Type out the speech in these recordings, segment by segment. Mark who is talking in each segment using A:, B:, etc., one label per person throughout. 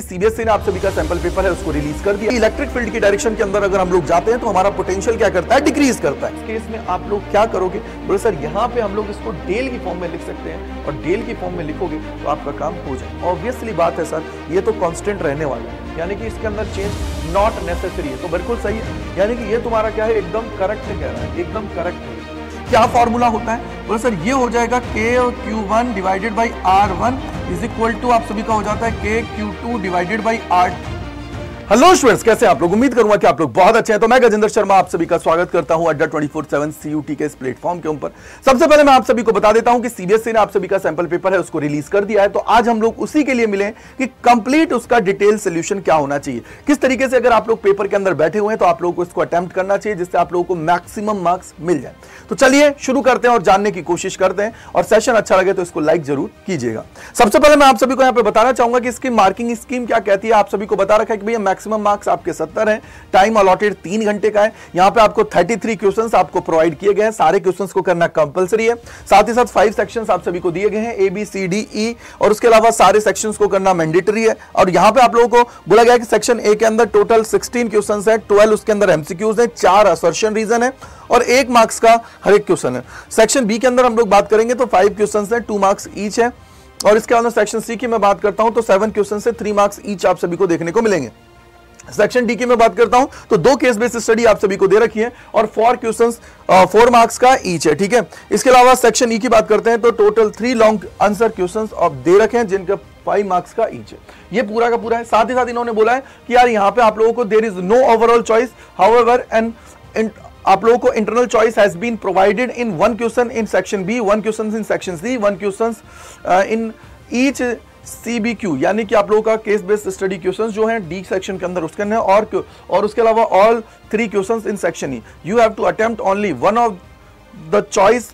A: CBSE ने आप सभी का सैंपल पेपर है उसको रिलीज कर दिया इलेक्ट्रिक फील्ड की डायरेक्शन के अंदर अगर हम लोग जाते हैं तो हमारा पोटेंशियल क्या करता है डिक्रीज करता है इस केस में आप लोग क्या करोगे बोले सर यहाँ पे हम लोग इसको डेल की फॉर्म में लिख सकते हैं और डेल की फॉर्म में लिखोगे तो आपका काम हो जाए ऑब्वियसली बात है सर ये तो कॉन्स्टेंट रहने वाला है यानी कि इसके अंदर चेंज नॉट नेसेसरी है तो बिल्कुल सही है यानी कि ये तुम्हारा क्या है एकदम करेक्ट कह रहा है एकदम करेक्ट है क्या फॉर्मूला होता है बोले सर ये हो जाएगा K Q one divided by R one is equal to आप सभी का हो जाता है K Q two divided by R hello students कैसे आप लोग उम्मीद करूंगा कि आप लोग बहुत अच्छे हैं तो मैं गजेंद्र शर्मा आप सभी का स्वागत करता हूं अड्डा 24/7 सीयूटी के इस प्लेटफॉर्म के ऊपर सबसे पहले मैं आप सभी को बता देता हूं कि सीबीएसई e ने आप सभी का सैंपल पेपर है उसको रिलीज कर दिया है तो आज हम लोग उसी के लिए मिले कि कंप्लीट उसका डिटेल सोल्यूशन क्या होना चाहिए किस तरीके से अगर आप लोग पेपर के अंदर बैठे हुए हैं तो आप लोग को इसको अटेम्प्ट करना चाहिए जिससे आप लोगों को मैक्सिमम मार्क्स मिल जाए तो चलिए शुरू करते हैं और जानने की कोशिश करते हैं और सेशन अच्छा लगे तो इसको लाइक जरूर कीजिएगा सबसे पहले मैं आप सभी को यहाँ पर बताना चाहूंगा कि इसकी मार्किंग स्कीम क्या कहती है आप सभी को बता रखा है कि भैया मैक्सिमम मार्क्स आपके सत्तर हैं टाइम अलॉटेड तीन घंटे का है यहाँ पे आपको थर्टी थ्री क्वेश्चन आपको प्रोवाइड किए गए हैं सारे क्वेश्चन को करना कंपलसरी है साथ ही साथ फाइव सेक्शन आप सभी को दिए गए हैं ए बी सी डी ई और उसके अलावा सारे सेक्शन को करना मैंडेटरी है और यहाँ पे आप लोगों को बोला गया कि सेक्शन ए के अंदर टोटल सिक्सटीन क्वेश्चन है ट्वेल्व उसके अंदर एमसीक्यूज है चार असर्शन रीजन है और एक मार्क्स का हर एक क्वेश्चन है सेक्शन बी के अंदर हम लोग बात करेंगे तो फाइव क्वेश्चन है टू मार्क्स ईच है और इसके अलावा सेक्शन सी की मैं बात करता हूं तो सेवन क्वेश्चन से थ्री मार्क्स ईच आप सभी को देखने को मिलेंगे सेक्शन डी की मैं बात करता हूं तो दो केस बेस स्टडी आप सभी को दे रखी है और फोर क्वेश्चन फोर मार्क्स का ईच है ठीक है इसके अलावा सेक्शन ई e की बात करते हैं तो total three long answer question आप दे रखे हैं जिनका फाइव मार्क्स का ईच है ये पूरा का पूरा है साथ ही साथ इन्होंने बोला है कि यार यहाँ पे आप लोगों को there is no overall choice however and आप लोगों को internal choice has been provided in one question in section B one question in section C one question in each CBQ यानी कि आप लोगों का केस बेस्ड स्टडी क्वेश्चन जो है डी सेक्शन के अंदर उसके और और उसके अलावा all three question in section E you have to attempt only one of the choice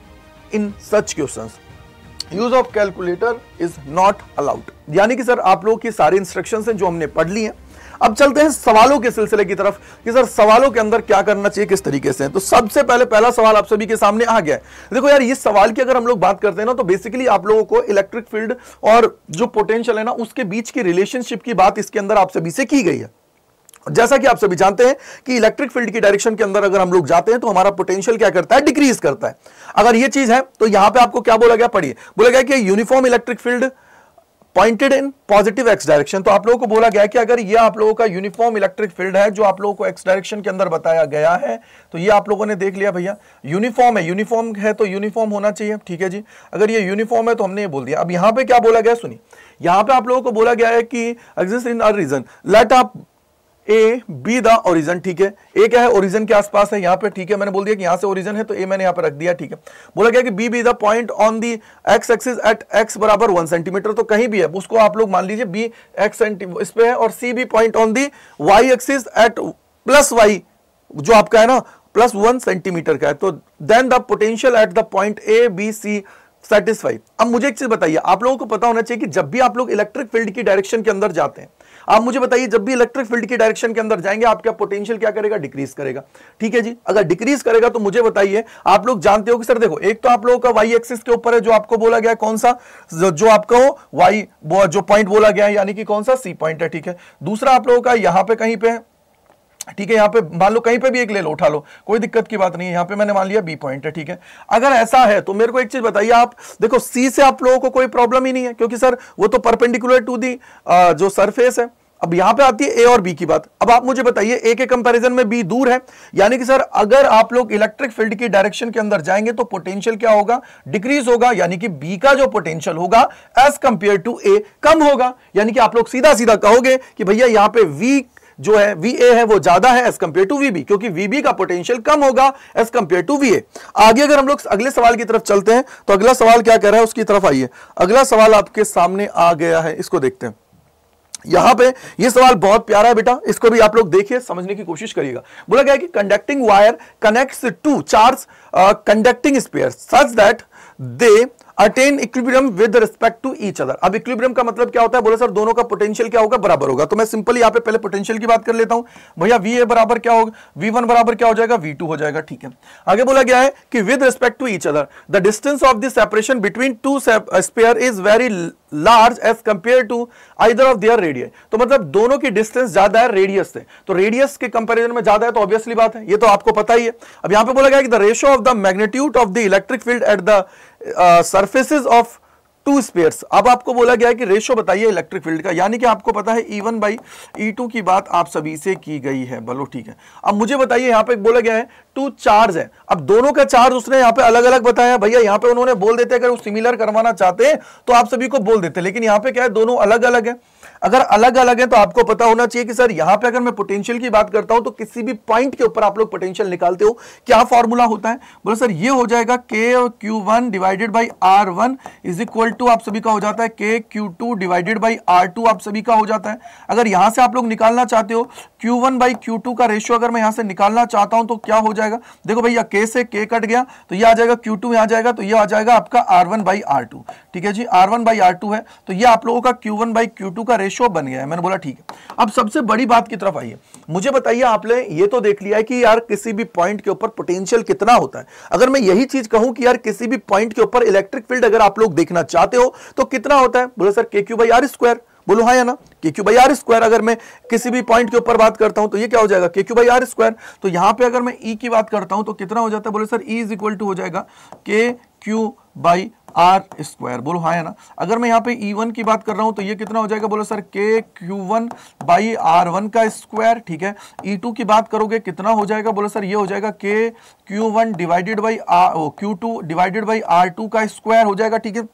A: in such question use of calculator is not allowed यानी कि सर आप लोगों की सारी इंस्ट्रक्शन हैं जो हमने पढ़ ली है अब चलते हैं सवालों के सिलसिले की तरफ कि सर सवालों के अंदर क्या करना चाहिए किस तरीके से तो सबसे पहले पहला सवाल आप सभी के सामने आ गया है देखो यार ये सवाल की अगर हम लोग बात करते हैं ना तो बेसिकली आप लोगों को इलेक्ट्रिक फील्ड और जो पोटेंशियल है ना उसके बीच की रिलेशनशिप की बात इसके अंदर आप सभी से की गई है जैसा कि आप सभी जानते हैं कि इलेक्ट्रिक फील्ड की डायरेक्शन के अंदर अगर हम लोग जाते हैं तो हमारा पोटेंशियल क्या करता है डिक्रीज करता है अगर ये चीज है तो यहां पे आपको क्या बोला गया पढ़िए बोला गया कि uniform electric field pointed in positive X direction तो आप लोगों को बोला गया कि अगर ये आप लोगों का यूनिफॉर्म इलेक्ट्रिक फील्ड है जो आप लोगों को एक्स डायरेक्शन के अंदर बताया गया है तो ये आप लोगों ने देख लिया भैया यूनिफॉर्म है यूनिफॉर्म है तो यूनिफॉर्म होना चाहिए ठीक है जी अगर ये यूनिफॉर्म है तो हमने ये बोल दिया अब यहां पर क्या बोला गया सुनिए यहां पर आप लोगों को बोला गया है कि exist in a region let आप ए बी द ओरिजन ठीक है ए क्या है ओरिजन के आसपास है यहां पे ठीक है मैंने बोल दिया कि यहां से ओरिजन है तो ए मैंने यहां पे रख दिया ठीक है बोला गया कि B B the point on the X axis at X बराबर वन सेंटीमीटर तो कहीं भी है उसको आप लोग मान लीजिए बी एक्स इस पे है और C B point on the Y axis at plus Y जो आपका है ना प्लस वन सेंटीमीटर का है तो then the potential at the point A B C satisfy अब मुझे एक चीज बताइए आप लोगों को पता होना चाहिए कि जब भी आप लोग इलेक्ट्रिक फील्ड की डायरेक्शन के अंदर जाते हैं आप मुझे बताइए जब भी इलेक्ट्रिक फील्ड की डायरेक्शन के अंदर जाएंगे आपका पोटेंशियल क्या करेगा डिक्रीज करेगा ठीक है जी अगर डिक्रीज करेगा तो मुझे बताइए आप लोग जानते हो कि सर देखो एक तो आप लोगों का वाई एक्सिस के ऊपर है जो आपको बोला गया कौन सा जो, आपका आपको वाई जो पॉइंट बोला गया है यानी कि कौन सा सी पॉइंट है ठीक है दूसरा आप लोगों का यहां पर कहीं पे ठीक है यहाँ पे मान लो कहीं पे भी एक ले लो उठा लो कोई दिक्कत की बात नहीं है यहाँ पे मैंने मान लिया बी पॉइंट है ठीक है अगर ऐसा है तो मेरे को एक चीज बताइए आप देखो सी से आप लोगों को कोई प्रॉब्लम ही नहीं है क्योंकि सर वो तो परपेंडिकुलर टू दी जो सरफेस है अब यहां पे आती है ए और बी की बात अब आप मुझे बताइए ए के कंपैरिजन में बी दूर है यानी कि सर अगर आप लोग इलेक्ट्रिक फील्ड की डायरेक्शन के अंदर जाएंगे तो पोटेंशियल क्या होगा डिक्रीज होगा यानी कि बी का जो पोटेंशियल होगा एज कंपेयर टू ए कम होगा यानी कि आप लोग सीधा सीधा कहोगे कि भैया यहां पे वी जो है वी ए है वो ज्यादा है as compare to V B क्योंकि वी बी का पोटेंशियल कम होगा as compare to V A आगे अगर हम लोग अगले सवाल की तरफ चलते हैं तो अगला सवाल क्या कह रहा है उसकी तरफ आइए अगला सवाल आपके सामने आ गया है इसको देखते हैं यहां पे ये सवाल बहुत प्यारा है बेटा इसको भी आप लोग देखिए समझने की कोशिश करिएगा बोला गया कि conducting wire connects to charge conducting sphere such that they attain equilibrium with respect to each other अब इक्विब्रियम का मतलब क्या होता है बोले सर दोनों का पोटेंशियल क्या होगा बराबर होगा तो मैं सिंपली यहां पे पहले पोटेंशियल की बात कर लेता हूं भैया वी ए बराबर क्या होगा वी वन बराबर क्या हो जाएगा वी टू हो जाएगा ठीक है आगे बोला गया है कि with respect to each other the distance of the separation between two sphere is very large as compare to either of their radii तो मतलब दोनों की डिस्टेंस ज्यादा है रेडियस से तो रेडियस के कंपेरिजन में ज्यादा है तो ऑब्वियसली बात है ये तो आपको पता ही है अब यहां पे बोला गया कि the ratio of the magnitude of the electric field at the surfaces of two spheres अब आपको बोला गया है कि रेशो बताइए इलेक्ट्रिक फील्ड का यानी कि आपको पता है E one by E two की बात आप सभी से की गई है बोलो ठीक है अब मुझे बताइए यहाँ पे बोला गया है टू चार्ज है अब दोनों का चार्ज उसने यहाँ पे अलग अलग बताया भैया यहाँ पे उन्होंने बोल देते अगर वो सिमिलर करवाना चाहते तो आप सभी को बोल देते लेकिन यहाँ पे क्या है दोनों अलग अलग है अगर अलग अलग है तो आपको पता होना चाहिए कि सर यहां पे अगर मैं पोटेंशियल की बात करता हूं तो किसी भी पॉइंट के ऊपर आप लोग पोटेंशियल निकालते हो क्या फॉर्मूला होता है बोलो सर ये हो जाएगा K Q one divided by R one is equal to आप सभी का हो जाता है K Q two divided by R two आप सभी का हो जाता है अगर यहां से आप लोग निकालना चाहते हो Q one by Q two का रेशियो अगर मैं यहां से निकालना चाहता हूं तो क्या हो जाएगा देखो भैया के से के कट गया तो ये आ जाएगा क्यू टू यहां जाएगा तो ये आ जाएगा आपका R one by R two ठीक है जी R one by R two है तो ये आप लोगों का Q one by Q two का रेशो बन गया है मैंने बोला ठीक है अब सबसे बड़ी बात की तरफ आइए मुझे बताइए आपने ये तो देख लिया है कि यार किसी भी पॉइंट के ऊपर पोटेंशियल कितना होता है अगर मैं यही चीज कहूं कि यार किसी भी पॉइंट के ऊपर इलेक्ट्रिक फील्ड अगर आप लोग देखना चाहते हो तो कितना होता है बोले sir K Q by are square बोलो हाँ या ना के क्यू बाई आर स्क्वायर अगर मैं किसी भी पॉइंट के ऊपर बात करता हूं तो ये क्या हो जाएगा K Q by are square तो यहां पर अगर मैं ई e की बात करता हूं तो कितना हो जाता है बोले sir E is equal to हो जाएगा K Q by are square बोलो हाँ है ना अगर मैं यहाँ पे ई e वन की बात कर रहा हूँ तो ये कितना हो जाएगा बोलो sir K Q one by R one का स्क्वायर ठीक है ई e टू की बात करोगे कितना हो जाएगा बोलो सर ये हो जाएगा K Q one divided by R Q two divided by R two का स्क्वायर हो जाएगा ठीक है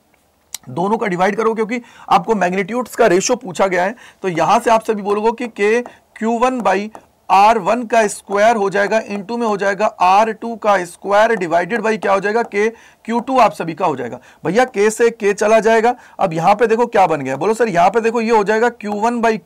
A: दोनों का डिवाइड करो क्योंकि आपको मैग्नीट्यूड्स का रेशियो पूछा गया है तो यहां से आप सभी बोलोगे कि K Q one by R one का स्क्वायर हो जाएगा इनटू में हो जाएगा आर टू का स्क्वायर डिवाइडेड बाई क्या हो जाएगा के Q2 आप सभी का हो जाएगा भैया K से K चला जाएगा अब यहां पे देखो क्या बन गया बोलो सर यहां पे देखो ये हो जाएगा Q1 वन बाई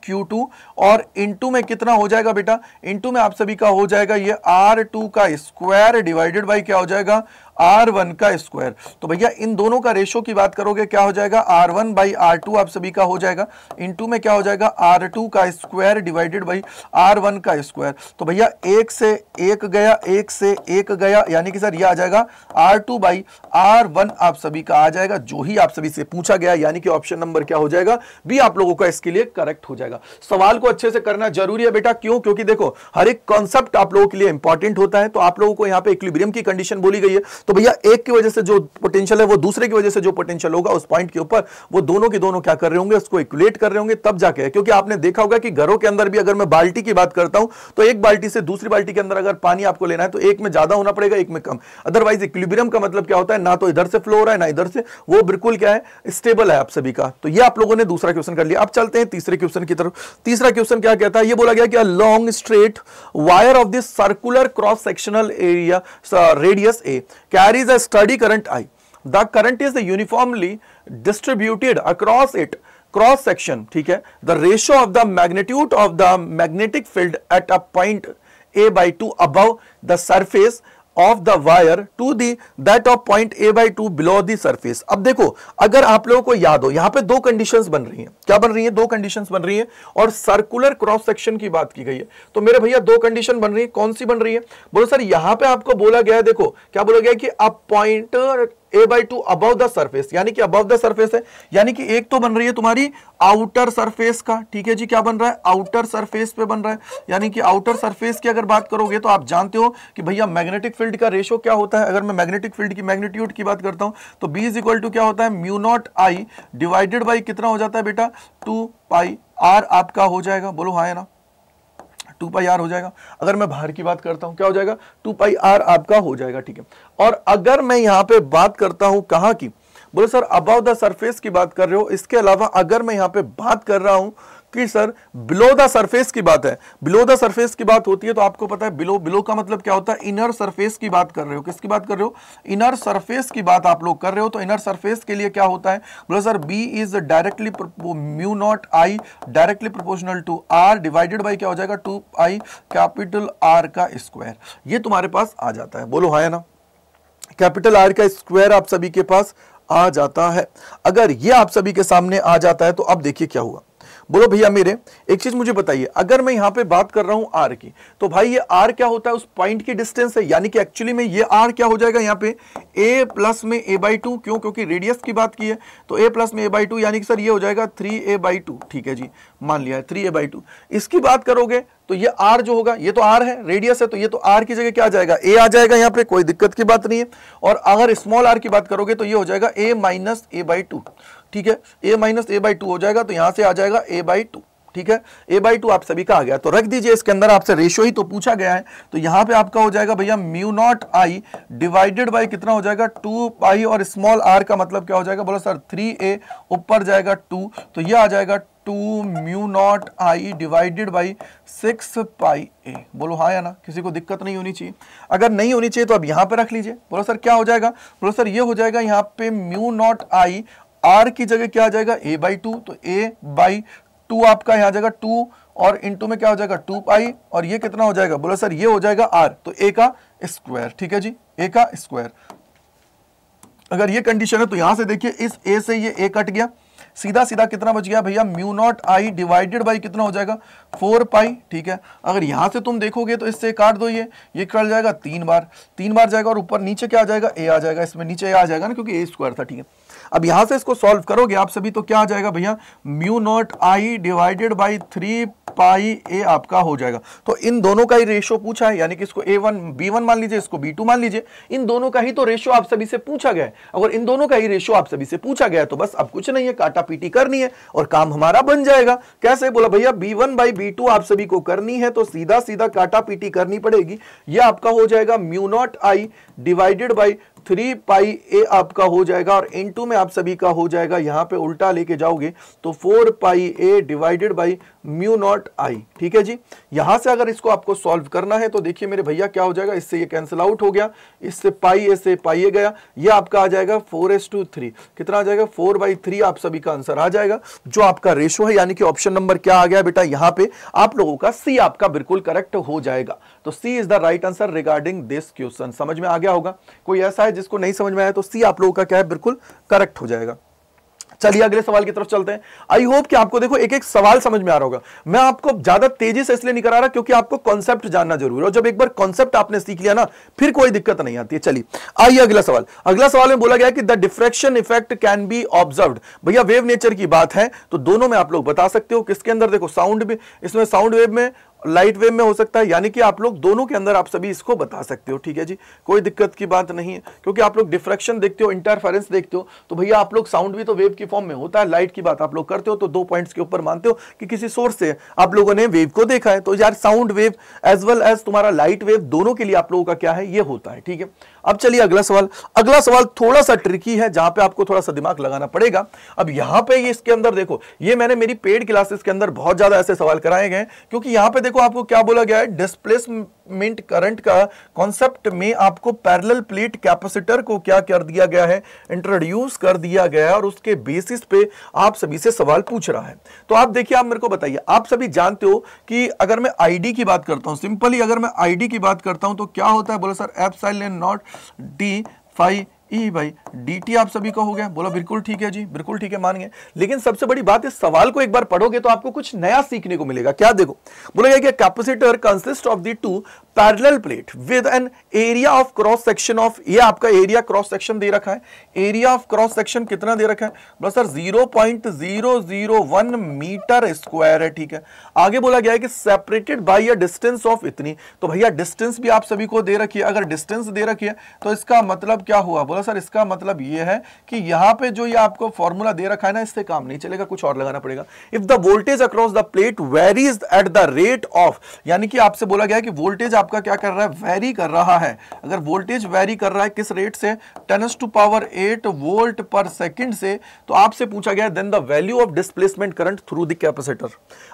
A: और इंटू में कितना हो जाएगा बेटा इंटू में आप सभी का हो जाएगा ये R2 का स्क्वायर डिवाइडेड बाई क्या हो जाएगा R1 का स्क्वायर तो भैया इन दोनों का रेशो की बात करोगे क्या हो जाएगा R1 वन बाई आप सभी का हो जाएगा इन में क्या हो जाएगा आर का स्क्वायर डिवाइडेड बाई आर का स्क्वायर तो भैया एक से एक गया एक से एक गया यानी कि सर ये आ जाएगा R two by R one आप सभी का आ जाएगा जो ही आप सभी से पूछा गया यानी कि ऑप्शन नंबर क्या हो जाएगा भी आप लोगों का इसके लिए करेक्ट हो जाएगा सवाल को अच्छे से करना जरूरी है बेटा क्यों क्योंकि देखो हर एक कॉन्सेप्ट आप लोगों के लिए इंपॉर्टेंट होता है तो आप लोगों को यहां पर इक्विब्रियम की कंडीशन बोली गई है तो भैया एक की वजह से जो पोटेंशियल है वो दूसरे की वजह से जो पोटेंशियल होगा उस पॉइंट के ऊपर वो दोनों के दोनों क्या कर रहे होंगे उसको इक्वलेट कर रहे होंगे तब जाके क्योंकि आपने देखा होगा कि घरों के अंदर भी अगर मैं बाल्टी की बात करता हूं तो एक बाल्टी से दूसरी बाल्टी के अंदर अगर पानी आपको लेना है तो एक में ज्यादा होना पड़ेगा एक में कम अदरवाइज इक्विब्रियम का मतलब क्या होता है है ना तो इधर से फ्लो हो रहा है ना इधर से वो बिल्कुल क्या है स्टेबल है आप सभी का तो ये आप लोगों ने दूसरा क्वेश्चन कर लिया अब चलते हैं तीसरे क्वेश्चन की तरफ तीसरा क्वेश्चन क्या कहता है ये बोला गया कि long straight wire of this circular cross sectional area radius A carries a steady current I the current is uniformly distributed across it cross section ठीक है the ratio of the magnitude of the magnetic field at a point A by two above the surface of the wire to the that of point A by two below the surface अब देखो अगर आप लोगों को याद हो यहां पे दो कंडीशंस बन रही हैं क्या बन रही है दो कंडीशंस बन रही है और सर्कुलर क्रॉस सेक्शन की बात की गई है तो मेरे भैया दो कंडीशन बन रही है कौन सी बन रही है बोलो सर यहां पे आपको बोला गया है देखो क्या बोला गया कि a point A by two above the surface यानी कि अबव द सर्फेस है यानी कि एक तो बन रही है तुम्हारी आउटर सरफेस का ठीक है जी क्या बन रहा है आउटर सरफेस पे बन रहा है यानी कि आउटर सरफेस की अगर बात करोगे तो आप जानते हो कि भैया मैग्नेटिक फील्ड का रेशो क्या होता है अगर मैं मैग्नेटिक फील्ड की मैग्नीट्यूड की बात करता हूं तो बी इज इक्वल टू क्या होता है म्यूनॉट आई डिवाइडेड बाई कितना हो जाता है बेटा टू पाई आर आपका हो जाएगा बोलो हाँ ना टू पाई आर हो जाएगा अगर मैं बाहर की बात करता हूँ क्या हो जाएगा टू पाई आर आपका हो जाएगा ठीक है और अगर मैं यहाँ पे बात करता हूँ कहा की बोले सर अबाउट द सरफेस की बात कर रहे हो इसके अलावा अगर मैं यहाँ पे बात कर रहा हूं कि सर बिलो द सरफेस की बात है बिलो द सरफेस की बात होती है तो आपको पता है बिलो बिलो का मतलब क्या होता है इनर सरफेस की बात कर रहे हो किसकी बात कर रहे हो इनर सरफेस की बात आप लोग कर रहे हो तो इनर सरफेस के लिए क्या होता है बोलो sir B is directly mu naught I directly proportional to R divided by क्या हो जाएगा टू आई कैपिटल आर का स्क्वायर ये तुम्हारे पास आ जाता है बोलो हाया ना कैपिटल आर का स्क्वायर आप सभी के पास आ जाता है अगर ये आप सभी के सामने आ जाता है तो अब देखिए क्या हुआ बोलो भैया मेरे एक चीज मुझे बताइए अगर मैं यहां पे बात कर रहा हूं आर की तो भाई ये आर क्या होता है उस पॉइंट की डिस्टेंस है यानी कि एक्चुअली में ये आर क्या हो जाएगा यहां पे ए प्लस में ए बाई टू क्यों क्योंकि रेडियस की बात की है तो ए प्लस में ए बाई टू यानी कि सर ये हो जाएगा थ्री ए बाई टू ठीक है जी मान लिया है थ्री ए बाई टू इसकी बात करोगे तो ये आर जो होगा ये तो आर है रेडियस है तो ये तो आर की जगह क्या आ जाएगा ए आ जाएगा यहाँ पे कोई दिक्कत की बात नहीं है और अगर स्मॉल आर की बात करोगे तो ये हो जाएगा A minus A by two ठीक है A minus A by two हो जाएगा तो यहां से आ जाएगा ए बाई टू ठीक है ए बाई टू आप सभी का आ गया तो रख दीजिए इसके अंदर आपसे रेशियो ही तो पूछा गया है तो यहां पे आपका हो जाएगा भैया mu naught I divided by कितना हो जाएगा टू आई और स्मॉल आर का मतलब क्या हो जाएगा बोलो सर थ्री ए ऊपर जाएगा टू तो ये आ जाएगा two mu naught I divided by six pi A बोलो हाँ या ना किसी को दिक्कत नहीं होनी चाहिए अगर नहीं होनी चाहिए तो अब यहां पे रख लीजिए बोलो सर क्या हो जाएगा बोलो सर ये हो जाएगा यहाँ पे म्यू नॉट आई आर की जगह क्या आ जाएगा ए बाई टू तो ए बाई टू आपका यहाँ आ जाएगा टू और इनटू में क्या हो जाएगा टू पाई और ये कितना हो जाएगा बोला सर ये हो जाएगा आर तो ए का स्क्वायर ठीक है जी ए का स्क्वायर अगर ये कंडीशन है तो यहां से देखिए इस ए से ये ए कट गया सीधा सीधा कितना बच गया भैया mu naught I divided by कितना हो जाएगा फोर पाई ठीक है अगर यहां से तुम देखोगे तो इससे काट दो ये ये कट जाएगा तीन बार तीन बार जाएगा और ऊपर नीचे क्या आ जाएगा ए आ जाएगा इसमें नीचे ए आ जाएगा ना क्योंकि ए स्क्वायर था ठीक है अब यहां से इसको सॉल्व करोगे आप सभी तो क्या आ जाएगा भैया mu naught I divided by three pi A आपका हो जाएगा तो इन दोनों का ही रेशो पूछा है यानी कि इसको ए वन बी वन मान लीजिए इसको बी टू मान लीजिए इन दोनों का ही तो रेशो आप सभी से पूछा गया है अगर इन दोनों का ही रेशो आप सभी से पूछा गया है तो बस अब कुछ नहीं है काटा पीटी करनी है और काम हमारा बन जाएगा कैसे बोला भैया B one by B two आप सभी को करनी है तो सीधा सीधा काटा पीटी करनी पड़ेगी यह आपका हो जाएगा mu naught I divided by three pi A आपका हो जाएगा और इन में आप सभी का हो जाएगा यहां पे उल्टा लेके जाओगे तो four pi A divided by mu naught I ठीक है जी यहां से अगर इसको आपको सॉल्व करना है तो देखिए मेरे भैया क्या हो जाएगा इससे ये कैंसिल आउट हो गया इससे पाई ए से पाई ए गया ये आपका आ जाएगा फोर एस टू थ्री कितना आ जाएगा फोर बाई थ्री आप सभी का आंसर आ जाएगा जो आपका रेशो है यानी कि ऑप्शन नंबर क्या आ गया बेटा यहां पे आप लोगों का सी आपका बिल्कुल करेक्ट हो जाएगा तो C is the right answer regarding this question समझ में आ गया होगा कोई ऐसा है जिसको नहीं समझ में आया तो सी आप लोगों का क्या है बिल्कुल करेक्ट हो जाएगा चलिए अगले सवाल की तरफ चलते हैं आई होप कि आपको देखो एक एक सवाल समझ में आ रहा होगा मैं आपको ज्यादा तेजी से इसलिए नहीं करा रहा क्योंकि आपको कॉन्सेप्ट जानना जरूरी है और जब एक बार कॉन्सेप्ट आपने सीख लिया ना फिर कोई दिक्कत नहीं आती है चलिए आइए अगला सवाल अगला सवाल में बोला गया कि the diffraction effect can be observe भैया वेव नेचर की बात है तो दोनों में आप लोग बता सकते हो किसके अंदर देखो साउंड में इसमें साउंड वेव में लाइट वेव में हो सकता है यानी कि आप लोग दोनों के अंदर आप सभी इसको बता सकते हो ठीक है जी कोई दिक्कत की बात नहीं है क्योंकि आप लोग डिफ्रेक्शन देखते हो इंटरफेरेंस देखते हो तो भैया आप लोग साउंड भी तो वेव की फॉर्म में होता है लाइट की बात आप लोग करते हो तो दो पॉइंट्स के ऊपर मानते हो कि किसी सोर्स से आप लोगों ने वेव को देखा है तो यार sound wave as well as तुम्हारा लाइट वेव दोनों के लिए आप लोगों का क्या है ये होता है ठीक है अब चलिए अगला सवाल अगला सवाल थोड़ा सा ट्रिकी है जहां पे आपको थोड़ा सा दिमाग लगाना पड़ेगा अब यहां पे ये इसके अंदर देखो ये मैंने मेरी पेड क्लासेस के अंदर बहुत ज्यादा ऐसे सवाल कराए गए क्योंकि यहां पे देखो आपको क्या बोला गया है डिस्प्लेस डिस्प्लेसमेंट करंट का कॉन्सेप्ट में आपको पैरेलल प्लेट कैपेसिटर को क्या कर दिया गया है इंट्रोड्यूस कर दिया गया है और उसके बेसिस पे आप सभी से सवाल पूछ रहा है तो आप देखिए आप मेरे को बताइए आप सभी जानते हो कि अगर मैं आईडी की बात करता हूं सिंपली अगर मैं आईडी की बात करता हूं तो क्या होता है बोला sir epsilon naught D five E भाई डी आप सभी को हो गया बोला बिल्कुल ठीक है जी बिल्कुल ठीक है मान गए लेकिन सबसे बड़ी बात इस सवाल को एक बार पढ़ोगे तो आपको कुछ नया सीखने को मिलेगा क्या देखो बोला गया कि capacitor consist of the two parallel plate with an area of cross section of ये आपका एरिया क्रॉस सेक्शन दे रखा है एरिया ऑफ क्रॉस सेक्शन कितना दे रखा है बोला सर 0.001 मीटर स्क्वायर है ठीक है आगे बोला गया है कि separated by a distance of इतनी तो भैया डिस्टेंस भी आप सभी को दे रखी है अगर डिस्टेंस दे रखी है तो इसका मतलब क्या हुआ बोला होगा सर इसका मतलब ये है कि यहाँ पे जो ये आपको फॉर्मूला दे रखा है ना इससे काम नहीं चलेगा कुछ और लगाना पड़ेगा if the voltage across the plate varies at the rate of यानी कि आपसे बोला गया कि वोल्टेज आपका क्या कर रहा है वेरी कर रहा है अगर वोल्टेज वेरी कर रहा है किस रेट से tens to power eight volt per second से तो आपसे पूछा गया then the value of displacement current through the capacitor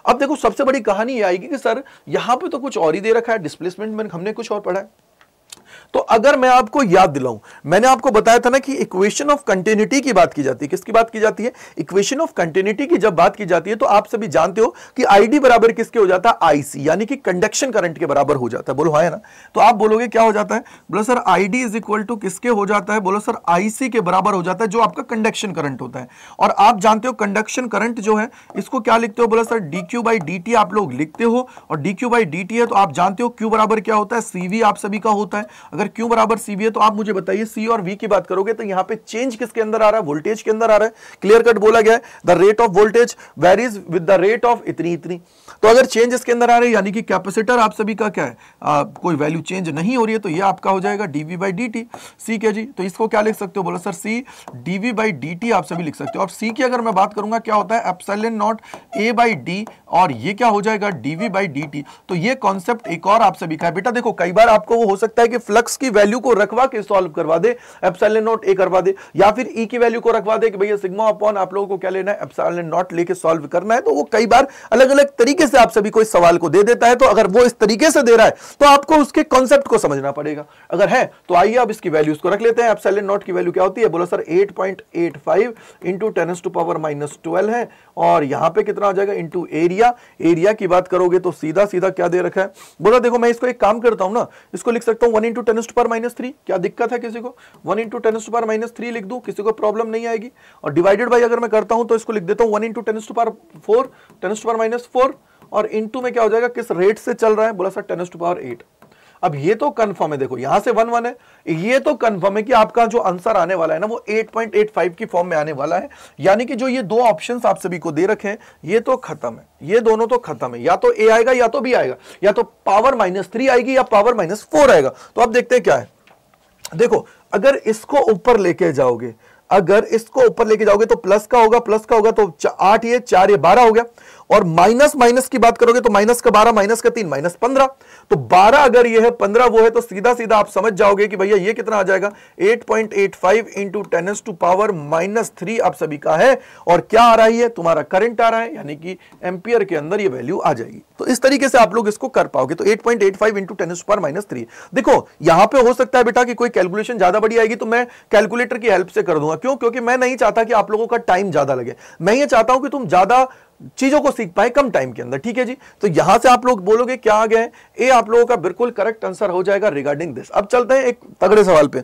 A: अब देखो सबसे बड़ी कहानी ये आएगी कि सर यहां पे तो कुछ और ही दे रखा है डिस्प्लेसमेंट में हमने कुछ और पढ़ा है तो अगर मैं आपको याद दिलाऊं मैंने आपको बताया था ना कि इक्वेशन ऑफ कंटिन्यूटी की बात की जाती है किसकी बात की जाती है इक्वेशन ऑफ कंटिन्यूटी की जब बात की जाती है तो आप सभी जानते हो कि आईडी बराबर किसके हो जाता है आईसी यानी कि कंडक्शन करंट के बराबर हो जाता है बोलो है हाँ ना तो आप बोलोगे क्या हो जाता है बोलो sir I D is equal to किसके हो जाता है बोलो सर आईसी के बराबर हो जाता है जो आपका कंडक्शन करंट होता है और आप जानते हो कंडक्शन करंट जो है इसको क्या लिखते हो बोलो sir D Q by D T आप लोग लिखते हो और D Q by D T है तो आप जानते हो क्यू बराबर क्या होता है सीवी आप सभी का होता है अगर अगर क्यू बराबर सी है तो आप मुझे बताइए सी और वी की बात करोगे तो यहां पे चेंज किसके अंदर आ रहा है वोल्टेज के अंदर आ रहा है क्लियर कट बोला गया है the rate of voltage varies with the rate of इतनी इतनी तो अगर चेंज इसके अंदर आ रही है यानी कि कैपेसिटर आप सभी का क्या है आ, कोई वैल्यू चेंज नहीं हो रही है तो ये आपका हो जाएगा D V by D T C के जी तो इसको क्या लिख सकते हो बोला sir C D V by D T आप सभी लिख सकते हो और सी की अगर मैं बात करूंगा क्या होता है epsilon naught A by D और ये क्या हो जाएगा D V by D T तो ये कॉन्सेप्ट एक और आप सभी का है बेटा देखो कई बार आपको वो हो सकता है कि फ्लक्स की वैल्यू को रखवा के सॉल्व करवा दे एप्सलन नॉट ए करवा दे या फिर ई e की वैल्यू को रखवा दे कि भैया सिग्मा अपॉन आप लोगों को क्या लेना है एप्सलन नॉट लेके सॉल्व करना है तो वो कई बार अलग अलग तरीके तरीके से आप सभी को इस सवाल को दे देता है तो अगर वो इस तरीके से दे रहा है तो आपको उसके कॉन्सेप्ट को समझना पड़ेगा अगर है तो आइए आप इसकी वैल्यूज को रख लेते हैं एप्सलेंट नॉट की वैल्यू क्या होती है बोला sir eight point eight five into tens to power minus twelve है और यहां पर कितना आ जाएगा इंटू एरिया एरिया की बात करोगे तो सीधा सीधा क्या दे रखा है बोला देखो मैं इसको एक काम करता हूं ना इसको लिख सकता हूं one into tens to power minus three क्या दिक्कत है किसी को one into tens to power minus three लिख दू किसी को प्रॉब्लम नहीं आएगी और डिवाइडेड बाई अगर मैं करता हूं तो इसको लिख देता हूं one into tens to power four tens to power minus four और इनटू में क्या हो जाएगा किस रेट से चल रहा है बोला sir tens to power eight अब ये तो कंफर्म है देखो यहां से वन वन है ये तो कंफर्म है कि आपका जो आंसर आने वाला है ना वो 8.85 की फॉर्म में आने वाला है यानी कि जो ये दो ऑप्शन आप सभी को दे रखे हैं ये तो खत्म है ये दोनों तो खत्म है या तो ए आएगा या तो बी आएगा या तो पावर माइनस थ्री आएगी या पावर माइनस फोर आएगा तो आप देखते हैं क्या है देखो अगर इसको ऊपर लेके जाओगे अगर इसको ऊपर लेके जाओगे तो प्लस का होगा प्लस का होगा तो आठ ये चार ये बारह हो गया और माइनस माइनस की बात करोगे तो माइनस का बारह माइनस का तीन माइनस पंद्रह तो बारह अगर ये है पंद्रह वो है तो सीधा सीधा आप समझ जाओगे कि भैया ये कितना आ जाएगा eight point eight five into tens to power minus three आप सभी का है और क्या आ रहा है तुम्हारा करंट आ रहा है यानी कि एम्पियर के अंदर ये वैल्यू आ जाएगी तो इस तरीके से आप लोग इसको कर पाओगे तो eight point eight five into tens to power minus three देखो यहां पर हो सकता है बेटा कि कोई कैलकुलेशन ज्यादा बड़ी आएगी तो मैं कैलकुलेटर की हेल्प से कर दूंगा क्यों क्योंकि मैं नहीं चाहता कि आप लोगों का टाइम ज्यादा लगे मैं ये चाहता हूं कि तुम ज्यादा चीज़ों को सीख पाए कम टाइम के अंदर ठीक है जी तो यहां से आप लोग बोलोगे क्या आ गया है ये आप लोगों का बिल्कुल करेक्ट आंसर हो जाएगा रिगार्डिंग दिस अब चलते हैं एक तगड़े सवाल पे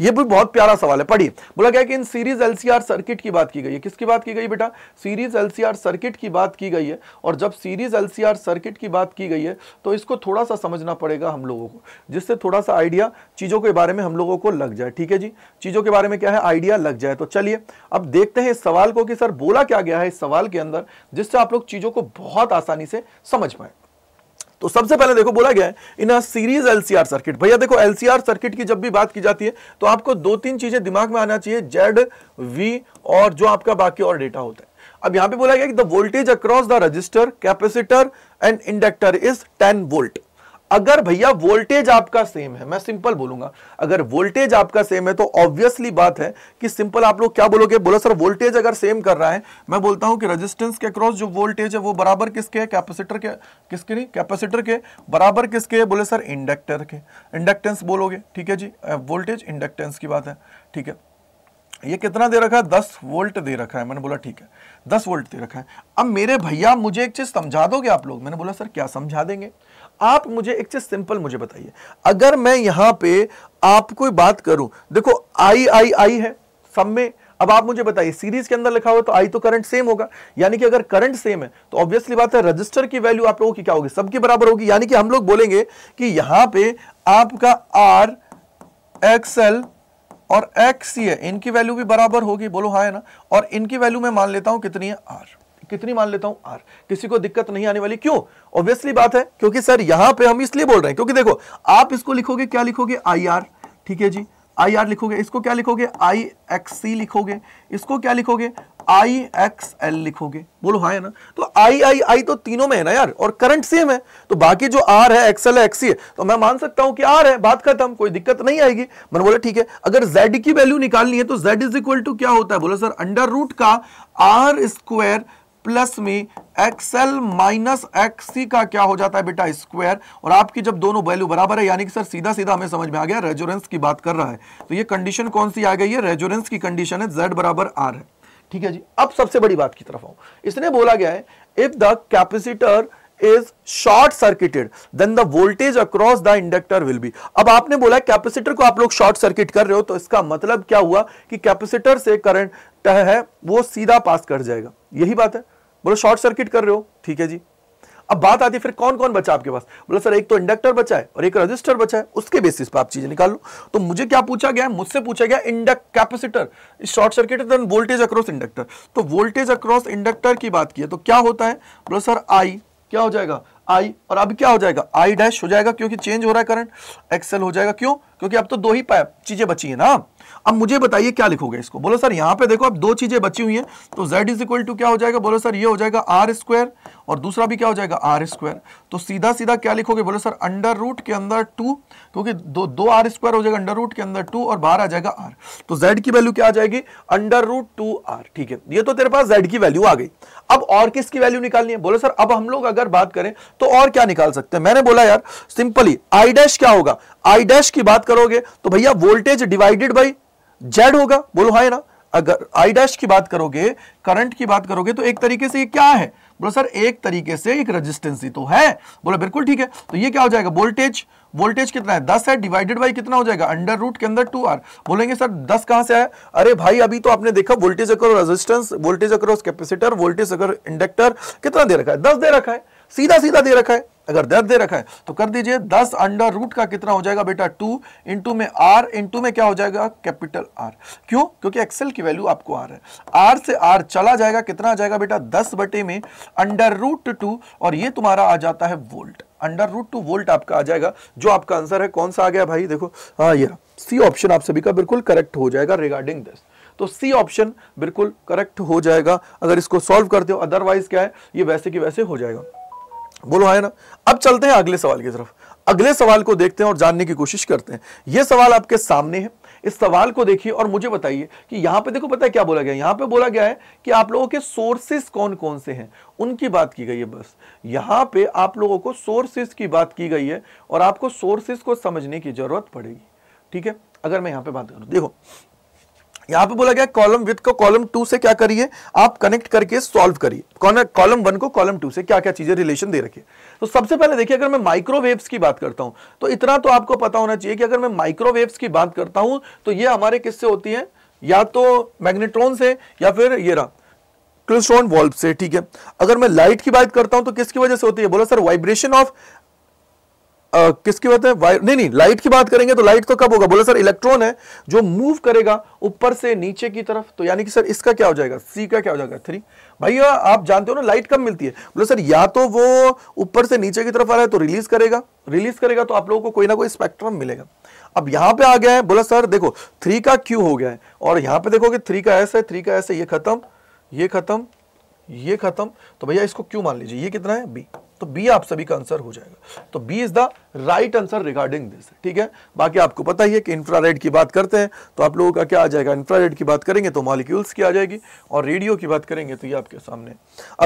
A: ये भी बहुत प्यारा सवाल है पढ़िए बोला गया कि इन सीरीज एलसीआर सर्किट की बात की गई है किसकी बात की गई बेटा सीरीज एलसीआर सर्किट की बात की गई है और जब सीरीज एलसीआर सर्किट की बात की गई है तो इसको थोड़ा सा समझना पड़ेगा हम लोगों को जिससे थोड़ा सा आइडिया चीज़ों के बारे में हम लोगों को लग जाए ठीक है जी चीज़ों के बारे में क्या है आइडिया लग जाए तो चलिए अब देखते हैं इस सवाल को कि सर बोला क्या गया है इस सवाल के अंदर जिससे आप लोग चीज़ों को बहुत आसानी से समझ पाए तो सबसे पहले देखो बोला गया है in a series LCR circuit भैया देखो एलसीआर सर्किट की जब भी बात की जाती है तो आपको दो तीन चीजें दिमाग में आना चाहिए जेड वी और जो आपका बाकी और डेटा होता है अब यहां पे बोला गया कि the voltage across the resistor capacitor and inductor is 10 volt अगर भैया वोल्टेज आपका सेम है मैं सिंपल बोलूंगा अगर वोल्टेज आपका सेम है तो ऑब्वियसली बात है कि सिंपल आप लोग क्या बोलोगे बोलो सर वोल्टेज अगर सेम कर रहा है मैं बोलता हूं कि रेजिस्टेंस के क्रॉस जो वोल्टेज है वो बराबर किसके है कैपेसिटर के किसके नहीं कैपेसिटर के बराबर किसके है बोले सर इंडक्टर के इंडक्टेंस बोलोगे ठीक है जी वोल्टेज इंडक्टेंस की बात है ठीक है ये कितना दे रखा है दस वोल्ट दे रखा है मैंने बोला ठीक है दस वोल्ट दे रखा है अब मेरे भैया मुझे एक चीज समझा दोगे आप लोग मैंने बोला सर क्या समझा देंगे आप मुझे एक चीज सिंपल मुझे बताइए अगर मैं यहां पे कोई बात करूं देखो आई आई आई है सब में अब आप मुझे बताइए सीरीज के अंदर लिखा हुआ तो आई तो करंट सेम होगा यानी कि अगर करंट सेम है तो ऑब्वियसली बात है रजिस्टर की वैल्यू आप लोगों की क्या होगी सबके बराबर होगी यानी कि हम लोग बोलेंगे कि यहां पे आपका आर एक्सएल और एक्स इनकी वैल्यू भी बराबर होगी बोलो हाँ है ना और इनकी वैल्यू मैं मान लेता हूं कितनी है आर कितनी मान लेता हूं आर किसी को दिक्कत नहीं आने वाली क्यों ऑब्वियसली बात है क्योंकि सर यहां पे हम इसलिए बोल रहे हैं क्योंकि देखो आप इसको लिखोगे क्या लिखोगे आई आर ठीक है जी आई आर लिखोगे इसको क्या लिखोगे आई एक्स सी लिखोगे इसको क्या लिखोगे आई एक्स एल लिखोगे बोलो हाँ है ना तो आई आई आई तो तीनों में है ना यार और करंट सेम है तो बाकी जो आर है एक्सएल है एक्सी है तो मैं मान सकता हूं कि आर है बात खत्म कोई दिक्कत नहीं आएगी मैंने बोला ठीक है अगर जेड की वैल्यू निकालनी है तो जेड इज इक्वल टू क्या होता है बोला सर अंडर रूट का आर स्क्वायर प्लस में एक्सएल माइनस एक्स सी का क्या हो जाता है बेटा स्क्वायर और आपकी जब दोनों वैल्यू बराबर है यानी कि सर सीधा सीधा हमें समझ में आ गया रेजोरेंस की बात कर रहा है तो ये कंडीशन कौन सी आ गई है रेजोरेंस की कंडीशन है जेड बराबर आर है ठीक है जी अब सबसे बड़ी बात की तरफ आऊ इसने बोला गया है if the capacitor is short circuited then the voltage across the inductor will be अब आपने बोला कैपेसिटर को आप लोग शॉर्ट सर्किट कर रहे हो तो इसका मतलब क्या हुआ कि कैपेसिटर से करंट है वो सीधा पास कर जाएगा यही बात है बोलो शॉर्ट सर्किट कर रहे हो ठीक है जी अब बात आती है फिर कौन कौन बचा आपके पास बोला सर एक तो इंडक्टर बचा है और एक रजिस्टर बचा है उसके बेसिस पर आप चीजें निकाल लो तो मुझे क्या पूछा गया मुझसे पूछा गया induct capacitor short circuit voltage across inductor तो वोल्टेज अक्रॉस इंडक्टर की बात की है तो क्या होता है बोला सर आई क्या हो जाएगा आई और अब क्या हो जाएगा आई डैश हो जाएगा क्योंकि चेंज हो रहा है करंट एक्सएल हो जाएगा क्यों क्योंकि अब तो दो ही चीजें बची है ना अब मुझे बताइए क्या लिखोगे इसको बोलो सर यहां पे देखो अब दो चीजें बची हुई हैं तो z इज इक्वल टू क्या हो जाएगा बोलो सर ये हो जाएगा आर स्क्वायर और दूसरा भी क्या हो जाएगा आर स्क्वायर तो सीधा सीधा क्या लिखोगे बोलो सर अंडर रूट के अंदर टू क्योंकि दो दो आर स्क्वायर हो जाएगा अंडर रूट के अंदर टू और बाहर आ जाएगा आर तो जेड की वैल्यू क्या आ जाएगी अंडर रूट टू आर ठीक है ये तो तेरे पास जेड की वैल्यू आ गई अब और किसकी वैल्यू निकालनी है बोलो सर अब हम लोग अगर बात करें तो और क्या निकाल सकते हैं मैंने बोला यार सिंपली आई डैश क्या होगा आई डैश की बात करोगे तो भैया वोल्टेज डिवाइडेड बाई जेड होगा बोलो हाई ना अगर आई डैश की बात करोगे करंट की बात करोगे तो एक तरीके से ये क्या है बोलो सर एक तरीके से एक रेजिस्टेंस ही तो है बोलो बिल्कुल ठीक है तो ये क्या हो जाएगा वोल्टेज वोल्टेज कितना है दस है डिवाइडेड बाई कितना हो जाएगा अंडर रूट के अंदर टू आर बोलेंगे सर दस कहां से आया अरे भाई अभी तो आपने देखा voltage across resistance voltage across capacitor voltage अगर इंडक्टर कितना दे रखा है दस दे रखा है सीधा सीधा दे रखा है अगर दस दे रखा है तो कर दीजिए दस अंडर रूट का कितना हो जाएगा बेटा टू इंटू में आर इंटू में क्या हो जाएगा कैपिटल आर क्यों क्योंकि एक्सेल की वैल्यू आपको आर है आर से आर चला जाएगा कितना आ जाएगा बेटा दस बटे में अंडर रूट टू और ये तुम्हारा आ जाता है volt under root two volt आपका आ जाएगा जो आपका आंसर है कौन सा आ गया भाई देखो हाँ ये सी ऑप्शन आप सभी का बिल्कुल करेक्ट हो जाएगा रिगार्डिंग दिस तो सी ऑप्शन बिल्कुल करेक्ट हो जाएगा अगर इसको सॉल्व कर दो अदरवाइज क्या है ये वैसे की वैसे हो जाएगा बोलो है ना अब चलते हैं अगले सवाल की तरफ अगले सवाल को देखते हैं और जानने की कोशिश करते हैं यह सवाल आपके सामने है इस सवाल को देखिए और मुझे बताइए कि यहाँ पे देखो पता है क्या बोला गया यहाँ पे बोला गया है कि आप लोगों के सोर्सेस कौन कौन से हैं उनकी बात की गई है बस यहां पे आप लोगों को सोर्सेस की बात की गई है और आपको सोर्सेस को समझने की जरूरत पड़ेगी ठीक है अगर मैं यहाँ पे बात करूं देखो यहां पे बोला गया कॉलम विथ को कॉलम टू से क्या करिए आप कनेक्ट करके सॉल्व करिए कॉलम वन को कॉलम टू से क्या क्या चीजें रिलेशन दे रखिए तो सबसे पहले देखिए अगर मैं माइक्रोवेव्स की बात करता हूं तो इतना तो आपको पता होना चाहिए कि अगर मैं माइक्रोवेव्स की बात करता हूं तो ये हमारे किससे होती है या तो मैग्नेट्रॉन से या फिर ये रहा क्लिस्ट्रॉन वॉल्व से ठीक है अगर मैं लाइट की बात करता हूं तो किसकी वजह से होती है बोला सर वाइब्रेशन ऑफ किसकी बात है वायर नहीं नहीं लाइट की बात करेंगे तो लाइट तो कब होगा बोला सर इलेक्ट्रॉन है जो मूव करेगा ऊपर से नीचे की तरफ तो यानी कि सर इसका क्या हो जाएगा सी का क्या हो जाएगा थ्री भैया आप जानते हो ना लाइट कब मिलती है बोला सर या तो वो ऊपर से नीचे की तरफ आ रहा है तो रिलीज करेगा रिलीज करेगा तो आप लोगों को कोई ना कोई स्पेक्ट्रम मिलेगा अब यहां पे आ गया है बोला सर देखो थ्री का क्यू हो गया है और यहाँ पे कि थ्री का ऐसा है थ्री का ऐसा ये खत्म ये खत्म ये खत्म तो भैया इसको क्यू मान लीजिए ये कितना है बी तो बी आप सभी का आंसर हो जाएगा तो B is the right answer regarding this ठीक है बाकी आपको पता ही है कि इंफ्रारेड की बात करते हैं तो आप लोगों का क्या आ जाएगा इंफ्रारेड की बात करेंगे तो मॉलिक्यूल्स की आ जाएगी और रेडियो की बात करेंगे तो ये आपके सामने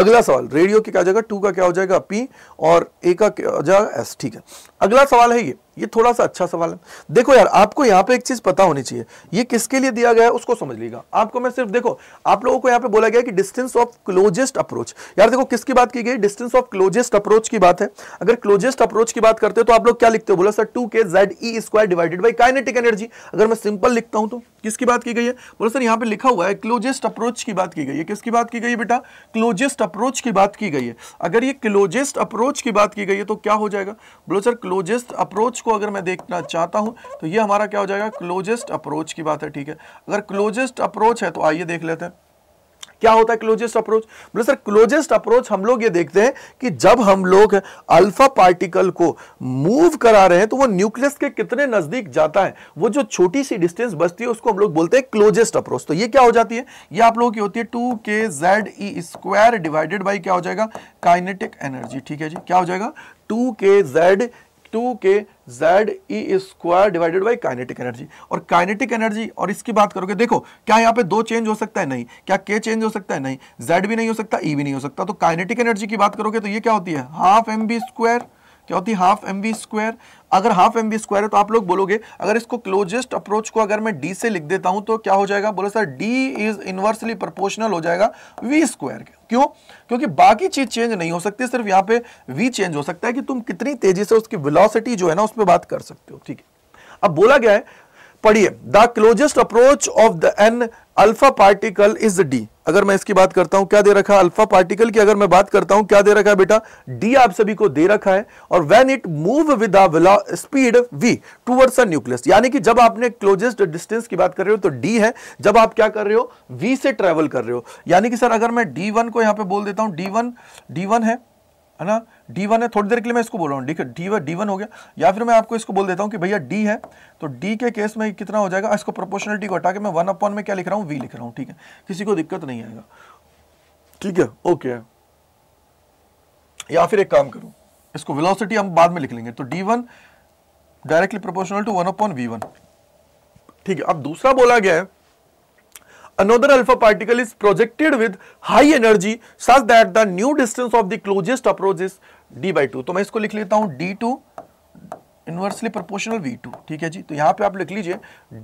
A: अगला सवाल रेडियो की क्या जाएगा टू का क्या हो जाएगा पी और ए का क्या हो जाएगा एस ठीक है अगला सवाल है ये ये थोड़ा सा अच्छा सवाल है देखो यार आपको यहाँ पे एक चीज पता होनी चाहिए ये किसके लिए दिया गया है उसको समझ लीजिएगा आपको मैं सिर्फ देखो आप लोगों को यहाँ पे बोला गया कि डिस्टेंस ऑफ क्लोजेस्ट अप्रोच यार देखो किसकी बात की गई डिस्टेंस ऑफ क्लोजेस्ट अप्रोच की बात है अगर क्लोजेस्ट अप्रोच की बात करते हैं तो आप लोग क्या लिखते हो बोला sir two K Z E square divided by kinetic energy अगर मैं सिंपल लिखता हूं तो किसकी बात की गई है बोला सर यहाँ पे लिखा हुआ है क्लोजेस्ट अप्रोच की बात की गई है किसकी बात की गई बेटा क्लोजेस्ट अप्रोच की बात की गई है अगर ये क्लोजेस्ट अप्रोच की बात की गई है तो क्या हो जाएगा बोलो सर क्लोजेस्ट अप्रोच को अगर मैं देखना चाहता हूं तो ये हमारा क्या हो जाएगा क्लोजेस्ट अप्रोच की बात है ठीक है अगर क्लोजेस्ट अप्रोच है तो आइए देख लेते हैं क्या होता है क्लोजेस्ट अप्रोच बोले सर क्लोजेस्ट अप्रोच हम लोग ये देखते हैं कि जब हम लोग अल्फा पार्टिकल को मूव करा रहे हैं तो वो न्यूक्लियस के कितने नजदीक जाता है वो जो छोटी सी डिस्टेंस बचती है उसको हम लोग बोलते हैं क्लोजेस्ट अप्रोच तो ये क्या हो जाती है ये आप लोगों की होती है two K Z E square divided by क्या हो जाएगा काइनेटिक एनर्जी ठीक है जी क्या हो जाएगा two K Z two K Z E square divided by kinetic energy और काइनेटिक एनर्जी और इसकी बात करोगे देखो क्या यहाँ पे दो चेंज हो सकता है नहीं क्या के चेंज हो सकता है नहीं जेड भी नहीं हो सकता ई e भी नहीं हो सकता तो काइनेटिक एनर्जी की बात करोगे तो ये क्या होती है हाफ एम बी स्क्वायर क्या होती है हाफ एम वी स्क्वायर अगर हाफ एम वी स्क्वायर है तो आप लोग बोलोगे अगर इसको क्लोजेस्ट अप्रोच को अगर मैं डी से लिख देता हूं तो क्या हो जाएगा बोले sir D is inversely proportional हो जाएगा वी स्क्वायर के क्यों क्योंकि बाकी चीज चेंज नहीं हो सकती सिर्फ यहां पे वी चेंज हो सकता है कि तुम कितनी तेजी से उसकी विलॉसिटी जो है ना उस पर बात कर सकते हो ठीक है अब बोला गया है पढ़िए the closest approach of the an alpha particle is D अगर मैं इसकी बात करता हूं क्या दे रखा है अल्फा पार्टिकल की अगर मैं बात करता हूं क्या दे रखा है बेटा डी आप सभी को दे रखा है और when it move with speed V towards a nucleus यानी कि जब आपने क्लोजेस्ट डिस्टेंस की बात कर रहे हो तो डी है जब आप क्या कर रहे हो वी से ट्रेवल कर रहे हो यानी कि सर अगर मैं डी वन को यहां पर बोल देता हूं डी वन डी वन है है ना डी वन है थोड़ी देर के लिए मैं इसको बोल रहा हूँ डी वन डी वन हो गया या फिर मैं आपको इसको बोल देता हूँ कि भैया डी है तो डी के केस में कितना हो जाएगा इसको प्रोपोर्शनलिटी को हटा के मैं वन अपॉन में क्या लिख रहा हूँ वी लिख रहा हूँ ठीक है किसी को दिक्कत नहीं आएगा ठीक है ओके या फिर एक काम करूँ इसको विलोसिटी हम बाद में लिख लेंगे तो D one directly proportional to one upon V one ठीक है अब दूसरा बोला गया है another alpha particle is projected with high energy such that the new distance of the closest approach is d by two तो मैं इसको लिख लेता हूं d2 to inversely proportional v2 ठीक है जी तो यहाँ पे आप लिख लीजिए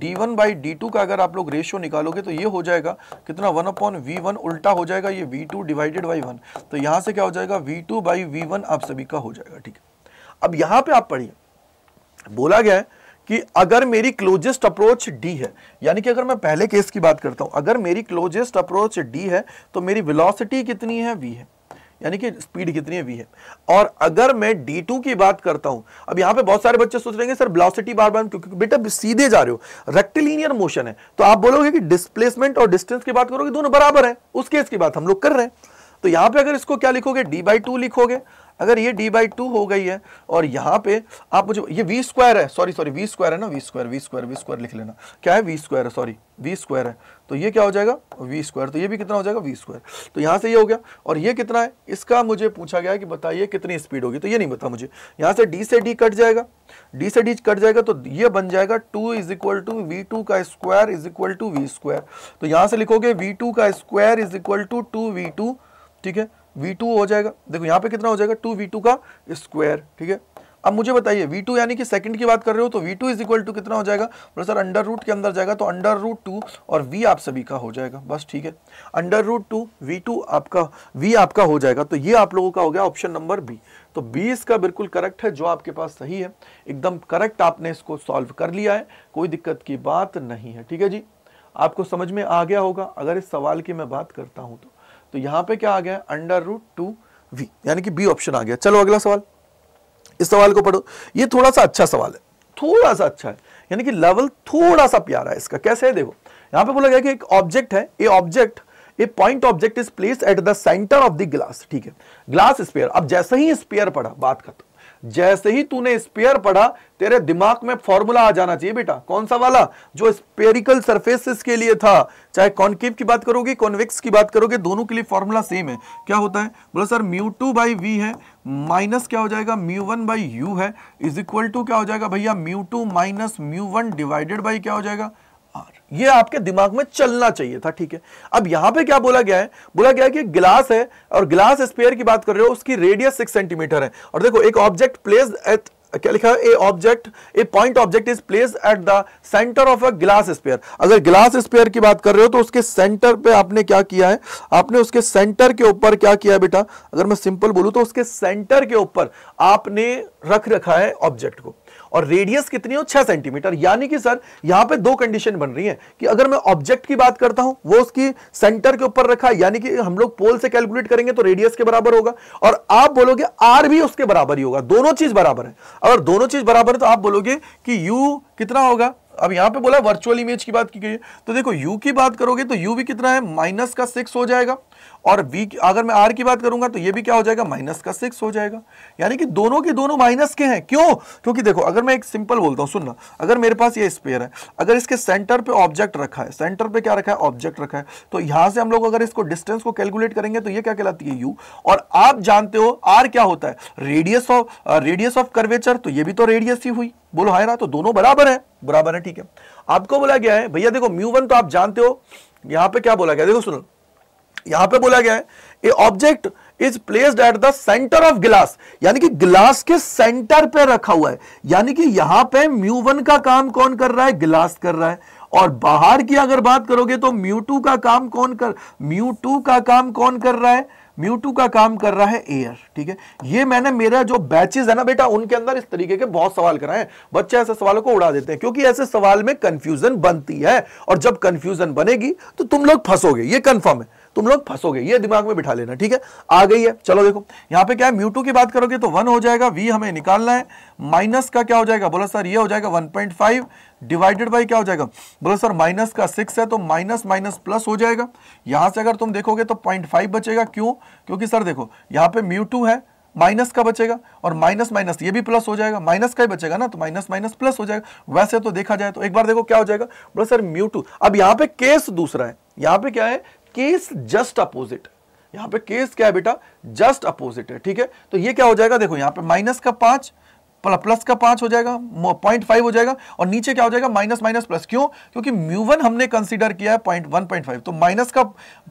A: d1 वन बाई डी का अगर आप लोग रेशियो निकालोगे तो ये हो जाएगा कितना वन अपॉन वी उल्टा हो जाएगा ये v2 डिवाइडेड बाई वन तो यहाँ से क्या हो जाएगा v2 टू बाई वी आप सभी का हो जाएगा ठीक है अब यहां पर आप पढ़िए बोला गया है कि अगर मेरी क्लोजेस्ट अप्रोच डी है यानी कि अगर मैं पहले केस की बात करता हूं अगर मेरी क्लोजेस्ट अप्रोच डी है तो मेरी वेलोसिटी कितनी है वी है यानी कि स्पीड कितनी है वी है और अगर मैं डी टू की बात करता हूं अब यहां पे बहुत सारे बच्चे सोच रहे हैं सर ब्लॉसिटी बार बार क्योंकि बेटा सीधे जा रहे हो रेक्टिलीनियर मोशन है तो आप बोलोगे कि डिस्प्लेसमेंट और डिस्टेंस की बात करोगे दोनों बराबर है उस केस की बात हम लोग कर रहे हैं तो यहां पे अगर इसको क्या लिखोगे डी बाई टू लिखोगे अगर ये डी बाई टू हो गई है और यहाँ पे आप मुझे ये वी स्क्वायर है सॉरी सॉरी वी स्क्वायर है ना V square V square V square लिख लेना क्या है वी स्क्वायर है सॉरी वी स्क्वायर है तो ये क्या हो जाएगा वी स्क्वायर तो ये भी कितना हो जाएगा वी स्क्वायर तो यहाँ से ये हो गया और ये कितना है इसका मुझे पूछा गया कि बताइए कितनी स्पीड होगी तो ये नहीं बता मुझे यहाँ से डी से डी कट जाएगा डी से डी कट जाएगा तो ये बन जाएगा two is equal to V two का square is equal to V square तो यहां से लिखोगे वी टू का square is equal to two V two ठीक है वी टू हो जाएगा देखो यहाँ पे कितना हो जाएगा टू वी टू का स्क्वायर ठीक है अब मुझे बताइए वी टू यानी कि सेकंड की बात कर रहे हो तो V two is equal to कितना हो जाएगा बोले सर अंडर रूट के अंदर जाएगा तो अंडर रूट टू और वी आप सभी का हो जाएगा बस ठीक है under root two V two आपका वी आपका हो जाएगा तो ये आप लोगों का हो गया ऑप्शन नंबर बी तो बी इसका बिल्कुल करेक्ट है जो आपके पास सही है एकदम करेक्ट आपने इसको सॉल्व कर लिया है कोई दिक्कत की बात नहीं है ठीक है जी आपको समझ में आ गया होगा अगर इस सवाल की मैं बात करता हूँ तो तो यहां पे क्या आ गया अंडर रूट टू वी यानी कि बी ऑप्शन आ गया चलो अगला सवाल इस सवाल को पढ़ो ये थोड़ा सा अच्छा सवाल है थोड़ा सा अच्छा है यानी कि लेवल थोड़ा सा प्यारा है इसका कैसे है देखो यहां पे बोला गया कि एक ऑब्जेक्ट है A object A point object is place at the centre of the glass ठीक है ग्लास स्पेयर अब जैसे ही स्पेयर पड़ा बात खत्म जैसे ही तूने स्पेयर पढ़ा तेरे दिमाग में फॉर्मूला आ जाना चाहिए बेटा कौन सा वाला जो स्पेरिकल सरफेसिस के लिए था चाहे कॉन्केव की बात करोगे कॉन्वेक्स की बात करोगे दोनों के लिए फॉर्मूला सेम है क्या होता है बोला sir mu two by V है माइनस क्या हो जाएगा म्यू वन बाई यू है इज इक्वल टू क्या हो जाएगा भैया mu two minus mu one divided by क्या हो जाएगा ये आपके दिमाग में चलना चाहिए था ठीक है अब यहां पे क्या बोला गया है बोला गया है कि ग्लास है और ग्लास स्पेयर की बात कर रहे हो उसकी रेडियस सिक्स सेंटीमीटर है और देखो एक ऑब्जेक्ट प्लेस एट क्या लिखा है A object A point object is place at the centre of a glass sphere अगर ग्लास स्पेयर की बात कर रहे हो तो उसके सेंटर पे आपने क्या किया है आपने उसके सेंटर के ऊपर क्या किया है बेटा अगर मैं सिंपल बोलू तो उसके सेंटर के ऊपर आपने रख रखा है ऑब्जेक्ट को और रेडियस कितनी हो छह सेंटीमीटर यानी कि सर यहां पे दो कंडीशन बन रही है कि अगर मैं ऑब्जेक्ट की बात करता हूं वो उसकी सेंटर के ऊपर रखा यानी कि हम लोग पोल से कैलकुलेट करेंगे तो रेडियस के बराबर होगा और आप बोलोगे आर भी उसके बराबर ही होगा दोनों चीज बराबर है अगर दोनों चीज बराबर है तो आप बोलोगे कि यू कितना होगा अब यहां पे बोला वर्चुअल इमेज की बात की गई है तो देखो यू की बात करोगे तो यू भी कितना है माइनस का सिक्स हो जाएगा और वी अगर मैं आर की बात करूंगा तो ये भी क्या हो जाएगा माइनस का सिक्स हो जाएगा यानी कि दोनों के दोनों माइनस के हैं क्यों क्योंकि देखो अगर मैं एक सिंपल बोलता हूं सुनना अगर मेरे पास ये स्पेयर है अगर इसके सेंटर पे ऑब्जेक्ट रखा है सेंटर पे क्या रखा है ऑब्जेक्ट रखा है तो यहां से हम लोग अगर इसको डिस्टेंस को कैलकुलेट करेंगे तो यह क्या कहलाती है यू और आप जानते हो आर क्या होता है radius of radius of curvature तो यह भी तो रेडियस ही हुई बोलो हाय ना तो दोनों बराबर है बराबर है ठीक है आपको बोला गया है भैया देखो म्यू वन तो आप जानते हो यहां पे क्या बोला गया देखो सुनो यहां पे बोला गया है object is placed at the centre of glass यानी कि ग्लास के सेंटर पे रखा हुआ है यानी कि यहां पे म्यू वन का काम कौन कर रहा है ग्लास कर रहा है और बाहर की अगर बात करोगे तो म्यू टू का काम कौन कर म्यू टू का काम कौन कर रहा है म्यू टू का काम कर रहा है एयर ठीक है ये मैंने मेरा जो बैचेज है ना बेटा उनके अंदर इस तरीके के बहुत सवाल कराए बच्चे ऐसे सवालों को उड़ा देते हैं क्योंकि ऐसे सवाल में कंफ्यूजन बनती है और जब कंफ्यूजन बनेगी तो तुम लोग फंसोगे ये कंफर्म है तुम लोग फंसोगे ये दिमाग में बिठा लेना ठीक है आ गई है चलो देखो यहां पे क्या है म्यू की बात करोगे तो वन हो जाएगा वी हमें निकालना है माइनस का क्या हो जाएगा बोला सर ये हो जाएगा one point five divided by क्या हो जाएगा बोला सर माइनस का सिक्स है तो माइनस माइनस प्लस हो जाएगा यहां से अगर तुम देखोगे तो पॉइंट फाइव बचेगा क्यों क्योंकि सर देखो यहां पर म्यू है माइनस का बचेगा और माइनस माइनस ये भी प्लस हो जाएगा माइनस का ही बचेगा ना तो माइनस माइनस प्लस हो जाएगा वैसे तो देखा जाए तो एक बार देखो क्या हो जाएगा बोला सर म्यू टू अब यहां पे केस दूसरा है यहां पे क्या है केस जस्ट अपोजिट यहां पे केस क्या है बेटा जस्ट अपोजिट है ठीक है तो ये क्या हो जाएगा देखो यहां पे माइनस का पांच प्लस का पांच हो जाएगा पॉइंट फाइव हो जाएगा और नीचे क्या हो जाएगा माइनस माइनस प्लस क्यों क्योंकि म्यू वन हमने कंसीडर किया है पॉइंट वन पॉइंट फाइव तो माइनस का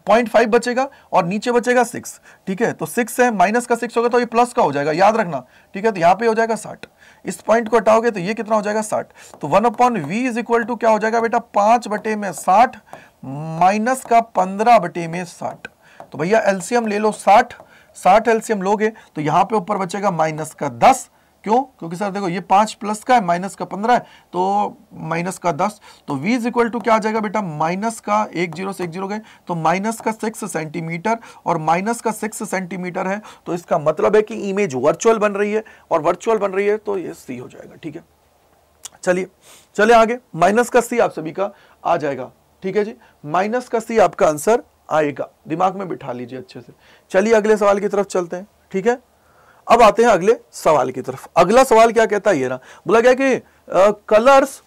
A: पॉइंट फाइव बचेगा और नीचे बचेगा सिक्स ठीक है तो सिक्स है माइनस का सिक्स होगा तो ये प्लस का हो जाएगा याद रखना ठीक है तो यहां पर हो जाएगा साठ इस पॉइंट को हटाओगे तो ये कितना हो जाएगा साठ तो one upon V is equal to क्या हो जाएगा बेटा पांच बटे में साठ माइनस का पंद्रह बटे में साठ तो भैया एलसीएम ले लो साठ साठ एलसीएम लोगे तो यहां पे ऊपर बचेगा माइनस का दस क्यों क्योंकि सर देखो ये पांच प्लस का है माइनस का पंद्रह है तो माइनस का दस तो वीज इक्वल टू क्या आ जाएगा बेटा माइनस का एक जीरो से एक जीरो गए तो माइनस का सिक्स सेंटीमीटर और माइनस का सिक्स सेंटीमीटर है तो इसका मतलब है कि इमेज वर्चुअल बन रही है और वर्चुअल बन रही है तो ये सी हो जाएगा ठीक है चलिए चले आगे माइनस का सी आप सभी का आ जाएगा ठीक है जी माइनस का सी आपका आंसर आएगा दिमाग में बिठा लीजिए अच्छे से चलिए अगले सवाल की तरफ चलते हैं ठीक है अब आते हैं अगले सवाल की तरफ अगला सवाल क्या कहता है ये ना बोला गया कि colours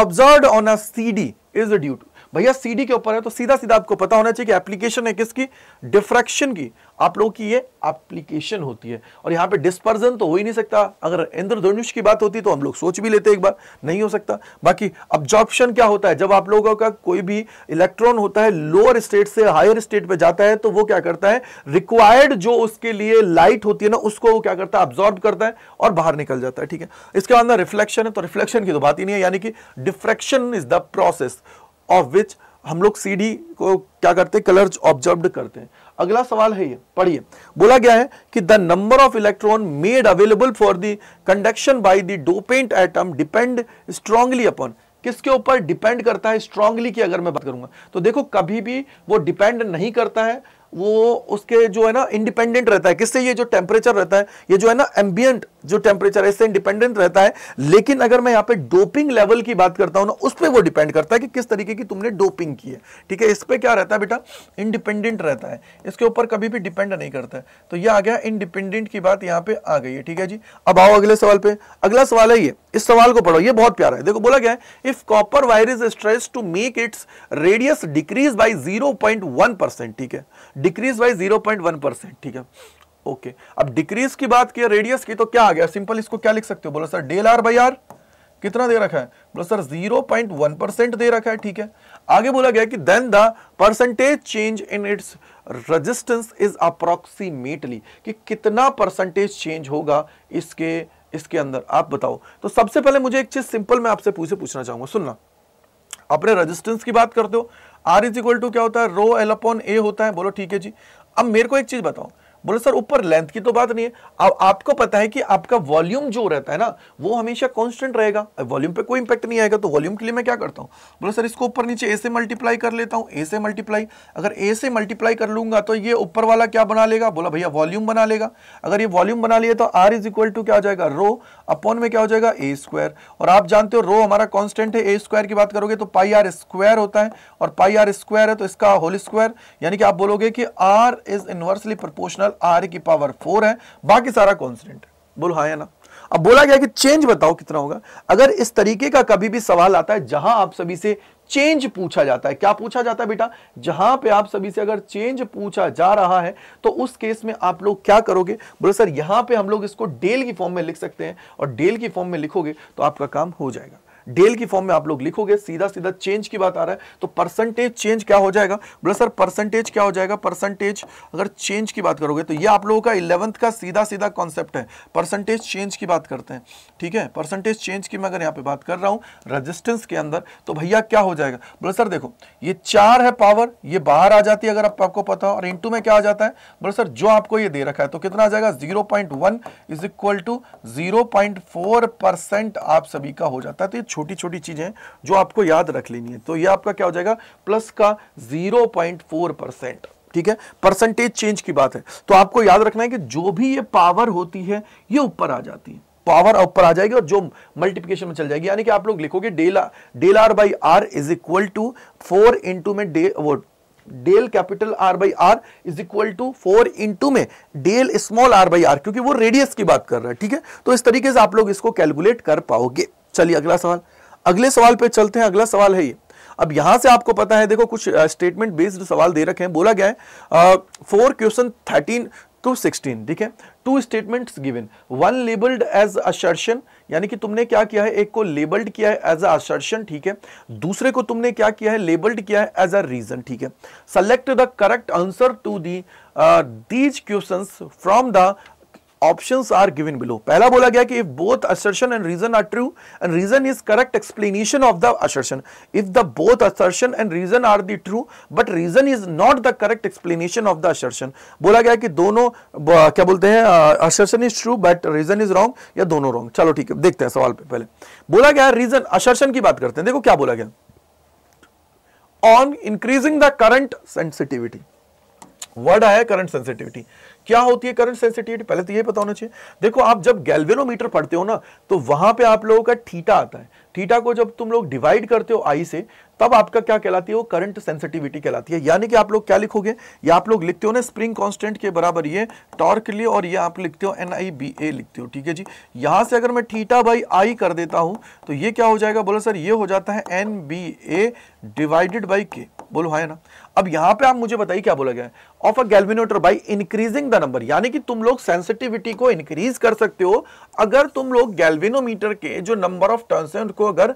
A: observe on a C D is due to भैया सीडी के ऊपर है तो सीधा सीधा आपको पता होना चाहिए कि एप्लीकेशन है किसकी डिफ्रैक्शन की आप लोगों की ये एप्लीकेशन होती है और यहां पे डिस्पर्जन तो हो ही नहीं सकता अगर इंद्रधनुष की बात होती तो हम लोग सोच भी लेते एक बार नहीं हो सकता बाकी अब्जॉर्प्शन क्या होता है जब आप लोगों का कोई भी इलेक्ट्रॉन होता है लोअर स्टेट से हायर स्टेट पर जाता है तो वो क्या करता है रिक्वायर्ड जो उसके लिए लाइट होती है ना उसको वो क्या करता है अब्जॉर्ब करता है और बाहर निकल जाता है ठीक है इसके बाद ना रिफ्लेक्शन है तो रिफ्लेक्शन की तो बात ही नहीं है यानी कि diffraction is the process of which हम लोग सी को क्या करते हैं कलर ऑब्जर्व करते हैं अगला सवाल है ये पढ़िए बोला गया है कि the number of electron made available for the conduction by the dopant atom depend strongly upon किसके ऊपर डिपेंड करता है स्ट्रांगली की अगर मैं बात करूंगा तो देखो कभी भी वो डिपेंड नहीं करता है वो उसके जो है ना इंडिपेंडेंट रहता है किससे ये जो टेम्परेचर रहता है ये जो है ना एम्बियंट जो टेम्परेचर इससे इंडिपेंडेंट रहता है लेकिन अगर मैं यहाँ पे डोपिंग लेवल की बात करता हूं ना उस पर वो डिपेंड करता है कि किस तरीके की तुमने डोपिंग की है ठीक है इस पर क्या रहता है बेटा इंडिपेंडेंट रहता है इसके ऊपर कभी भी डिपेंड नहीं करता है तो यह आ गया इंडिपेंडेंट की बात यहाँ पे आ गई है ठीक है जी अब आओ अगले सवाल पे अगला सवाल है ये इस सवाल को पढ़ो ये बहुत प्यारा है देखो बोला गया है if copper wire is stress to make its radius decrease by zero ठीक है डिक्रीज बाई जीरो ठीक है ओके अब डिक्रीज की बात की रेडियस की तो क्या आ गया सिंपल इसको क्या लिख सकते हो बोलो sir del R by R कितना दे रखा है बोलो सर 0.1 परसेंट दे रखा है ठीक है आगे बोला गया कि then the percentage change in its resistance is approximately कि कितना परसेंटेज चेंज होगा इसके इसके अंदर आप बताओ तो सबसे पहले मुझे एक चीज सिंपल मैं आपसे पूछे पूछना चाहूंगा सुनना अपने रेजिस्टेंस की बात करते हो आर इज इक्वल टू क्या होता है रो एल अपॉन ए होता है बोलो ठीक है जी अब मेरे को एक चीज बताओ बोले सर ऊपर लेंथ की तो बात नहीं है अब आपको पता है कि आपका वॉल्यूम जो रहता है ना वो हमेशा कॉन्स्टेंट रहेगा वॉल्यूम पे कोई इंपैक्ट नहीं आएगा तो वॉल्यूम के लिए मैं क्या करता हूँ बोले सर इसको ऊपर नीचे ए से मल्टीप्लाई कर लेता हूँ ए से मल्टीप्लाई अगर ए से मल्टीप्लाई कर लूंगा तो ये ऊपर वाला क्या बना लेगा बोला भैया वॉल्यूम बना लेगा अगर ये वॉल्यूम बना लिया तो आर इज इक्वल टू क्या हो जाएगा रो अपॉन में क्या हो जाएगा ए स्क्वायर और आप जानते हो रो हमारा कांस्टेंट है ए स्क्वायर की बात करोगे तो पाई आर स्क्वायर होता है और पाई आर स्क्वायर है तो इसका होल स्क्वायर यानी कि आप बोलोगे कि R is inversely proportional R की पावर फोर है बाकी सारा कॉन्स्टेंट बोलो हाँ ना अब बोला गया कि चेंज बताओ कितना होगा अगर इस तरीके का कभी भी सवाल आता है जहां आप सभी से चेंज पूछा जाता है क्या पूछा जाता है बेटा जहां पे आप सभी से अगर चेंज पूछा जा रहा है तो उस केस में आप लोग क्या करोगे बोले सर यहां पे हम लोग इसको डेल की फॉर्म में लिख सकते हैं और डेल की फॉर्म में लिखोगे तो आपका काम हो जाएगा डेल की फॉर्म में आप लोग लिखोगे सीधा सीधा चेंज की बात आ रहा है तो परसेंटेज चेंज क्या हो जाएगा बोला सर परसेंटेज क्या हो जाएगा परसेंटेज अगर चेंज की बात करोगे तो ये आप लोगों का इलेवंथ का सीधा सीधा कॉन्सेप्ट है परसेंटेज चेंज की बात करते हैं ठीक है परसेंटेज चेंज की मैं अगर यहाँ पे बात कर रहा हूँ रजिस्टेंस के अंदर तो भैया क्या हो जाएगा बोला सर देखो ये चार है पावर ये बाहर आ जाती है अगर आपको पता हो और इन में क्या आ जाता है बोला सर जो आपको ये दे रखा है तो कितना आ जाएगा zero point one is equal to zero आप सभी का हो जाता है तो ये छोटी छोटी चीज़ें हैं जो आपको याद रख लेनी है तो ये आपका क्या हो जाएगा प्लस का 0.4 परसेंट ठीक है परसेंटेज चेंज की बात है तो आपको याद रखना है कि जो भी ये पावर होती है ये ऊपर आ जाती है पावर ऊपर आ जाएगी और जो मल्टीप्लिकेशन में चल जाएगी यानी कि आप लोग लिखोगे डेला del R by R is equal to four into में डे वो del capital R by R is equal to four into में del small R by R क्योंकि वो रेडियस की बात कर रहा है ठीक है तो इस तरीके से आप लोग इसको कैलकुलेट कर पाओगे चलिए अगला सवाल अगले सवाल पे चलते हैं अगला सवाल है ये अब यहां से आपको पता है देखो कुछ स्टेटमेंट बेस्ड सवाल दे रखे हैं बोला गया है four question thirteen to sixteen ठीक है two statement given one labelled as assertion यानी कि तुमने क्या किया है एक को लेबल्ड किया है एज अ असर्शन ठीक है दूसरे को तुमने क्या किया है लेबल्ड किया है एज अ रीजन ठीक है select the correct answer to these question from the options are given below पहला बोला गया कि if both assertion and reason are true and reason is correct explanation of the assertion if the both assertion and reason are the true but reason is not the correct explanation of the assertion बोला गया कि दोनों क्या बोलते हैं assertion is true but reason is wrong या दोनों wrong चलो ठीक है देखते हैं सवाल पे पहले बोला गया रीजन असर्शन की बात करते हैं देखो क्या बोला गया on increasing the current sensitivity word आया करंट सेंसिटिविटी क्या होती है करंट सेंसिटिविटी पहले तो ये पता होना चाहिए देखो आप जब गैल्वेनोमीटर पढ़ते हो ना तो वहां पे आप लोगों का थीटा आता है थीटा को जब तुम लोग डिवाइड करते हो आई से तब आपका क्या कहलाती है वो करंट सेंसिटिविटी कहलाती है यानी कि आप लोग क्या लिखोगे ये आप लोग लिखते हो ना स्प्रिंग कांस्टेंट के बराबर ये टॉर्क लिए और ये आप लिखते हो एन आई बी ए लिखते हो ठीक है जी यहां से अगर मैं थीटा बाई आई कर देता हूं तो ये क्या हो जाएगा बोला सर ये हो जाता है N B A divided by K बोलो हाँ ना अब यहां पे आप मुझे बताइए क्या बोला गया है of a galvanometer by increasing the number यानी कि तुम लोग सेंसिटिविटी को इंक्रीज कर सकते हो अगर तुम लोग गैल्विनोमीटर के जो नंबर ऑफ टर्न्स हैं उनको अगर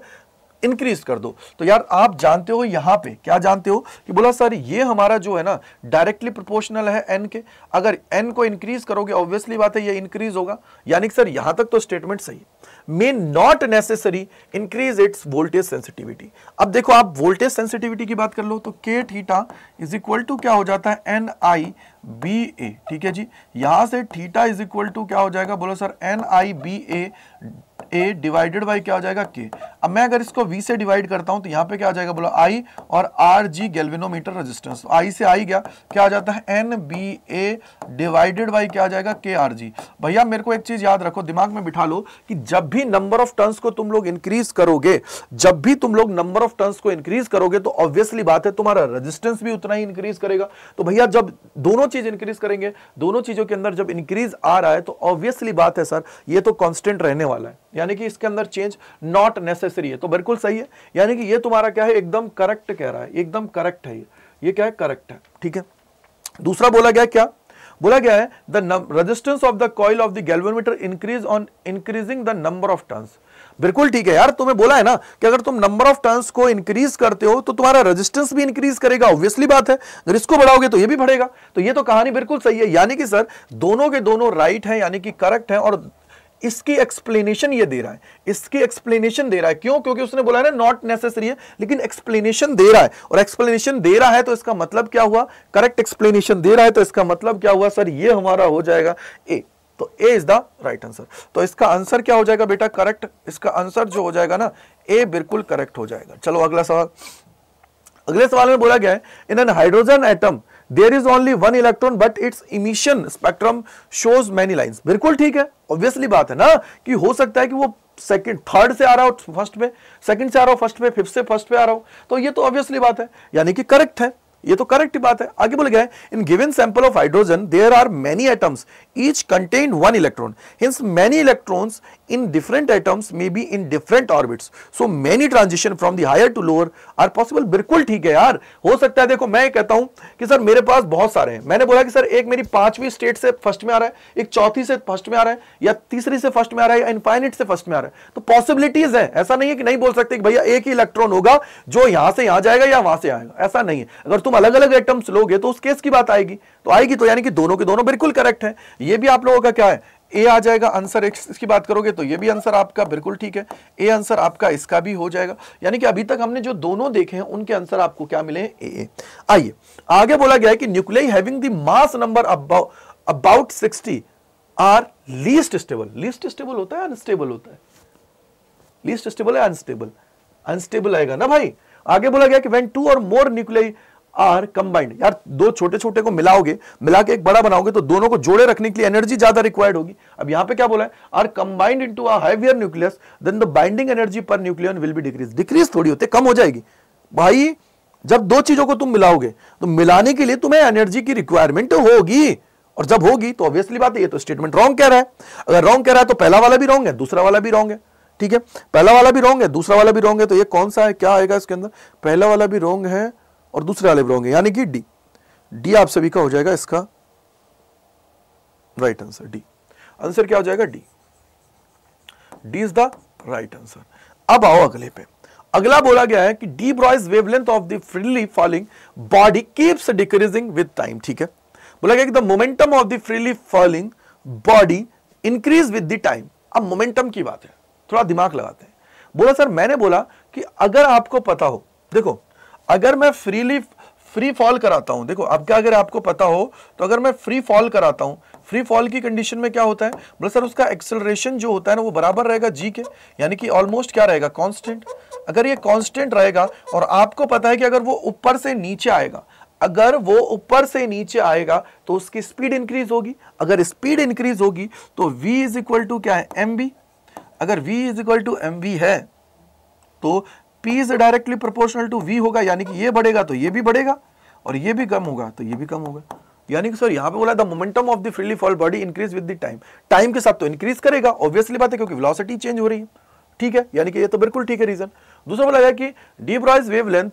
A: इंक्रीज कर दो तो यार आप जानते हो यहां पे क्या जानते हो कि बोला सर ये हमारा जो है ना डायरेक्टली प्रोपोर्शनल है एन के अगर एन को इंक्रीज करोगे ऑब्वियसली बात है ये इंक्रीज होगा यानी कि सर यहां तक तो स्टेटमेंट सही है may not necessary increase its voltage sensitivity अब देखो आप वोल्टेज सेंसिटिविटी की बात कर लो तो के थीटा इज इक्वल टू क्या हो जाता है एन आई बी ए ठीक है जी यहां से थीटा इज इक्वल टू क्या हो जाएगा बोलो sir N I B A A divided by क्या हो जाएगा के अब मैं अगर इसको वी से डिवाइड करता हूं तो यहां पे क्या आ जाएगा बोला आई और आर जी गेलविनोमीटर रजिस्टेंस आई से आई गया क्या आ जाता है N B A divided by क्या आ जाएगा के आर जी भैया मेरे को एक चीज याद रखो दिमाग में बिठा लो कि जब भी नंबर ऑफ टर्न्स को तुम लोग इंक्रीज करोगे जब भी तुम लोग नंबर ऑफ टर्न्स को इंक्रीज करोगे तो ऑब्वियसली बात है तुम्हारा रजिस्टेंस भी उतना ही इंक्रीज करेगा तो भैया जब दोनों चीज इंक्रीज करेंगे दोनों चीजों के अंदर जब इंक्रीज आ रहा है तो ऑब्वियसली बात है सर ये तो कॉन्स्टेंट रहने वाला है यानी कि इसके अंदर चेंज नॉट नेसेसरी है तो बिल्कुल सही है यानी कि ये तुम्हारा क्या है एकदम करेक्ट कह रहा है एकदम करेक्ट है ये ये क्या है करेक्ट है ठीक है दूसरा बोला गया क्या बोला गया है the resistance of the coil of the galvanometer increase on increasing the number of turns बिल्कुल ठीक है यार तुम्हें बोला है ना कि अगर तुम नंबर ऑफ टर्न्स को इंक्रीज करते हो तो तुम्हारा रेजिस्टेंस भी इंक्रीज करेगा ऑब्वियसली बात है अगर इसको बढ़ाओगे तो ये भी बढ़ेगा तो ये तो कहानी बिल्कुल सही है यानी कि सर दोनों के दोनों राइट right है यानी कि करेक्ट है और इसकी एक्सप्लेनेशन ये दे रहा है इसकी एक्सप्लेनेशन दे रहा है क्यों क्योंकि उसने बोला ना नॉट नेसेसरी है लेकिन एक्सप्लेनेशन दे रहा है और एक्सप्लेनेशन दे रहा है तो इसका मतलब क्या हुआ करेक्ट एक्सप्लेनेशन दे रहा है तो इसका मतलब क्या हुआ सर ये हमारा हो जाएगा ए तो A is the right answer तो इसका आंसर क्या हो जाएगा बेटा करेक्ट इसका आंसर जो हो जाएगा ना ए बिल्कुल करेक्ट हो जाएगा चलो अगला सवाल अगले सवाल में बोला गया है in an hydrogen atom there is only one electron but its emission spectrum shows many line बिल्कुल ठीक है ऑब्वियसली बात है ना कि हो सकता है कि वो सेकंड थर्ड से आ रहा हो फर्स्ट में सेकंड से आ रहा हो फर्स्ट में फिफ्थ से फर्स्ट में आ रहा हो तो ये तो ऑब्वियसली बात है यानी कि करेक्ट है ये तो करेक्ट बात है आगे बोल गए in given sample of hydrogen there are many atoms each contained one electron. Hence many electrons in different atoms may be in different orbits. So many transition from the higher to lower are possible. बिल्कुल ठीक है यार हो सकता है देखो मैं कहता हूं कि सर मेरे पास बहुत सारे हैं मैंने बोला कि सर एक मेरी पांचवी स्टेट से फर्स्ट में आ रहा है एक चौथी से फर्स्ट में आ रहा है या तीसरी से फर्स्ट में आ रहा है या इनफाइनिट से फर्स्ट में आ रहा है तो पॉसिबिलिटीज है ऐसा नहीं है कि नहीं बोल सकते कि भैया एक ही इलेक्ट्रॉन होगा जो यहां से यहां जाएगा या वहां से आएगा ऐसा नहीं है अगर तुम अलग अलग एटम्स लोगे तो उस केस की बात आएगी तो आएगी तो यानी कि दोनों के दोनों बिल्कुल करेक्ट है ये भी आप लोगों का क्या है ए आ जाएगा आंसर एक्स की बात करोगे तो ये भी आंसर आपका बिल्कुल ठीक है ए आंसर आपका इसका भी हो जाएगा यानी कि अभी तक हमने जो दोनों देखे हैं उनके आंसर आपको क्या मिले हैं ए आइए आगे बोला गया है कि nuclei having the mass number about sixty are least stable least stable होता है अनस्टेबल होता है लीस्ट स्टेबल है अनस्टेबल अनस्टेबल आएगा ना भाई आगे बोला गया कि वेन टू और मोर न्यूक्लियाई आर कंबाइंड यार दो छोटे छोटे को मिलाओगे मिला के एक बड़ा बनाओगे तो दोनों को जोड़े रखने के लिए एनर्जी ज्यादा रिक्वायर्ड होगी अब यहां पे क्या बोला है are combined into a heavier nucleus then the binding energy per nucleon will be decrease decrease थोड़ी होते कम हो जाएगी भाई जब दो चीजों को तुम मिलाओगे तो मिलाने के लिए तुम्हें एनर्जी की रिक्वायरमेंट तो होगी और जब होगी तो ऑब्वियसली बात ये तो स्टेटमेंट रॉन्ग कह रहा है अगर रॉन्ग कह रहा है तो पहला वाला भी रॉन्ग है दूसरा वाला भी रॉन्ग है ठीक है पहला वाला भी रॉन्ग है दूसरा वाला भी रॉन्ग है तो ये कौन सा है क्या आएगा इसके अंदर पहला वाला भी रॉन्ग है और दूसरे वाले पर यानी कि डी डी आप सभी का हो जाएगा इसका राइट आंसर डी आंसर क्या हो जाएगा D D is the right answer अब आओ अगले पे अगला बोला गया है कि de Broglie wavelength of the freely falling body keeps decreasing with time ठीक है बोला गया कि the momentum of the freely falling body increase with the time अब मोमेंटम की बात है थोड़ा दिमाग लगाते हैं बोला सर मैंने बोला कि अगर आपको पता हो देखो अगर मैं फ्रीली फ्री फॉल कराता हूं देखो अब क्या अगर आपको पता हो तो अगर मैं फ्री फॉल कराता हूं फ्री फॉल की कंडीशन में क्या होता है बोले सर उसका एक्सेलरेशन जो होता है ना वो बराबर रहेगा जी के यानी कि ऑलमोस्ट क्या रहेगा कांस्टेंट अगर ये कांस्टेंट रहेगा और आपको पता है कि अगर वो ऊपर से नीचे आएगा अगर वो ऊपर से नीचे आएगा तो उसकी स्पीड इंक्रीज होगी अगर स्पीड इंक्रीज होगी तो वी इज इक्वल टू क्या है एम अगर V is equal to M है तो P is directly proportional to V होगा यानी कि ये बढ़ेगा तो ये भी बढ़ेगा और ये भी कम होगा तो ये भी कम होगा यानी कि सर यहाँ पे बोला the momentum of the freely fall body increase with the time time के साथ तो इंक्रीज करेगा ऑब्वियसली बात है क्योंकि वेलोसिटी चेंज हो रही है ठीक है यानी कि ये तो बिल्कुल ठीक है रीजन दूसरा बोला गया कि de Broglie wavelength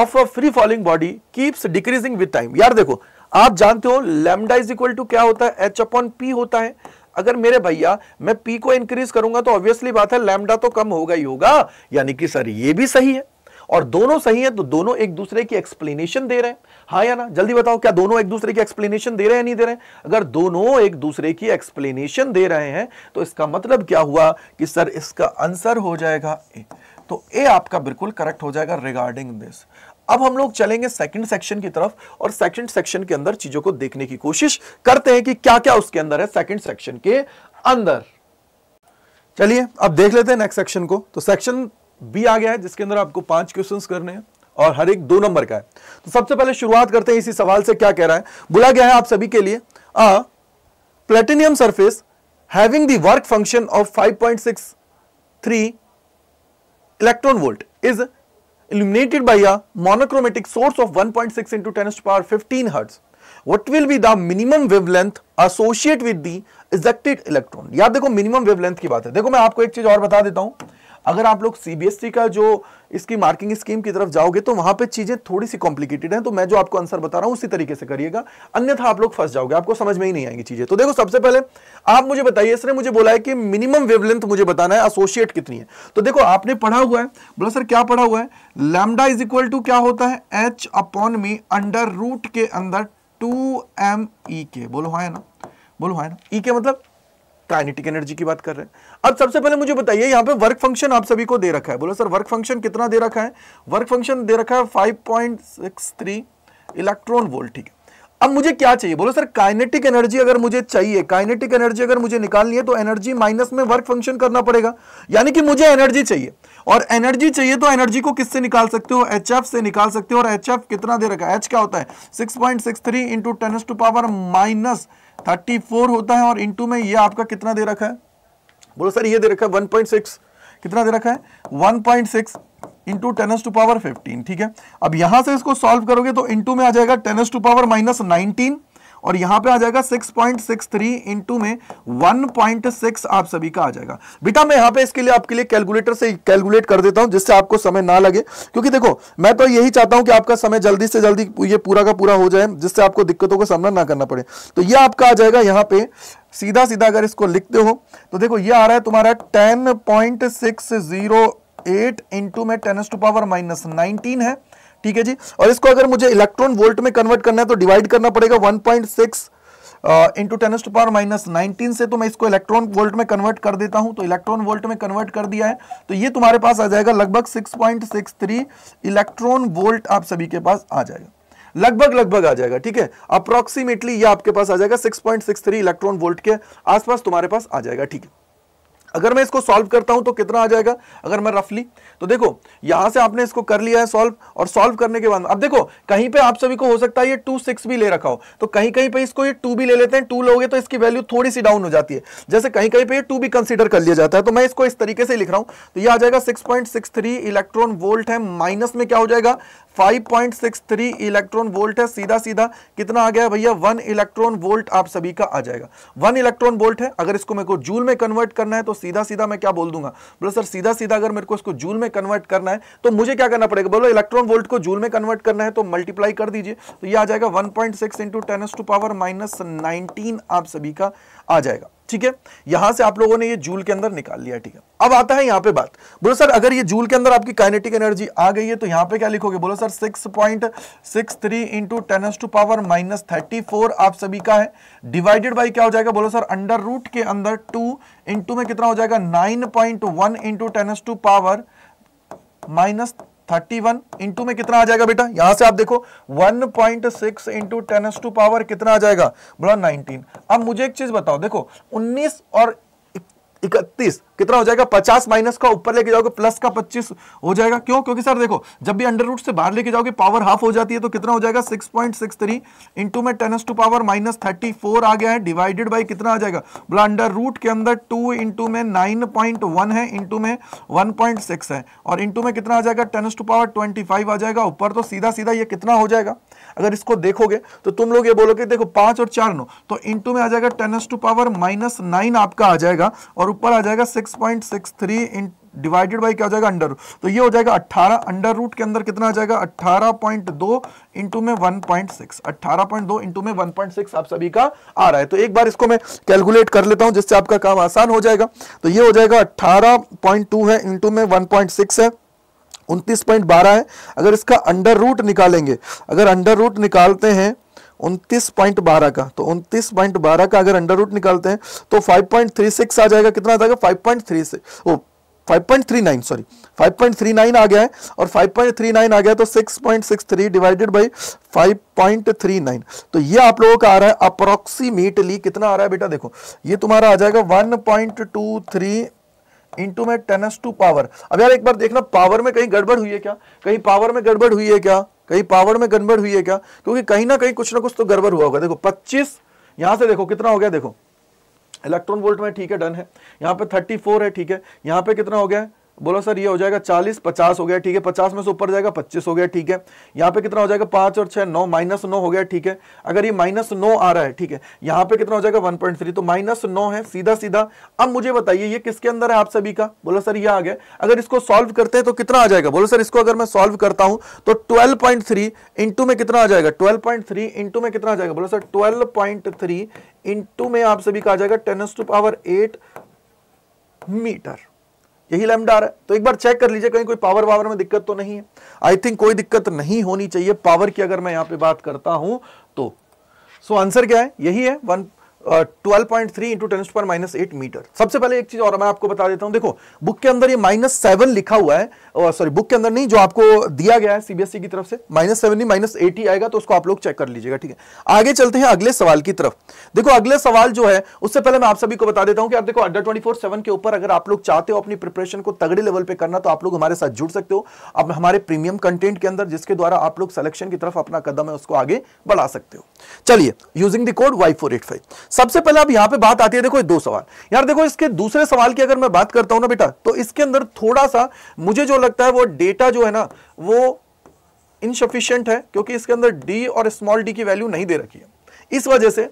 A: of a free falling body keeps decreasing with time यार देखो आप जानते हो लेमडा इज इक्वल टू क्या होता है एच अपॉन पी होता है अगर मेरे भैया मैं पी को इंक्रीज करूंगा तो ऑब्वियसली बात है लैमडा तो कम होगा ही होगा यानी कि सर ये भी सही है और दोनों सही है तो दोनों एक दूसरे की एक्सप्लेनेशन दे रहे हैं हाँ या ना जल्दी बताओ क्या दोनों एक दूसरे की एक्सप्लेनेशन दे रहे हैं नहीं दे रहे हैं अगर दोनों एक दूसरे की एक्सप्लेनेशन दे रहे हैं तो इसका मतलब क्या हुआ कि सर इसका आंसर हो जाएगा ए तो ए आपका बिल्कुल करेक्ट हो जाएगा रिगार्डिंग दिस अब हम लोग चलेंगे सेकंड सेक्शन की तरफ और सेकंड सेक्शन के अंदर चीजों को देखने की कोशिश करते हैं कि क्या क्या उसके अंदर है सेकंड सेक्शन के अंदर चलिए अब देख लेते हैं नेक्स्ट सेक्शन को तो सेक्शन बी आ गया है जिसके अंदर आपको पांच क्वेश्चंस करने हैं और हर एक दो नंबर का है तो सबसे पहले शुरुआत करते हैं इसी सवाल से क्या कह रहा है बोला गया है आप सभी के लिए a platinum surface having the work function of five electron volt is illuminated by a monochromatic source of 1.6 into 10 to power 15 hertz what will be the minimum wavelength associated with the ejected electron याद देखो minimum wavelength ki baat hai dekho main aapko ek cheez aur bata देता हूं अगर आप लोग CBSE e का जो इसकी मार्किंग स्कीम की तरफ जाओगे तो वहां पे चीजें थोड़ी सी कॉम्प्लिकेटेड हैं तो मैं जो आपको आंसर बता रहा हूं उसी तरीके से करिएगा अन्यथा आप लोग फंस जाओगे आपको समझ में ही नहीं आएंगी चीजें तो देखो सबसे पहले आप मुझे बताइए इसने मुझे बोला है कि मिनिमम वेवलेंथ मुझे बताना है एसोसिएट कितनी है तो देखो आपने पढ़ा हुआ है बोला सर क्या पढ़ा हुआ है लैमडा इज इक्वल टू क्या होता है H upon M under root के अंदर टू एम ई के बोलो हाँ ना बोलो हाँ ना ई e के मतलब काइनेटिक एनर्जी की बात कर रहे हैं अब सबसे पहले मुझे बताइए यहाँ पे वर्क फंक्शन आप सभी को दे रखा है बोलो सर वर्क फंक्शन कितना दे रखा है वर्क फंक्शन दे रखा है 5.63 इलेक्ट्रॉन वोल्ट ठीक है अब मुझे क्या चाहिए बोलो सर काइनेटिक एनर्जी अगर मुझे चाहिए काइनेटिक एनर्जी अगर मुझे निकालनी है तो एनर्जी माइनस में वर्क फंक्शन करना पड़ेगा यानी कि मुझे एनर्जी चाहिए और एनर्जी चाहिए तो एनर्जी को किससे निकाल सकते हो एच से निकाल सकते हो और एच कितना दे रखा है एच क्या होता है six point six three into ten to power minus thirty four होता है और इंटू में यह आपका कितना दे रखा है बोलो सर ये दे रखा है वन पॉइंट सिक्स कितना दे रखा है one point six into tens to power fifteen ठीक है अब यहां से इसको सॉल्व करोगे तो इंटू में आ जाएगा tens to power minus nineteen और यहां पे आ जाएगा 6.63 पॉइंट सिक्स थ्री इंटू में 1.6 आप सभी का आ जाएगा बेटा मैं यहां पे इसके लिए आपके लिए कैलकुलेटर से कैलकुलेट कर देता हूं जिससे आपको समय ना लगे क्योंकि देखो मैं तो यही चाहता हूं कि आपका समय जल्दी से जल्दी ये पूरा का पूरा हो जाए जिससे आपको दिक्कतों का सामना ना करना पड़े तो यह आपका आ जाएगा यहां पर सीधा सीधा अगर इसको लिखते हो तो देखो यह आ रहा है तुम्हारा ten point six zero eight into में tens to power minus nineteen है ठीक है जी और इसको अगर मुझे इलेक्ट्रॉन वोल्ट में कन्वर्ट करना है तो डिवाइड करना पड़ेगा 1.6 point six into ten to power minus nineteen से तो मैं इसको इलेक्ट्रॉन वोल्ट में कन्वर्ट कर देता हूं तो इलेक्ट्रॉन वोल्ट में कन्वर्ट कर दिया है तो ये तुम्हारे पास आ जाएगा लगभग 6.63 इलेक्ट्रॉन वोल्ट आप सभी के पास आ जाएगा लगभग लगभग आ जाएगा ठीक है अप्रोक्सीमेटली ये आपके पास आ जाएगा 6.63 इलेक्ट्रॉन वोल्ट के आसपास तुम्हारे पास आ जाएगा ठीक है अगर मैं इसको सॉल्व करता हूं तो कितना आ जाएगा अगर मैं रफली तो देखो यहां से आपने इसको कर लिया है सॉल्व और सॉल्व करने के बाद अब देखो कहीं पे आप सभी को हो सकता है ये टू सिक्स भी ले रखा हो तो कहीं कहीं पे इसको ये टू भी ले लेते हैं टू लोगे तो इसकी वैल्यू थोड़ी सी डाउन हो जाती है जैसे कहीं कहीं पर ये टू भी कंसिडर कर लिया जाता है तो मैं इसको इस तरीके से लिख रहा हूं तो यह आ जाएगा सिक्स इलेक्ट्रॉन वोल्ट है माइनस में क्या हो जाएगा 5.63 इलेक्ट्रॉन वोल्ट है सीधा सीधा कितना आ गया भैया वन इलेक्ट्रॉन वोल्ट आप सभी का आ जाएगा वन इलेक्ट्रॉन वोल्ट है अगर इसको मेरे को जूल में कन्वर्ट करना है तो सीधा सीधा मैं क्या बोल दूंगा बोलो सर सीधा सीधा अगर मेरे को इसको जूल में कन्वर्ट करना है तो मुझे क्या करना पड़ेगा बोलो इलेक्ट्रॉन वोल्ट को जूल में कन्वर्ट करना है तो मल्टीप्लाई कर दीजिए तो यह आ जाएगा one point six into ten to power minus nineteen आप सभी का आ जाएगा ठीक है यहां से आप लोगों ने ये जूल के अंदर निकाल लिया ठीक है अब आता है यहां पे बात बोलो सर अगर ये जूल के अंदर आपकी काइनेटिक एनर्जी आ गई है तो यहां पे क्या लिखोगे बोलो sir 6.63 point six three into ten to power minus thirty four आप सभी का है डिवाइडेड बाई क्या हो जाएगा बोलो सर अंडर रूट के अंदर टू इंटू में कितना हो जाएगा nine point one into ten to power minus thirty one into में कितना आ जाएगा बेटा यहां से आप देखो one point six into ten to power कितना आ जाएगा बोला नाइनटीन अब मुझे एक चीज बताओ देखो उन्नीस और इकतीस कितना हो जाएगा पचास माइनस का ऊपर लेके जाओगे प्लस का पच्चीस हो जाएगा क्यों क्योंकि सर देखो जब भी अंडर रूट से बाहर लेके जाओगे पावर हाफ हो जाती है तो कितना हो जाएगा six point six three into में tens to power minus thirty four आ गया है डिवाइडेड बाई कितना आ जाएगा बोला अंडर रूट के अंदर टू इंटू में नाइन पॉइंट वन है इंटू में वन पॉइंट सिक्स है और इंटू में कितना आ जाएगा tens to power twenty five आ जाएगा ऊपर तो सीधा सीधा ये कितना हो जाएगा अगर इसको देखोगे तो तुम लोग ये बोलोगे देखो पांच और चार नो तो इंटू में आ जाएगा ten S to power minus nine आपका आ जाएगा और ऊपर आ जाएगा six point six three in divided by क्या हो जाएगा अंडर तो ये हो जाएगा अट्ठारह अंडर रूट के अंदर कितना आ जाएगा अट्ठारह पॉइंट दो इंटू में वन पॉइंट सिक्स अट्ठारह पॉइंट दो इंटू में वन पॉइंट सिक्स आप सभी का आ रहा है तो एक बार इसको मैं कैलकुलेट कर लेता हूं जिससे आपका काम आसान हो जाएगा तो ये हो जाएगा 18.2 है इंटू में 1.6 है उनतीस पॉइंट बारह है अगर इसका अंडर रूट निकालेंगे अगर अंडर रूट निकालते हैं उनतीस पॉइंट बारह का तो उनतीस पॉइंट बारह का अगर अंडर रूट निकालते हैं तो फाइव पॉइंट थ्री सिक्स आ जाएगा कितना आ जाएगा five point three six oh five point three nine sorry five point three nine आ गया है और फाइव पॉइंट थ्री नाइन आ गया तो six point six three divided by five point three nine तो ये आप लोगों का आ रहा है अप्रोक्सीमेटली कितना आ रहा है बेटा देखो ये तुम्हारा आ जाएगा one point two three into में टेन एस टू पावर अब यार एक बार देखना पावर में कहीं गड़बड़ हुई है क्या कहीं पावर में गड़बड़ हुई है क्या कहीं पावर में गड़बड़ हुई है क्या क्योंकि कहीं ना कहीं कुछ ना कुछ तो गड़बड़ हुआ होगा देखो पच्चीस यहां से देखो कितना हो गया देखो इलेक्ट्रॉन वोल्ट में ठीक है डन है यहाँ पे 34 है ठीक है यहाँ पे कितना हो गया है बोला सर ये हो जाएगा चालीस पचास हो गया ठीक है पचास में से ऊपर जाएगा पच्चीस हो गया ठीक है यहाँ पे कितना हो जाएगा पांच और छह नौ माइनस नौ हो गया ठीक है अगर ये माइनस नौ आ रहा है ठीक है यहाँ पे कितना हो जाएगा वन पॉइंट थ्री तो माइनस नौ है सीधा सीधा अब मुझे बताइए ये किसके अंदर है आप सभी का बोला सर ये आ गया अगर इसको सोल्व करते हैं तो कितना आ जाएगा बोला सर इसको अगर मैं सोल्व करता हूं तो ट्वेल्व पॉइंट थ्री इंटू में कितना आ जाएगा ट्वेल्व पॉइंट थ्री इंटू में कितना आ जाएगा बोला sir twelve point three into में आप सभी का आ जाएगा ten to power eight metre यही लेमडा आ रहा है तो एक बार चेक कर लीजिए कहीं कोई पावर वावर में दिक्कत तो नहीं है आई थिंक कोई दिक्कत नहीं होनी चाहिए पावर की अगर मैं यहां पे बात करता हूं तो सो so आंसर क्या है यही है one 12.3 point three into ten पर माइनस एट मीटर सबसे पहले एक चीज और मैं आपको बता देता हूं देखो बुक के अंदर ये माइनस सेवन लिखा हुआ है सॉरी बुक के अंदर नहीं जो आपको दिया गया है सीबीएसई e की तरफ से माइनस सेवन नहीं माइनस एट ही आएगा तो उसको आप लोग चेक कर लीजिएगा ठीक है आगे चलते हैं अगले सवाल की तरफ देखो अगले सवाल जो है उससे पहले मैं आप सभी को बता देता हूं कि आप देखो अड्डा ट्वेंटी के ऊपर अगर आप लोग चाहते हो अपनी प्रिपरेशन को तगड़े लेवल पर करना तो आप लोग हमारे साथ जुड़ सकते हो अब हमारे प्रीमियम कंटेंट के अंदर जिसके द्वारा आप लोग सिलेक्शन की तरफ अपना कदम है उसको आगे बढ़ा सकते हो चलिए यूजिंग द कोड वाई सबसे पहले अब यहां पे बात आती है देखो दो सवाल यार देखो इसके दूसरे सवाल की अगर मैं बात करता हूं ना बेटा तो इसके अंदर थोड़ा सा मुझे जो लगता है वो डेटा जो है ना वो इनसफिशियंट है क्योंकि इसके अंदर डी और स्मॉल डी की वैल्यू नहीं दे रखी है इस वजह से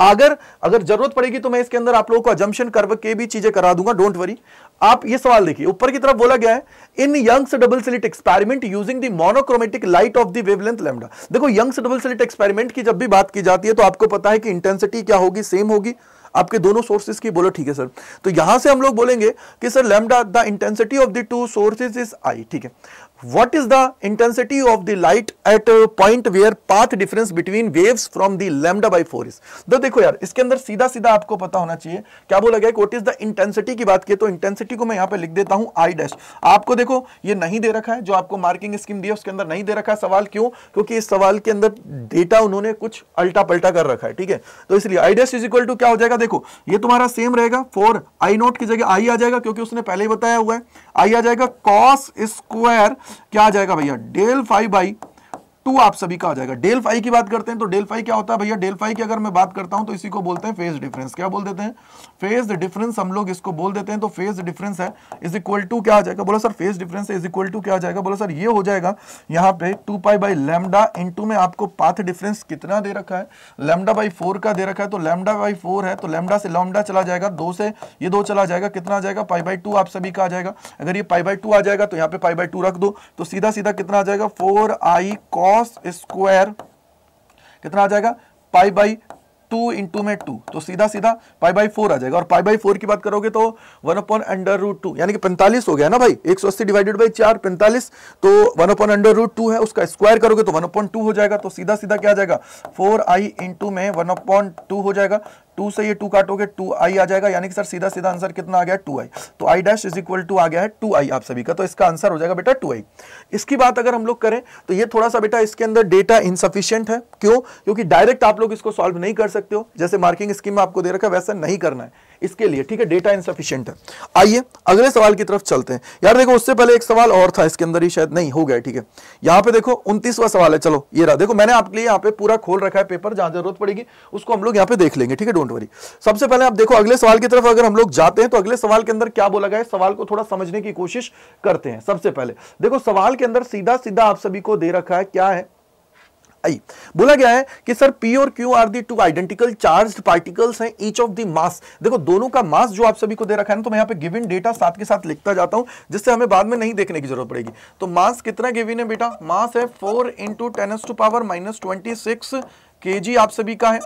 A: अगर अगर जरूरत पड़ेगी तो मैं इसके अंदर आप लोगों को अजम्पन कर के भी चीजें करा दूंगा डोंट वरी आप ये सवाल देखिए ऊपर की तरफ बोला गया है in young's double slit experiment using the monochromatic light of the wavelength lambda देखो यंग्स डबल सिलिट एक्सपेरिमेंट की जब भी बात की जाती है तो आपको पता है कि इंटेंसिटी क्या होगी सेम होगी आपके दोनों सोर्सेज की बोलो ठीक है सर तो यहां से हम लोग बोलेंगे कि sir lambda the intensity of the two sources is I ठीक है what is the intensity of the light at a point where path difference between waves from the lambda by 4 is तो देखो यार इसके अंदर सीधा सीधा आपको पता होना चाहिए क्या बोला गया व्हाट इज द इंटेंसिटी की बात की तो इंटेंसिटी को मैं यहाँ पे लिख देता हूँ आई डैश आपको देखो ये नहीं दे रखा है जो आपको मार्किंग स्कीम दी उसके अंदर नहीं दे रखा है सवाल क्यों क्योंकि इस सवाल के अंदर डेटा उन्होंने कुछ अल्टा पलटा कर रखा है ठीक है तो इसलिए I dash is equal to क्या हो जाएगा देखो ये तुम्हारा सेम रहेगा फोर आई नोट की जगह आई आ जाएगा क्योंकि उसने पहले ही बताया हुआ है आई आ जाएगा कॉस स्क्वायर क्या आ जाएगा भैया डेल फाइव बाई टू आप सभी का आ जाएगा डेल फाइव की बात करते हैं तो डेल फाइव क्या होता है भैया डेल फाइव की अगर मैं बात करता हूं तो इसी को बोलते हैं फेज डिफरेंस क्या बोल देते हैं फेज डिफरेंस हम लोग इसको बोल देते हैं तो फेज डिफरेंस है इज इक्वल टू क्या आ जाएगा बोला sir phase difference is equal to क्या जाएगा बोला सर ये हो जाएगा यहाँ पे two pi by lambda in में आपको पाथ डिफरेंस कितना दे रखा है लेमडा बाई फोर का दे रखा है तो लेमडा बाई फोर है तो लेमडा से लेमडा चला जाएगा दो से ये दो चला जाएगा कितना आ जाएगा पाई बाई टू आप सभी का आ जाएगा अगर ये पाई बाई टू आ जाएगा तो यहाँ पे पाई बाई टू रख दो तो सीधा सीधा कितना आ जाएगा फोर आई कॉ कॉस स्क्वायर कितना आ जाएगा पाई बाई टू इंटू में टू तो सीधा सीधा पाई बाई फोर आ जाएगा और पाई बाई फोर की बात करोगे तो one upon under root two यानी कि पैंतालीस हो गया ना भाई एक सौ अस्सी डिवाइडेड बाई चार पैंतालीस तो one upon under root two है उसका स्क्वायर करोगे तो वन अपॉन टू हो जाएगा तो सीधा सीधा क्या आ जाएगा फोर आई इंटू में वन अपॉन टू हो जाएगा टू से ये टू काटोगे टू आई आ जाएगा यानी कि सर सीधा सीधा आंसर कितना आ गया टू आई तो I dash is equal to आ गया है टू आई आप सभी का तो इसका आंसर हो जाएगा बेटा टू आई इसकी बात अगर हम लोग करें तो ये थोड़ा सा बेटा इसके अंदर डेटा इनसफिशियंट है क्यों क्योंकि डायरेक्ट आप लोग इसको सॉल्व नहीं कर सकते हो जैसे मार्किंग स्कीम में आपको दे रखा है वैसा नहीं करना है इसके लिए ठीक है डेटा इनसफिशियंट है आइए अगले सवाल की तरफ चलते हैं यार देखो उससे पहले एक सवाल और था इसके अंदर ही शायद नहीं हो गया ठीक है यहां पे देखो उन्तीसवा सवाल है चलो ये रहा देखो मैंने आपके लिए यहां पे पूरा खोल रखा है पेपर जहां जरूरत पड़ेगी उसको हम लोग यहां पे देख लेंगे ठीक है डोंट वरी सबसे पहले आप देखो अगले सवाल की तरफ अगर हम लोग जाते हैं तो अगले सवाल के अंदर क्या बोला गया है सवाल को थोड़ा समझने की कोशिश करते हैं सबसे पहले देखो सवाल के अंदर सीधा सीधा आप सभी को दे रखा है क्या है आई बोला गया है कि सर पी और Q are the two identical charge particles हैं ईच ऑफ दी मास देखो दोनों का मास जो आप सभी को दे रखा है ना तो मैं यहाँ पे गिवन डेटा साथ के साथ लिखता जाता हूँ जिससे हमें बाद में नहीं देखने की जरूरत पड़ेगी तो मास कितना गिविन है बेटा मास है four into tens to power minus twenty six K G आप सभी का है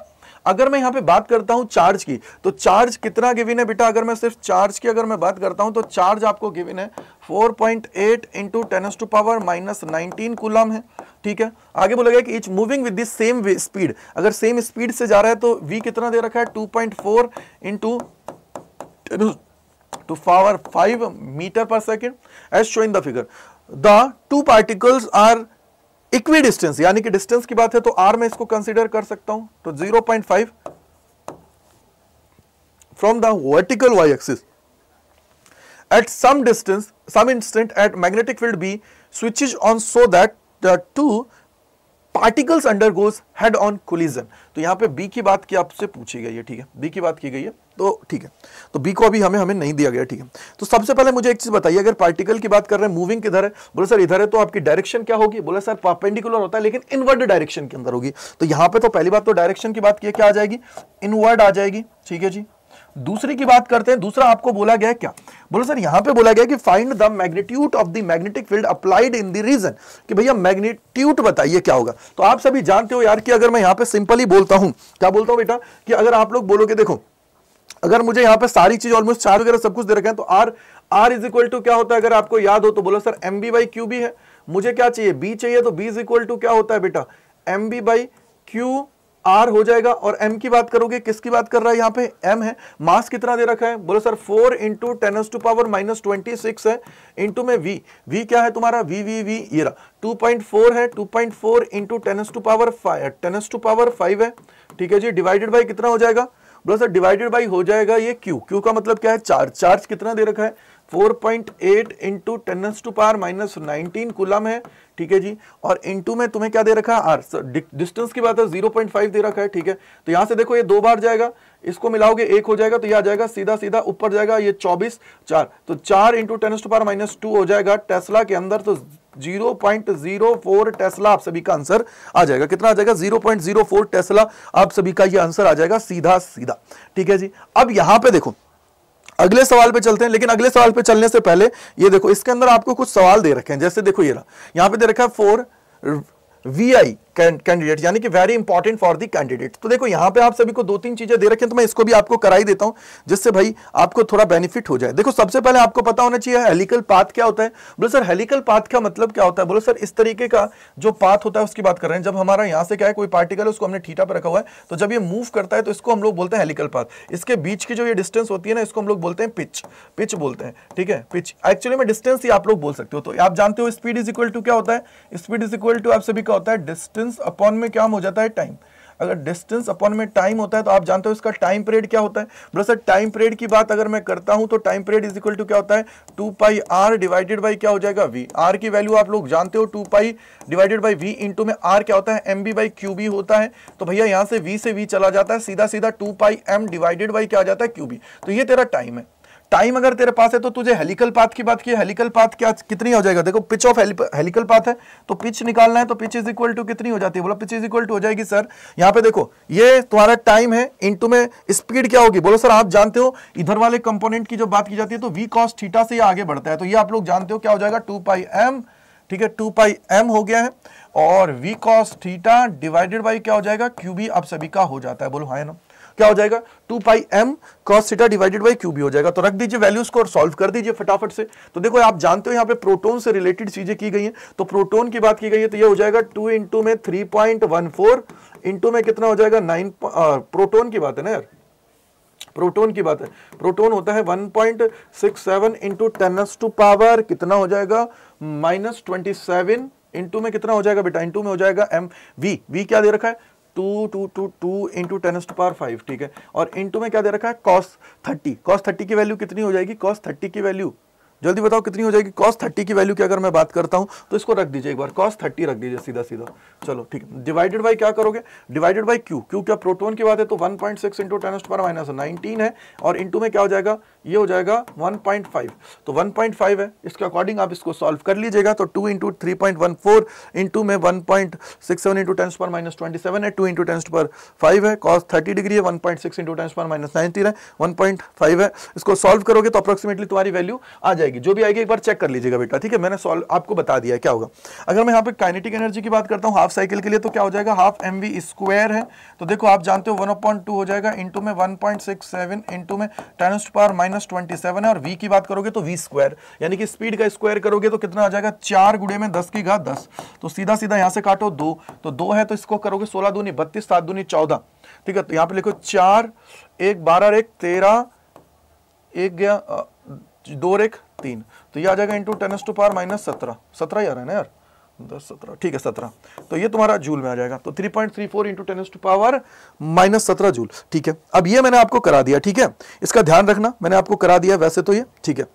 A: अगर मैं यहां पे बात करता हूं चार्ज की तो चार्ज कितना गिविन है बेटा अगर मैं सिर्फ चार्ज की अगर मैं बात करता हूं तो चार्ज आपको गिविन है 4.8 point eight into tens to power minus nineteen coulomb है ठीक है आगे बोला गया कि each moving with this same speed अगर सेम स्पीड से जा रहा है तो वी कितना दे रखा है 2.4 point four into to power five metre per second as show in the figure the two particles are equidistance यानी कि डिस्टेंस की बात है तो आर में इसको कंसिडर कर सकता हूं तो zero point five from the vertical Y axis at समिस्टेंस some instant at magnetic field B switch is on so that the two undergoes head on collision तो यहां पे बी की बात की आपसे पूछी गई है ठीक है बी की बात की गई है तो ठीक है तो बी को अभी हमें हमें नहीं दिया गया ठीक है तो सबसे पहले मुझे एक चीज बताइए अगर पार्टिकल की बात कर रहे हैं मूविंग किधर है बोले सर इधर है तो आपकी डायरेक्शन क्या होगी बोले सर परपेंडिकुलर होता है लेकिन इनवर्ड डायरेक्शन के अंदर होगी तो यहां पे तो पहली बात तो डायरेक्शन की बात की क्या आ जाएगी इनवर्ड आ जाएगी ठीक है जी दूसरी की बात करते हैं दूसरा आपको बोला गया क्या बोलो सर यहां पे बोला गया कि find the magnitude of the magnetic field applied in the region कि भैया मैग्नीट्यूड बताइए क्या होगा तो आप सभी जानते हो यार कि अगर मैं यहां पे सिंपली बोलता हूं क्या बोलता हूं बेटा कि अगर आप लोग बोलोगे देखो अगर मुझे यहां पे सारी चीज ऑलमोस्ट चार वगैरह सब कुछ दे रखा है तो R R is equal to क्या होता है अगर आपको याद हो तो बोलो sir M B by Q B है मुझे क्या चाहिए बी चाहिए तो बी इज इक्वल टू क्या होता है बेटा M B by Q R हो जाएगा और एम की बात करोगे किसकी बात कर रहा है यहां पे एम है मास कितना दे रखा है बोलो sir four into tens to power minus twenty six है इंटू में वी वी क्या है तुम्हारा वी वी वी ये रहा टू पॉइंट फोर है two point four into tens to power five tens to power five है ठीक है जी डिवाइडेड बाई कितना हो जाएगा बोलो सर डिवाइडेड बाई हो जाएगा ये क्यू क्यू का मतलब क्या है चार्ज चार्ज कितना दे रखा है 4.8 point eight into tens to power minus nineteen coulomb है ठीक है जी और इंटू में तुम्हें क्या दे रखा है आर डिस्टेंस की बात है 0.5 दे रखा है ठीक है तो यहां से देखो ये दो बार जाएगा इसको मिलाओगे एक हो जाएगा तो ये आ जाएगा सीधा सीधा ऊपर जाएगा ये 24 चार तो चार into tens to power minus two हो जाएगा टेस्ला के अंदर तो 0.04 टेस्ला आप सभी का आंसर आ जाएगा कितना आ जाएगा 0.04 टेस्ला आप सभी का ये आंसर आ जाएगा सीधा सीधा ठीक है जी अब यहां पे देखो अगले सवाल पे चलते हैं लेकिन अगले सवाल पे चलने से पहले ये देखो इसके अंदर आपको कुछ सवाल दे रखे हैं जैसे देखो ये यहां पे दे रखा है फोर वी आई कैंडिडेट यानी कि very important for the candidate तो देखो यहां पे आप सभी को दो तीन चीजें दे रखें तो मैं इसको भी आपको कराई देता हूं जिससे भाई आपको थोड़ा बेनिफिट हो जाए देखो सबसे पहले आपको पता होना चाहिए हेलिकल पाथ क्या होता है बोलो सर हेलिकल पाथ का मतलब क्या होता है बोलो सर इस तरीके का जो पाथ होता है उसकी बात कर रहे हैं जब हमारा यहां से क्या है कोई पार्टिकल है उसको हमने ठीटा पर रखा हुआ है तो जब ये मूव करता है तो इसको हम लोग बोलते हैं हेलिकल पाथ इसके बीच की जो ये डिस्टेंस होती है ना इसको हम लोग बोलते हैं पिच पिच बोलते हैं ठीक है पिच एक्चुअली में डिस्टेंस ही आप लोग बोल सकते हो तो आप जानते हो स्पीड इज इक्वल टू क्या होता है स्पीड इज इक्वल टू आप सभी का होता है डिस्टेंस डिस्टेंस अपॉन में क्या हो जाता है टाइम अगर डिस्टेंस अपॉन में टाइम होता है तो आप जानते हो इसका टाइम पीरियड क्या होता है बोलो सर टाइम पीरियड की बात अगर मैं करता हूं तो time period is equal to क्या होता है two pi R divided by क्या हो जाएगा वी आर की वैल्यू आप लोग जानते हो two pi divided by V into में आर क्या होता है M B by Q B होता है तो भैया यहाँ से वी से वी चला जाता है सीधा सीधा two pi M divided by क्या आ जाता है क्यू बी तो ये तेरा टाइम है टाइम अगर तेरे पास है तो तुझे हेलिकल पाथ की बात की हेलिकल पाथ क्या कितनी हो जाएगा देखो पिच ऑफ हेलिकल पाथ है तो पिच निकालना है तो पिच इज इक्वल टू कितनी हो जाती है बोला पिच इज इक्वल टू हो जाएगी सर यहाँ पे देखो ये तुम्हारा टाइम है इंटू में स्पीड क्या होगी बोलो सर आप जानते हो इधर वाले कंपोनेंट की जो बात की जाती है तो वी कॉस थीटा से ये आगे बढ़ता है तो ये आप लोग जानते हो क्या हो जाएगा टू पाई एम ठीक है टू पाई एम हो गया है और V cos theta divided by क्या हो जाएगा क्यूबी आप सभी का हो जाता है बोलो हाई ना क्या हो जाएगा two pi M cos theta divided by Q B हो जाएगा तो रख दीजिए वैल्यूज को और सॉल्व कर दीजिए फटाफट से तो देखो आप जानते हो यहाँ पे प्रोटोन से रिलेटेड चीजें की गई हैं तो प्रोटोन की बात की गई है तो ये हो जाएगा टू इंटू में three point one four into में कितना हो जाएगा नाइन प्रोटोन की बात है ना यार प्रोटोन की बात है प्रोटोन होता है 1.67 point six seven into tens to power कितना हो जाएगा माइनस ट्वेंटी सेवन इंटू में कितना हो जाएगा बेटा इंटू में हो जाएगा एम वी वी क्या दे रखा है two two two two into ten to power five ठीक है और इंटू में क्या दे रखा है कॉस थर्टी कॉस थर्टी की वैल्यू कितनी हो जाएगी कॉस थर्टी की वैल्यू जल्दी बताओ कितनी हो जाएगी कॉस थर्टी की वैल्यू की अगर मैं बात करता हूं तो इसको रख दीजिए एक बार कॉस थर्टी रख दीजिए सीधा सीधा चलो ठीक है डिवाइडेड बाई क्या करोगे डिवाइडेड बाई क्यू क्यू क्या प्रोटोन की बात है तो one point six into ten पर माइनस नाइनटीन है और इंटू में क्या हो जाएगा ये हो जाएगा 1.5 तो 1.5 है इसके अकॉर्डिंग आप इसको सॉल्व कर लीजिएगा तो 2 into three point one four into में one point six seven into tens power minus twenty seven है two into tens power five है कॉस थर्टी डिग्री है one point six into tens power minus nineteen है one point five है इसको solve करोगे तो approximately तुम्हारी value आ जाएगी जो भी आएगी एक बार चेक कर लीजिएगा बेटा ठीक है मैंने सॉल्व आपको बता दिया क्या होगा अगर मैं यहाँ पर काइनेटिक एनर्जी की बात करता हूँ हाफ साइकिल के लिए तो क्या हो जाएगा हाफ एम वी स्क्वायर है तो देखो आप जानते हो वन अपॉइंट टू हो जाएगा इंटू में one point six seven into में tens power minus minus twenty seven है और वी की बात करोगे तो वी स्क्वायर यानी कि स्पीड का स्क्वायर करोगे तो कितना आ जाएगा चार गुड़े में दस की घात दस तो सीधा सीधा यहां से काटो दो तो दो है तो इसको करोगे सोलह दूनी बत्तीस सात दूनी चौदह ठीक है तो यहां पर लिखो चार एक बारह एक तेरह एक गया दो एक तीन तो यह आ जाएगा into tens to power minus सत्रह सत्रह ही आ रहा है ना यार दस सत्रह ठीक है सत्रह तो ये तुम्हारा जूल में आ जाएगा तो three point three four into ten to power minus सत्रह जूल ठीक है अब ये मैंने आपको करा दिया ठीक है इसका ध्यान रखना मैंने आपको करा दिया वैसे तो ये ठीक है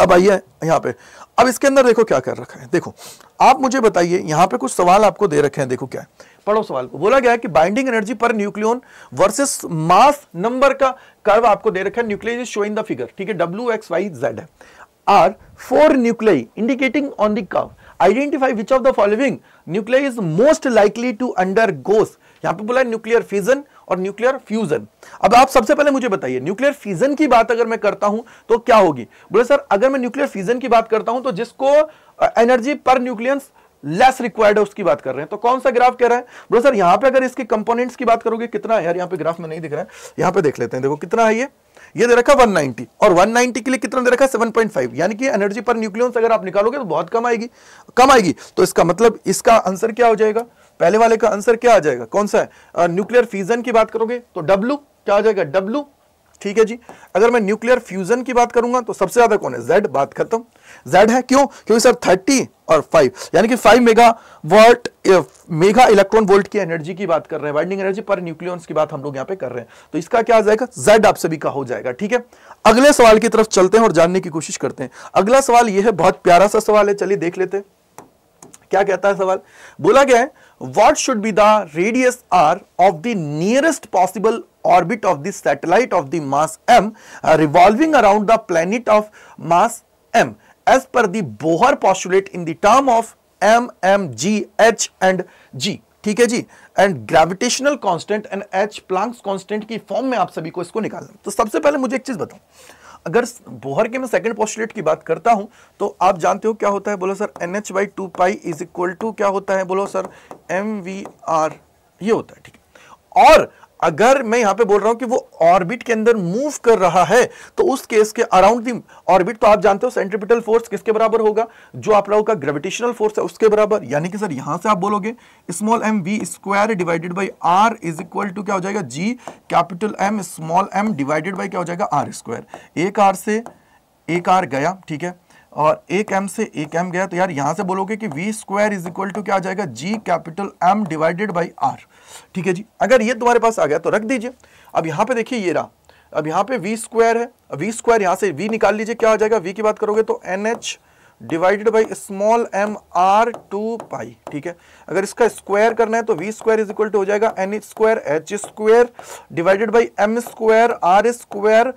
A: अब आइए यहाँ पे अब इसके अंदर देखो क्या कर रखा है देखो आप मुझे बताइए यहाँ पे कुछ सवाल आपको दे रखे हैं देखो क्या है पढ़ो सवाल को बोला गया है कि binding energy per nucleon versus mass number का कर्व आपको दे रखा है nucleus is showing the figure ठीक है डब्ल्यू एक्स वाई जेड है are four nuclei indicating on the curve identify which of the following nuclear is most likely to undergoes यहां पर बोला न्यूक्लियर फिजन और न्यूक्लियर फ्यूजन अब आप सबसे पहले मुझे बताइए न्यूक्लियर फिजन की बात अगर मैं करता हूं तो क्या होगी बोले सर अगर मैं न्यूक्लियर फिजन की बात करता हूं तो जिसको एनर्जी पर न्यूक्लियंस लेस रिक्वायर्ड है उसकी बात कर रहे हैं तो कौन सा ग्राफ कह रहा है बोले सर यहां पे अगर इसके कंपोनेंट्स की बात करोगे कितना है यार यहां पे ग्राफ में नहीं दिख रहा है यहां पे देख लेते हैं देखो कितना है ये ये दे रखा 190 और 190 के लिए कितना दे रखा 7.5 यानी कि एनर्जी पर न्यूक्लियस अगर आप निकालोगे तो बहुत कम आएगी कम आएगी तो इसका मतलब इसका आंसर क्या हो जाएगा पहले वाले का आंसर क्या आ जाएगा कौन सा है न्यूक्लियर फ्यूजन की बात करोगे तो डब्लू क्या आ जाएगा डब्ल्यू ठीक है जी अगर मैं न्यूक्लियर फ्यूजन की बात करूंगा तो सबसे ज्यादा कौन है जेड बात खत्म जेड है क्यों क्योंकि सर 30 और 5 यानी कि 5 mega volt mega electron volt की एनर्जी की बात कर रहे हैं वाइंडिंग एनर्जी पर न्यूक्लियंस की बात हम लोग यहां पे कर रहे हैं तो इसका क्या आ जाएगा जेड आप सभी का हो जाएगा ठीक है अगले सवाल की तरफ चलते हैं और जानने की कोशिश करते हैं अगला सवाल यह है बहुत प्यारा सा सवाल है चलिए देख लेते हैं क्या कहता है सवाल बोला गया है what should be the radius r of the nearest possible orbit of the satellite of the mass m uh, revolving around the planet of mass m as per the Bohr postulate in the term of m, m, g, h and g. ठीक है G and gravitational constant and H planck's constant की form में आप सभी को इसको निकालना तो सबसे पहले मुझे एक चीज बताओ अगर बोहर के मैं सेकंड पोस्टुलेट की बात करता हूं तो आप जानते हो क्या होता है बोलो sir N H by two pi is equal to क्या होता है बोलो सर एम वी आर ये होता है ठीक है और अगर मैं यहां पे बोल रहा हूं कि वो ऑर्बिट के अंदर मूव कर रहा है तो उस केस के अराउंड दी ऑर्बिट तो आप जानते हो सेंट्रिपिटल फोर्स किसके बराबर होगा जो आप लोगों का ग्रेविटेशनल फोर्स है उसके बराबर यानी कि सर यहां से आप बोलोगे small M V square divided by R is equal to क्या हो जाएगा G capital M small M divided by क्या हो जाएगा आर स्क्वायर एक आर से एक आर गया ठीक है और एक एम से एक एम गया तो यार यहां से बोलोगे कि V square is equal to क्या आ जाएगा G capital M divided by R ठीक है जी अगर ये तुम्हारे पास आ गया तो रख दीजिए अब यहाँ पे देखिए ये रहा अब यहाँ पे वी स्क्वायर है वी स्क्वायर यहाँ से वी निकाल लीजिए क्या आ जाएगा वी की बात करोगे तो N H divided by small M R two pi ठीक है अगर इसका स्क्वायर करना है तो V square is equal to हो जाएगा N square H square divided by M square R square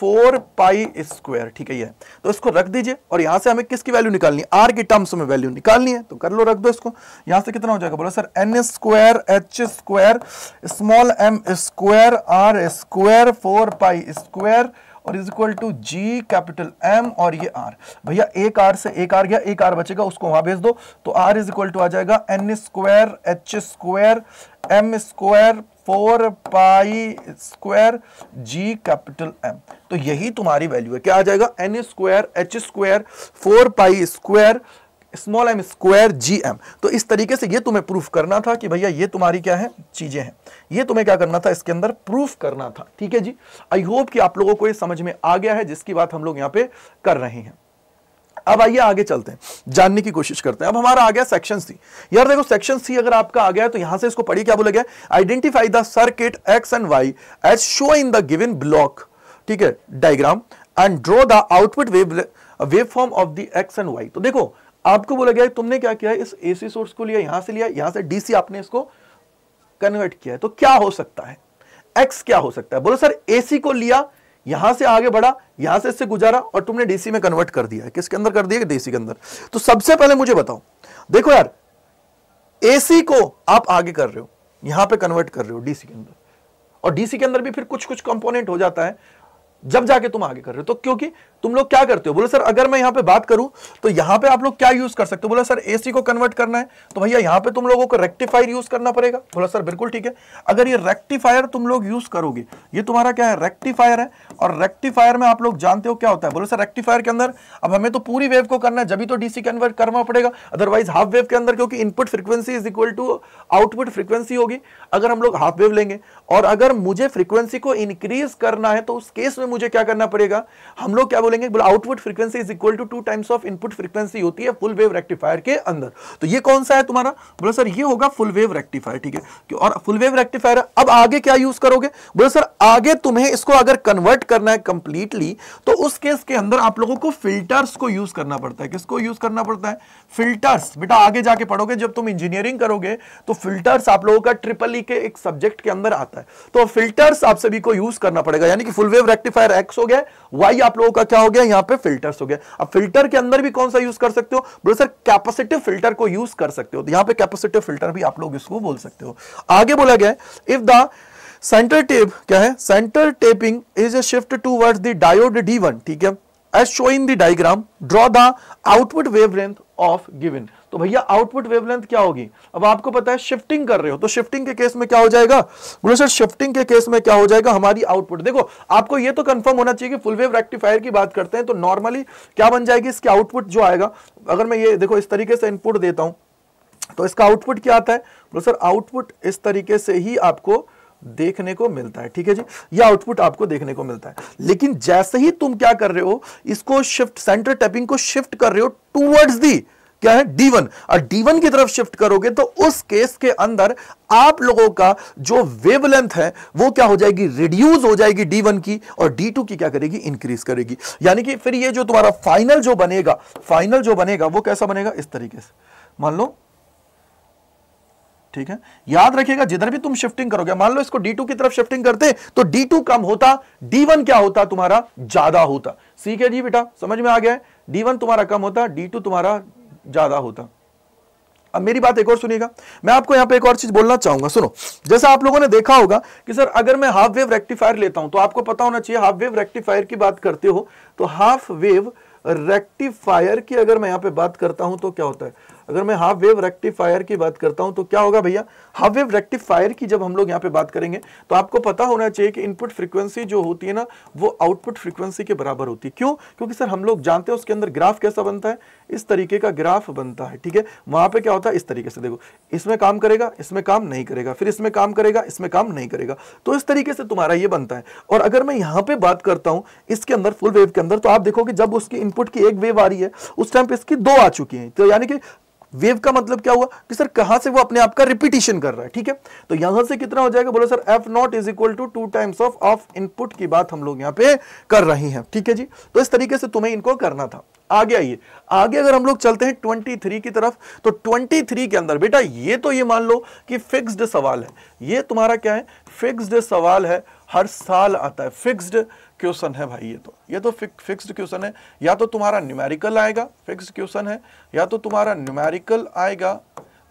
A: four pi square ठीक है ये तो इसको रख दीजिए और यहां से हमें किसकी वैल्यू निकालनी है आर की टर्म्स में वैल्यू निकालनी है तो कर लो रख दो इसको यहां से कितना हो जाएगा बोलो sir N square H square small M square R square four pi square R is equal to G capital M और ये आर भैया एक आर से एक आर गया एक आर बचेगा उसको वहां भेज दो तो आर इज इक्वल टू आ जाएगा N square H square M square four pi square G capital M तो यही तुम्हारी वैल्यू है क्या आ जाएगा N square H square four pi square small M square G M तो इस तरीके से ये तुम्हें प्रूफ करना था कि भैया ये तुम्हारी क्या है चीज़ें हैं ये तुम्हें क्या करना था इसके अंदर प्रूफ करना था ठीक है जी आई होप कि आप लोगों को ये समझ में आ गया है जिसकी बात हम लोग यहाँ पे कर रहे हैं अब आइए आगे चलते हैं जानने की कोशिश करते हैं अब हमारा आ गया सेक्शन सी यार देखो सेक्शन सी अगर आपका आ गया है तो यहां से इसको पढ़िए क्या बोला गया identify the circuit X and Y as show in the given block ठीक है diagram and draw the output wave wave form of the X and Y तो देखो आपको बोला गया तुमने क्या किया इस एसी सोर्स को लिया यहां से लिया यहां से डीसी आपने इसको कन्वर्ट किया है तो क्या हो सकता है एक्स क्या हो सकता है बोलो सर एसी को लिया यहां से आगे बढ़ा यहां से इससे गुजारा और तुमने डीसी में कन्वर्ट कर दिया किसके अंदर कर दिया डीसी के अंदर तो सबसे पहले मुझे बताओ देखो यार एसी को आप आगे कर रहे हो यहां पे कन्वर्ट कर रहे हो डीसी के अंदर और डीसी के अंदर भी फिर कुछ कुछ कंपोनेंट हो जाता है जब जाके तुम आगे कर रहे हो तो क्योंकि तुम लोग क्या करते हो बोले सर अगर मैं यहां पे बात करूं तो यहां पे आप लोग क्या यूज कर सकते हो बोला सर एसी को कन्वर्ट करना है तो भैया यहां पे तुम लोगों को रेक्टिफायर यूज करना पड़ेगा बोला सर बिल्कुल ठीक है अगर ये रेक्टिफायर तुम लोग यूज करोगे ये तुम्हारा क्या है रेक्टिफायर है और रेक्टिफायर में आप लोग जानते हो क्या होता है बोले सर रेक्टिफायर के अंदर अब हमें तो पूरी वेव को करना है जब तो डीसी कन्वर्ट करना पड़ेगा अदरवाइज हाफ वेव के अंदर क्योंकि input frequency is equal to output frequency होगी अगर हम लोग हाफ वेव लेंगे और अगर मुझे फ्रिक्वेंसी को इंक्रीज करना है तो उस केस में मुझे क्या करना पड़ेगा हम लोग क्या बोलेंगे output frequency is equal to two times of input frequency होती है फुल वेव रेक्टिफायर के अंदर तो ये कौन सा है तुम्हारा बोला सर ये होगा फुल वेव रेक्टिफायर ठीक है और फुल वेव रेक्टिफायर अब आगे क्या यूज करोगे बोला सर आगे तुम्हें इसको अगर कन्वर्ट करना है कंप्लीटली तो उस केस के अंदर आप लोगों को फिल्टर्स को यूज करना पड़ता है किसको यूज करना पड़ता है फिल्टर्स बेटा आगे जाके पढ़ोगे जब तुम इंजीनियरिंग करोगे तो फिल्टर्स आप लोगों का ट्रिपल ई e के एक सब्जेक्ट के अंदर आता है तो फिल्टर्स आप सभी को यूज करना पड़ेगा यानी कि फुल वेव रेक्टिफायर एक्स हो गया वाई आप लोगों का क्या हो गया यहां पे फिल्टर्स हो गया अब फिल्टर के अंदर भी कौन सा यूज कर सकते हो बोलो सर कैपेसिटिव फिल्टर को यूज कर सकते हो तो यहां पे कैपेसिटिव फिल्टर भी आप लोग इसको बोल सकते हो आगे बोला गया इफ द सेंटर टेप क्या है centre tapping is a shift toward the diode D ठीक है as show in the diagram draw the output wave length of given तो भैया आउटपुट वेवलेंथ क्या होगी अब आपको पता है शिफ्टिंग कर रहे हो तो शिफ्टिंग के केस में क्या हो जाएगा बोलो सर शिफ्टिंग के केस में क्या हो जाएगा हमारी आउटपुट देखो आपको ये तो कंफर्म होना चाहिए कि फुल वेव रेक्टिफायर की बात करते हैं तो नॉर्मली क्या बन जाएगी इसके आउटपुट जो आएगा अगर मैं ये देखो इस तरीके से इनपुट देता हूं तो इसका आउटपुट क्या आता है बोलो सर आउटपुट इस तरीके से ही आपको देखने को मिलता है ठीक है जी ये आउटपुट आपको देखने को मिलता है लेकिन जैसे ही तुम क्या कर रहे हो इसको शिफ्ट सेंटर टैपिंग को शिफ्ट कर रहे हो टूवर्ड्स दी क्या है डी वन और डी वन की तरफ शिफ्ट करोगे तो उस केस के अंदर आप लोगों का जो वेवलेंथ है वो क्या हो जाएगी रिड्यूस हो जाएगी डी वन की और डी टू की क्या करेगी इंक्रीज करेगी यानी कि फिर ये जो तुम्हारा फाइनल जो बनेगा फाइनल जो बनेगा वो कैसा बनेगा इस तरीके से मान लो ठीक है याद रखिएगा जिधर भी तुम शिफ्टिंग करोगे मान लो इसको टू की तरफ शिफ्टिंग करते तो टू कम होता वन क्या होता तुम्हारा ज्यादा होता सीखे जी बेटा समझ में आ गया डी वन तुम्हारा कम होता डी टू तुम्हारा ज़्यादा होता अब मेरी बात एक और सुनिएगा मैं आपको यहां पे एक और चीज़ बोलना चाहूंगा सुनो जैसा आप लोगों ने देखा होगा कि सर अगर मैं हाफ वेव रेक्टिफायर लेता हूं तो आपको पता होना चाहिए हाफ वेव रेक्टिफायर की बात करते हो तो हाफ वेव रेक्टिफायर की अगर मैं यहां पे बात करता हूं तो क्या होता है अगर मैं हाफ वेव रेक्टिफायर की बात करता हूं तो क्या होगा भैया हाफ वेव रेक्टिफायर की जब हम लोग यहाँ पे बात करेंगे तो आपको पता होना चाहिए कि इनपुट फ्रीक्वेंसी जो होती है ना वो आउटपुट फ्रीक्वेंसी के बराबर होती है क्यों क्योंकि सर हम लोग जानते हैं उसके अंदर ग्राफ कैसा बनता है इस तरीके का ग्राफ बनता है ठीक है वहां पे क्या होता है इस तरीके से देखो इसमें काम करेगा इसमें काम नहीं करेगा फिर इसमें काम करेगा इसमें काम नहीं करेगा तो इस तरीके से तुम्हारा ये बनता है और अगर मैं यहाँ पे बात करता हूँ इसके अंदर फुल वेव के अंदर तो आप देखोगे जब उसकी इनपुट की एक वेव आ रही है उस टाइम पे इसकी दो आ चुकी है तो यानी कि वेव का मतलब क्या हुआ कि सर कहां से वो अपने आप का रिपीटिशन कर रहा है ठीक है तो यहां से कितना हो जाएगा बोलो sir F not is equal to two times of of input की बात हम लोग यहां पे कर रहे हैं ठीक है जी तो इस तरीके से तुम्हें इनको करना था आगे आइए आगे अगर हम लोग चलते हैं 23 की तरफ तो 23 के अंदर बेटा ये तो ये मान लो कि फिक्स्ड सवाल है ये तुम्हारा क्या है फिक्स्ड सवाल है हर साल आता है फिक्स्ड क्वेश्चन है भाई ये तो ये तो फिक, फिक्स्ड क्वेश्चन है या तो तुम्हारा न्यूमेरिकल आएगा फिक्स्ड क्वेश्चन है या तो तुम्हारा न्यूमेरिकल आएगा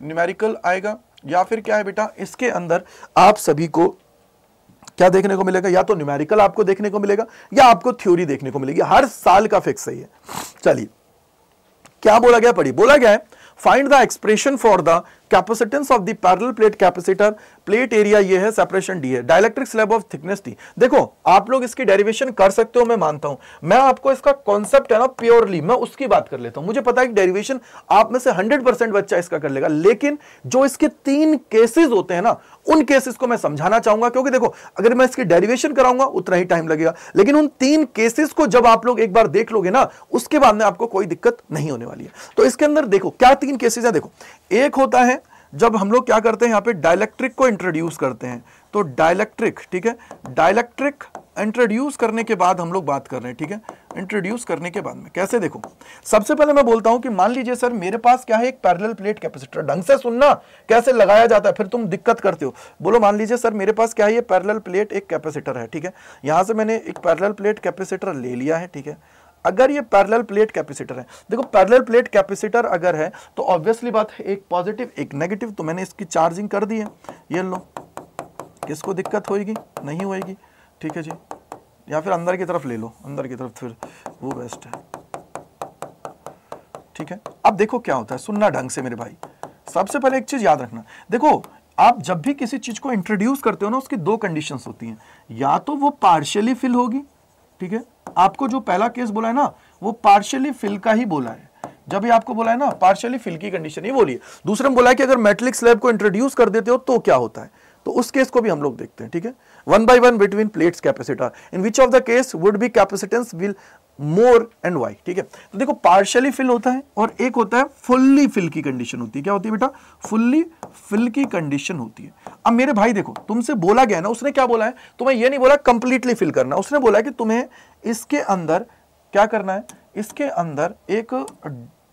A: न्यूमेरिकल आएगा या फिर क्या है बेटा इसके अंदर आप सभी को क्या देखने को मिलेगा या तो न्यूमेरिकल आपको देखने को मिलेगा या आपको थ्योरी देखने को मिलेगी हर साल का फिक्स है चलिए क्या बोला गया पढ़ी बोला गया है find the expression for the capacitance of the parallel plate capacitor plate area ये है सेपरेशन डी है dielectric slab of thickness D देखो आप लोग इसकी डेरिवेशन कर सकते हो मैं मानता हूं मैं आपको इसका कॉन्सेप्ट है ना प्योरली मैं उसकी बात कर लेता हूं मुझे पता है कि डेरिवेशन आप में से 100% बच्चा इसका कर लेगा लेकिन जो इसके तीन केसेस होते हैं ना उन केसेस को मैं समझाना चाहूंगा क्योंकि देखो अगर मैं इसकी डेरिवेशन कराऊंगा उतना ही टाइम लगेगा लेकिन उन तीन केसेस को जब आप लोग एक बार देख लोगे ना उसके बाद में आपको कोई दिक्कत नहीं होने वाली है तो इसके अंदर देखो क्या तीन केसेस है देखो एक होता है जब हम लोग क्या करते हैं यहाँ पे डायलैक्ट्रिक को इंट्रोड्यूस करते हैं तो डायलैक्ट्रिक ठीक है डायलैक्ट्रिक इंट्रोड्यूस करने के बाद हम लोग बात कर रहे हैं ठीक है इंट्रोड्यूस करने के बाद में कैसे देखो सबसे पहले मैं बोलता हूं कि मान लीजिए सर मेरे पास क्या है एक पैरेलल प्लेट कैपेसिटर ढंग से सुनना कैसे लगाया जाता है फिर तुम दिक्कत करते हो बोलो मान लीजिए सर मेरे पास क्या है ये पैरेलल प्लेट एक कैपेसिटर है ठीक है यहां से मैंने एक पैरेलल प्लेट कैपेसिटर ले लिया है ठीक है अगर ये पैरेलल प्लेट कैपेसिटर है देखो पैरेलल प्लेट कैपेसिटर अगर है तो ऑब्वियसली बात है एक पॉजिटिव एक नेगेटिव तो मैंने इसकी चार्जिंग कर दी है ये लो किसको दिक्कत होएगी नहीं होएगी ठीक है जी या फिर अंदर की तरफ ले लो अंदर की तरफ फिर वो बेस्ट है ठीक है अब देखो क्या होता है सुनना ढंग से मेरे भाई सबसे पहले एक चीज याद रखना देखो आप जब भी किसी चीज को इंट्रोड्यूस करते हो ना उसकी दो कंडीशंस होती हैं या तो वो पार्शियली फिल होगी ठीक है आपको जो पहला केस बोला है ना वो पार्शियली फिल का ही बोला है जब ये आपको बोला है ना पार्शियली फिल की कंडीशन ही बोली दूसरे में बोला है कि अगर मेटलिक स्लैब को इंट्रोड्यूस कर देते हो तो क्या होता है तो उस केस को भी हम लोग देखते हैं ठीक है one by one between plates capacitor in which of the case would be capacitance will more and why ठीक है तो देखो पार्शियली फिल होता है और एक होता है फुल्ली फिल की कंडीशन होती है क्या होती है बेटा फुल्ली फिल की कंडीशन होती है अब मेरे भाई देखो तुमसे बोला गया ना उसने क्या बोला है तुम्हें यह नहीं बोला कंप्लीटली फिल करना उसने बोला कि तुम्हें इसके अंदर क्या करना है इसके अंदर एक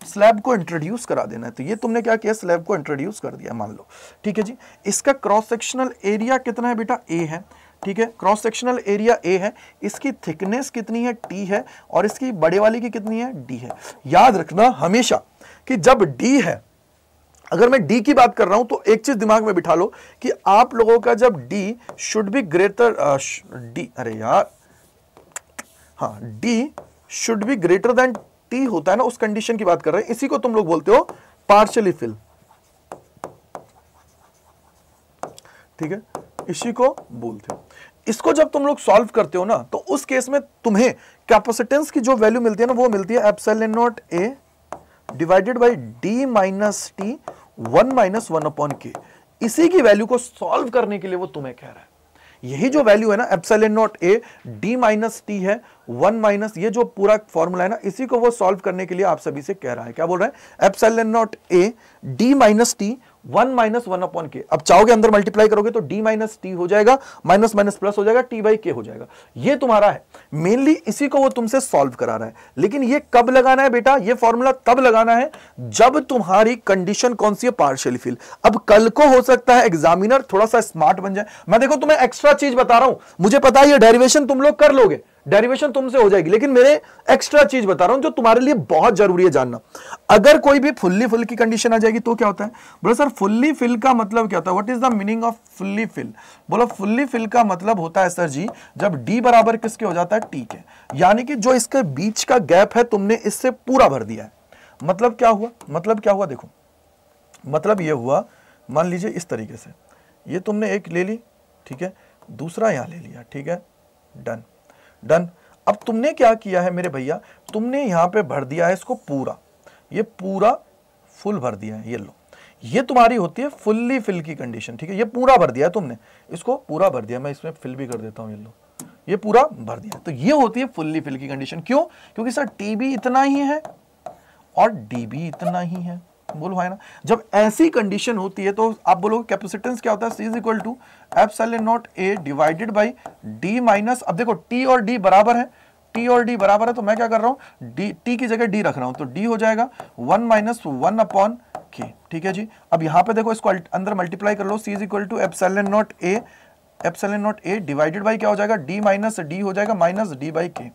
A: स्लैब को इंट्रोड्यूस करा देना है तो ये तुमने क्या किया स्लैब को इंट्रोड्यूस कर दिया मान लो ठीक है जी इसका क्रॉस सेक्शनल एरिया कितना है बेटा ए है ठीक है क्रॉस सेक्शनल एरिया ए है इसकी थिकनेस कितनी है टी है और इसकी बड़े वाली की कितनी है डी है याद रखना हमेशा कि जब डी है अगर मैं डी की बात कर रहा हूं तो एक चीज दिमाग में बिठा लो कि आप लोगों का जब D should be greater D अरे यार हाँ D should be greater than T होता है ना उस कंडीशन की बात कर रहे हैं इसी को तुम लोग बोलते हो पार्शली फिल ठीक है इसी को बोलते हो इसको जब तुम लोग सॉल्व करते हो ना तो उस केस में तुम्हें कैपेसिटेंस की जो वैल्यू मिलती है ना वो मिलती है epsilon not A divided by D minus T one minus one upon K इसी की वैल्यू को सॉल्व करने के लिए वो तुम्हें कह रहा है यही जो वैल्यू है ना epsilon not A D minus T है वन माइनस ये जो पूरा फॉर्मूला है ना इसी को वो सॉल्व करने के लिए आप सभी से कह रहा है क्या बोल रहा है epsilon not A D minus T one minus one upon K अब चाओ के अंदर मल्टीप्लाई करोगे तो डी माइनस टी हो जाएगा माइनस माइनस प्लस हो जाएगा टी बाई के हो जाएगा ये तुम्हारा है मेनली इसी को वो तुमसे सॉल्व करा रहा है लेकिन ये कब लगाना है बेटा ये फॉर्मूला तब लगाना है जब तुम्हारी कंडीशन कौन सी है पार्शियल फील अब कल को हो सकता है एग्जामिनर थोड़ा सा स्मार्ट बन जाए मैं देखो तुम्हें एक्स्ट्रा चीज बता रहा हूं मुझे पता है ये डेरिवेशन तुम लोग कर लोगे डेरिवेशन तुमसे हो जाएगी लेकिन मेरे एक्स्ट्रा चीज बता रहा हूं जो तुम्हारे लिए बहुत जरूरी है जानना अगर कोई भी फुल्ली फिल की कंडीशन आ जाएगी तो क्या होता है बोला सर फुल्ली फिल का मतलब क्या होता है what is the meaning of fully fill बोला फुल्ली फिल का मतलब होता है सर जी जब डी बराबर किसके हो जाता है टी के यानी कि जो इसके बीच का गैप है तुमने इससे पूरा भर दिया है मतलब क्या हुआ मतलब क्या हुआ देखो मतलब ये हुआ मान लीजिए इस तरीके से ये तुमने एक ले ली ठीक है दूसरा यहां ले लिया ठीक है डन डन अब तुमने क्या किया है मेरे भैया तुमने यहां पे भर दिया है इसको पूरा ये पूरा फुल भर दिया है ये लो ये तुम्हारी होती है फुल्ली फिल की कंडीशन ठीक है ये पूरा भर दिया है तुमने इसको पूरा भर दिया मैं इसमें फिल भी कर देता हूं ये लो ये पूरा भर दिया तो ये होती है फुल्ली फिल की कंडीशन क्यों क्योंकि सर टीबी इतना ही है और डीबी इतना ही है बोल हुआ है ना जब ऐसी कंडीशन होती है तो आप बोलोगे कैपेसिटेंस क्या होता है C is equal to epsilon naught A divided by D minus अब देखो टी और डी बराबर है टी और डी बराबर है तो मैं क्या कर रहा हूं डी टी की जगह डी रख रहा हूं तो डी हो जाएगा वन माइनस वन अपॉन के ठीक है जी अब यहां पे देखो इसको अंदर मल्टीप्लाई कर लो C is equal to epsilon naught A epsilon naught A divided by क्या हो जाएगा डी माइनस डी हो जाएगा minus D by K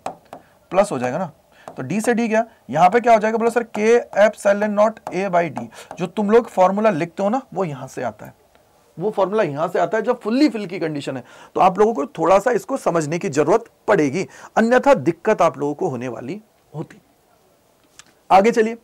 A: plus हो जाएगा ना तो डी से डी गया यहां पे क्या हो जाएगा बोला sir K F cell N not a by डी जो तुम लोग फॉर्मूला लिखते हो ना वो यहां से आता है वो फॉर्मूला यहां से आता है जब फुल्ली फिल की कंडीशन है तो आप लोगों को थोड़ा सा इसको समझने की जरूरत पड़ेगी अन्यथा दिक्कत आप लोगों को होने वाली होती आगे चलिए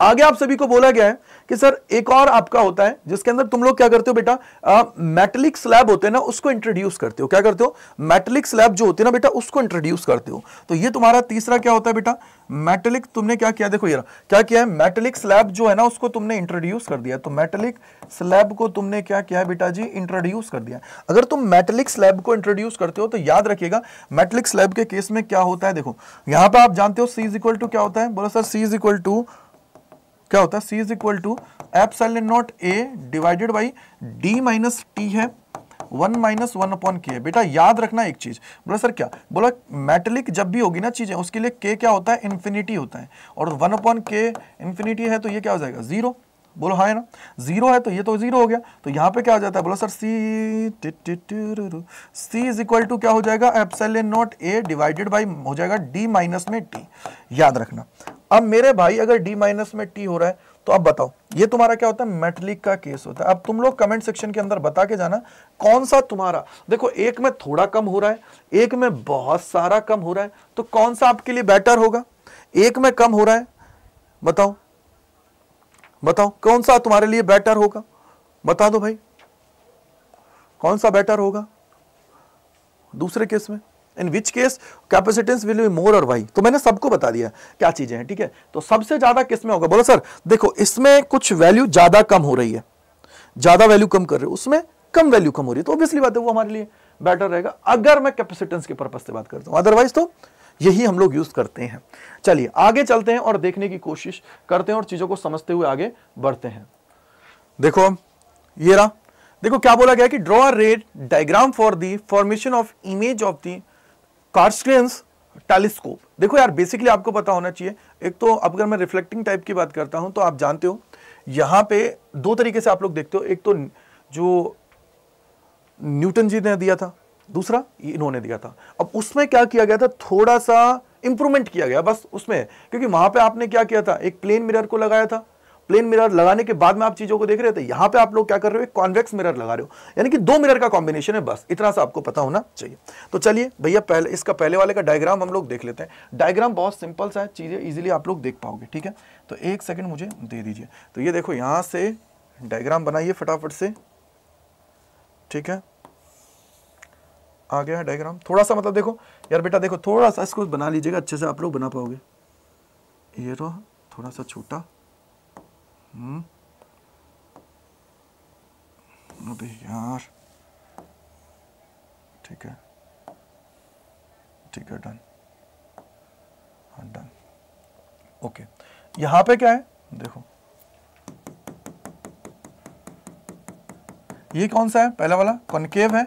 A: आगे आप सभी को बोला गया है कि सर एक और आपका होता है जिसके अंदर तुम लोग क्या करते हो बेटा मेटलिक स्लैब होते हैं ना उसको इंट्रोड्यूस करते हो क्या करते हो मेटलिक स्लैब जो होती है ना बेटा उसको इंट्रोड्यूस करते हो तो ये तुम्हारा तीसरा क्या होता है बेटा मेटलिक तुमने क्या किया देखो यार क्या किया है मेटलिक स्लैब जो है ना उसको तुमने इंट्रोड्यूस कर दिया तो मेटलिक स्लैब को तुमने क्या किया बेटा जी इंट्रोड्यूस कर दिया अगर तुम मेटलिक स्लैब को इंट्रोड्यूस करते हो तो याद रखिएगा मेटलिक स्लैब के केस में क्या होता है देखो यहां पर आप जानते हो सी इज इक्वल टू क्या होता है बोलो sir C is equal to क्या होता है C is equal to epsilon naught A divided by D minus T है one minus one upon K है बेटा याद रखना एक चीज बोला सर क्या बोला मेटलिक जब भी होगी ना चीजें उसके लिए के क्या होता है इन्फिनिटी होता है और वन अपॉन के इन्फिनिटी है तो ये क्या हो जाएगा जीरो बोलो हाँ है ना जीरो है तो ये तो जीरो हो गया तो यहाँ पे क्या आ जाता है बोलो sir C C is equal to क्या हो जाएगा epsilon naught A divided by हो जाएगा डी माइनस में टी याद रखना अब मेरे भाई अगर डी माइनस में टी हो रहा है तो अब बताओ ये तुम्हारा क्या होता है मेटलिक का केस होता है अब तुम लोग कमेंट सेक्शन के अंदर बता के जाना कौन सा तुम्हारा देखो एक में थोड़ा कम हो रहा है एक में बहुत सारा कम हो रहा है तो कौन सा आपके लिए बेटर होगा एक में कम हो रहा है बताओ बताओ कौन सा तुम्हारे लिए बेटर होगा बता दो भाई कौन सा बेटर होगा दूसरे केस में in which case capacitance will be more और वाई तो मैंने सबको बता दिया क्या चीजें हैं ठीक है तो सबसे ज्यादा किस में होगा बोलो सर देखो इसमें कुछ वैल्यू ज्यादा कम हो रही है ज्यादा वैल्यू कम कर रहे हो उसमें कम वैल्यू कम हो रही है तो ऑब्वियसली बात है वो हमारे लिए बेटर रहेगा अगर मैं कैपेसिटेंस के पर्पज से बात करता हूं अदरवाइज तो यही हम लोग यूज करते हैं चलिए आगे चलते हैं और देखने की कोशिश करते हैं और चीजों को समझते हुए आगे बढ़ते हैं देखो ये रहा देखो क्या बोला गया कि draw a ray diagram for the formation of image of the Cassegrain telescope देखो यार बेसिकली आपको पता होना चाहिए एक तो अगर मैं रिफ्लेक्टिंग टाइप की बात करता हूं तो आप जानते हो यहां पे दो तरीके से आप लोग देखते हो एक तो जो न्यूटन जी ने दिया था दूसरा इन्होंने दिया था अब उसमें क्या किया गया था थोड़ा सा इंप्रूवमेंट किया गया बस उसमें क्योंकि वहां पे आपने क्या किया था एक प्लेन मिरर को लगाया था प्लेन मिरर लगाने के बाद में आप चीजों को देख रहे थे यहां पे आप लोग क्या कर रहे हो एक कॉन्वेक्स मिरर लगा रहे हो यानी कि दो मिरर का कॉम्बिनेशन है बस इतना सा आपको पता होना चाहिए तो चलिए भैया पहले इसका पहले वाले का डायग्राम हम लोग देख लेते हैं डायग्राम बहुत सिंपल सा है चीजें इजिली आप लोग देख पाओगे ठीक है तो एक सेकेंड मुझे दे दीजिए तो ये देखो यहां से डायग्राम बनाइए फटाफट से ठीक है आ गया है डायग्राम थोड़ा सा मतलब देखो यार बेटा देखो थोड़ा सा इसको बना लीजिएगा अच्छे से आप लोग बना पाओगे ये रहा थोड़ा सा छोटा हम्म। अबे यार ठीक है ठीक है डन हाँ डन ओके यहाँ पे क्या है देखो ये कौन सा है पहला वाला कॉनकेव है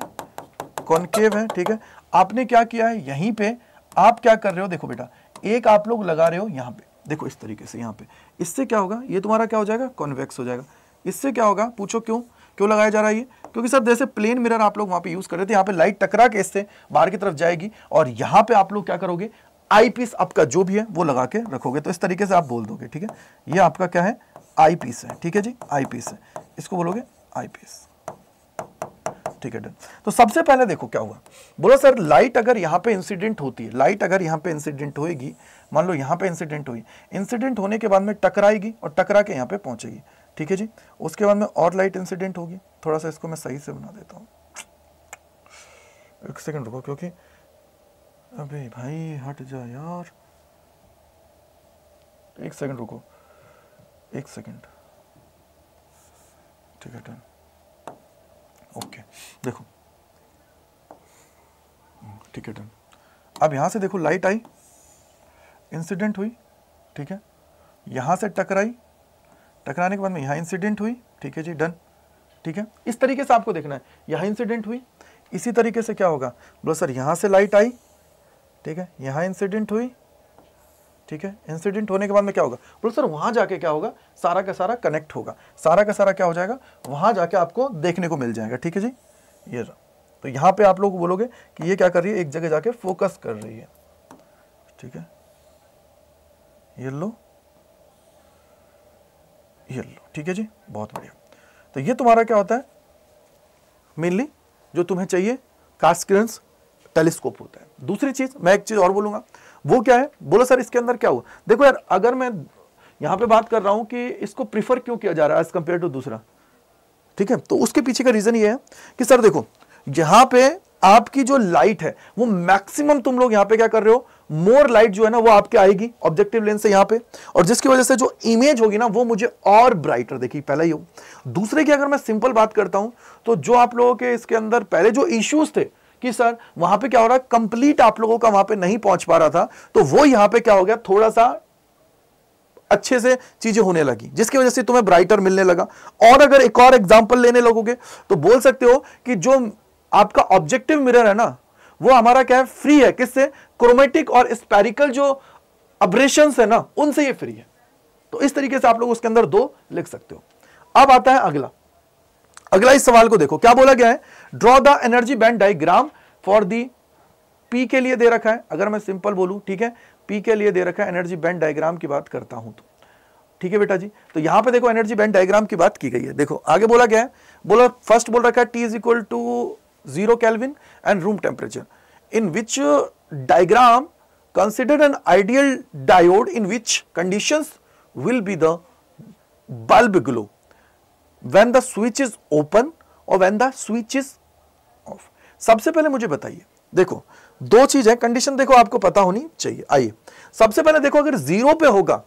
A: कॉन्केव है ठीक है आपने क्या किया है यहीं पे आप क्या कर रहे हो देखो बेटा एक आप लोग लगा रहे हो यहाँ पे देखो इस तरीके से यहाँ पे इससे क्या होगा ये तुम्हारा क्या हो जाएगा कॉन्वेक्स हो जाएगा इससे क्या होगा पूछो क्यों क्यों लगाया जा रहा है ये क्योंकि सर जैसे प्लेन मिरर आप लोग वहाँ पे यूज़ कर रहे थे यहाँ पे लाइट टकरा के इससे बाहर की तरफ जाएगी और यहाँ पे आप लोग क्या करोगे आई पीस आपका जो भी है वो लगा के रखोगे तो इस तरीके से आप बोल दोगे ठीक है ये आपका क्या है आई पीस है ठीक है जी आई पीस है इसको बोलोगे आई पीस ठीक है तो सबसे पहले देखो क्या हुआ बोलो सर लाइट अगर यहाँ पे इंसिडेंट होती है लाइट अगर यहाँ पे इंसिडेंट होएगी मान लो यहाँ पे इंसिडेंट हुई इंसिडेंट होने के बाद में टकराएगी और टकरा के यहाँ पे पहुंचेगी ठीक है जी उसके बाद में और लाइट इंसिडेंट होगी थोड़ा सा इसको मैं सही से बना देता हूँ एक सेकेंड रुको क्योंकि अबे भाई हट जा यार एक सेकंड रुको एक सेकंड ठीक है डन ओके देखो हम्म, ठीक है डन अब यहाँ से देखो लाइट आई इंसिडेंट हुई ठीक है यहाँ से टकराई टकराने के बाद में यहाँ इंसिडेंट हुई ठीक है जी डन ठीक है इस तरीके से आपको देखना है यहाँ इंसिडेंट हुई इसी तरीके से क्या होगा बोलो सर यहाँ से लाइट आई ठीक है यहाँ इंसिडेंट हुई ठीक है इंसिडेंट होने के बाद में क्या होगा बोलो सर वहां जाके क्या होगा सारा का सारा कनेक्ट होगा सारा का सारा क्या हो जाएगा वहां जाके आपको देखने को मिल जाएगा ठीक है जी ये रहा तो यहां पे आप लोग बोलोगे कि ये क्या कर रही है एक जगह जाके फोकस कर रही है ठीक है ये लो ये लो ठीक है जी बहुत बढ़िया तो ये तुम्हारा क्या होता है मेनली जो तुम्हें चाहिए कार्स्क्रेंस टेलीस्कोप होता है दूसरी चीज़ मैं एक चीज़ और बोलूंगा वो क्या है बोलो सर इसके अंदर क्या हुआ देखो यार अगर मैं यहां पे बात कर रहा हूं कि इसको प्रीफर क्यों किया जा रहा है एज कंपेयर टू दूसरा ठीक है तो उसके पीछे का रीजन ये है कि सर देखो यहां पे आपकी जो लाइट है वो मैक्सिमम तुम लोग यहां पे क्या कर रहे हो मोर लाइट जो है ना वो आपके आएगी ऑब्जेक्टिव लेंस से यहां पे और जिसकी वजह से जो इमेज होगी ना वो मुझे और ब्राइटर देखी पहला ही हो दूसरे की अगर मैं सिंपल बात करता हूं तो जो आप लोगों के इसके अंदर पहले जो इश्यूज थे कि सर वहां पे क्या हो रहा है कंप्लीट आप लोगों का वहां पे नहीं पहुंच पा रहा था तो वो यहां पे क्या हो गया थोड़ा सा अच्छे से चीजें होने लगी जिसकी वजह से तुम्हें ब्राइटर मिलने लगा और अगर एक और एग्जाम्पल लेने लगोगे तो बोल सकते हो कि जो आपका ऑब्जेक्टिव मिरर है ना वो हमारा क्या है फ्री है किससे क्रोमेटिक और स्पेरिकल जो अब्रेशन है ना उनसे ये फ्री है तो इस तरीके से आप लोग उसके अंदर दो लिख सकते हो अब आता है अगला अगला इस सवाल को देखो क्या बोला गया है draw the energy band diagram for the P के लिए दे रखा है अगर मैं सिंपल बोलूं ठीक है पी के लिए दे रखा है एनर्जी बैंड डायग्राम की बात करता हूं तो ठीक है बेटा जी तो यहां पे देखो एनर्जी बैंड डायग्राम की बात की गई है देखो आगे बोला गया है बोला फर्स्ट बोल रखा है T is equal to zero kelvin and room temperature in which diagram consider an ideal diode in which condition will be the bulb glow when the switch is open और वेन द स्विच इज सबसे पहले मुझे बताइए देखो दो चीज है condition देखो आपको पता होनी चाहिए आइए सबसे पहले देखो अगर जीरो पे होगा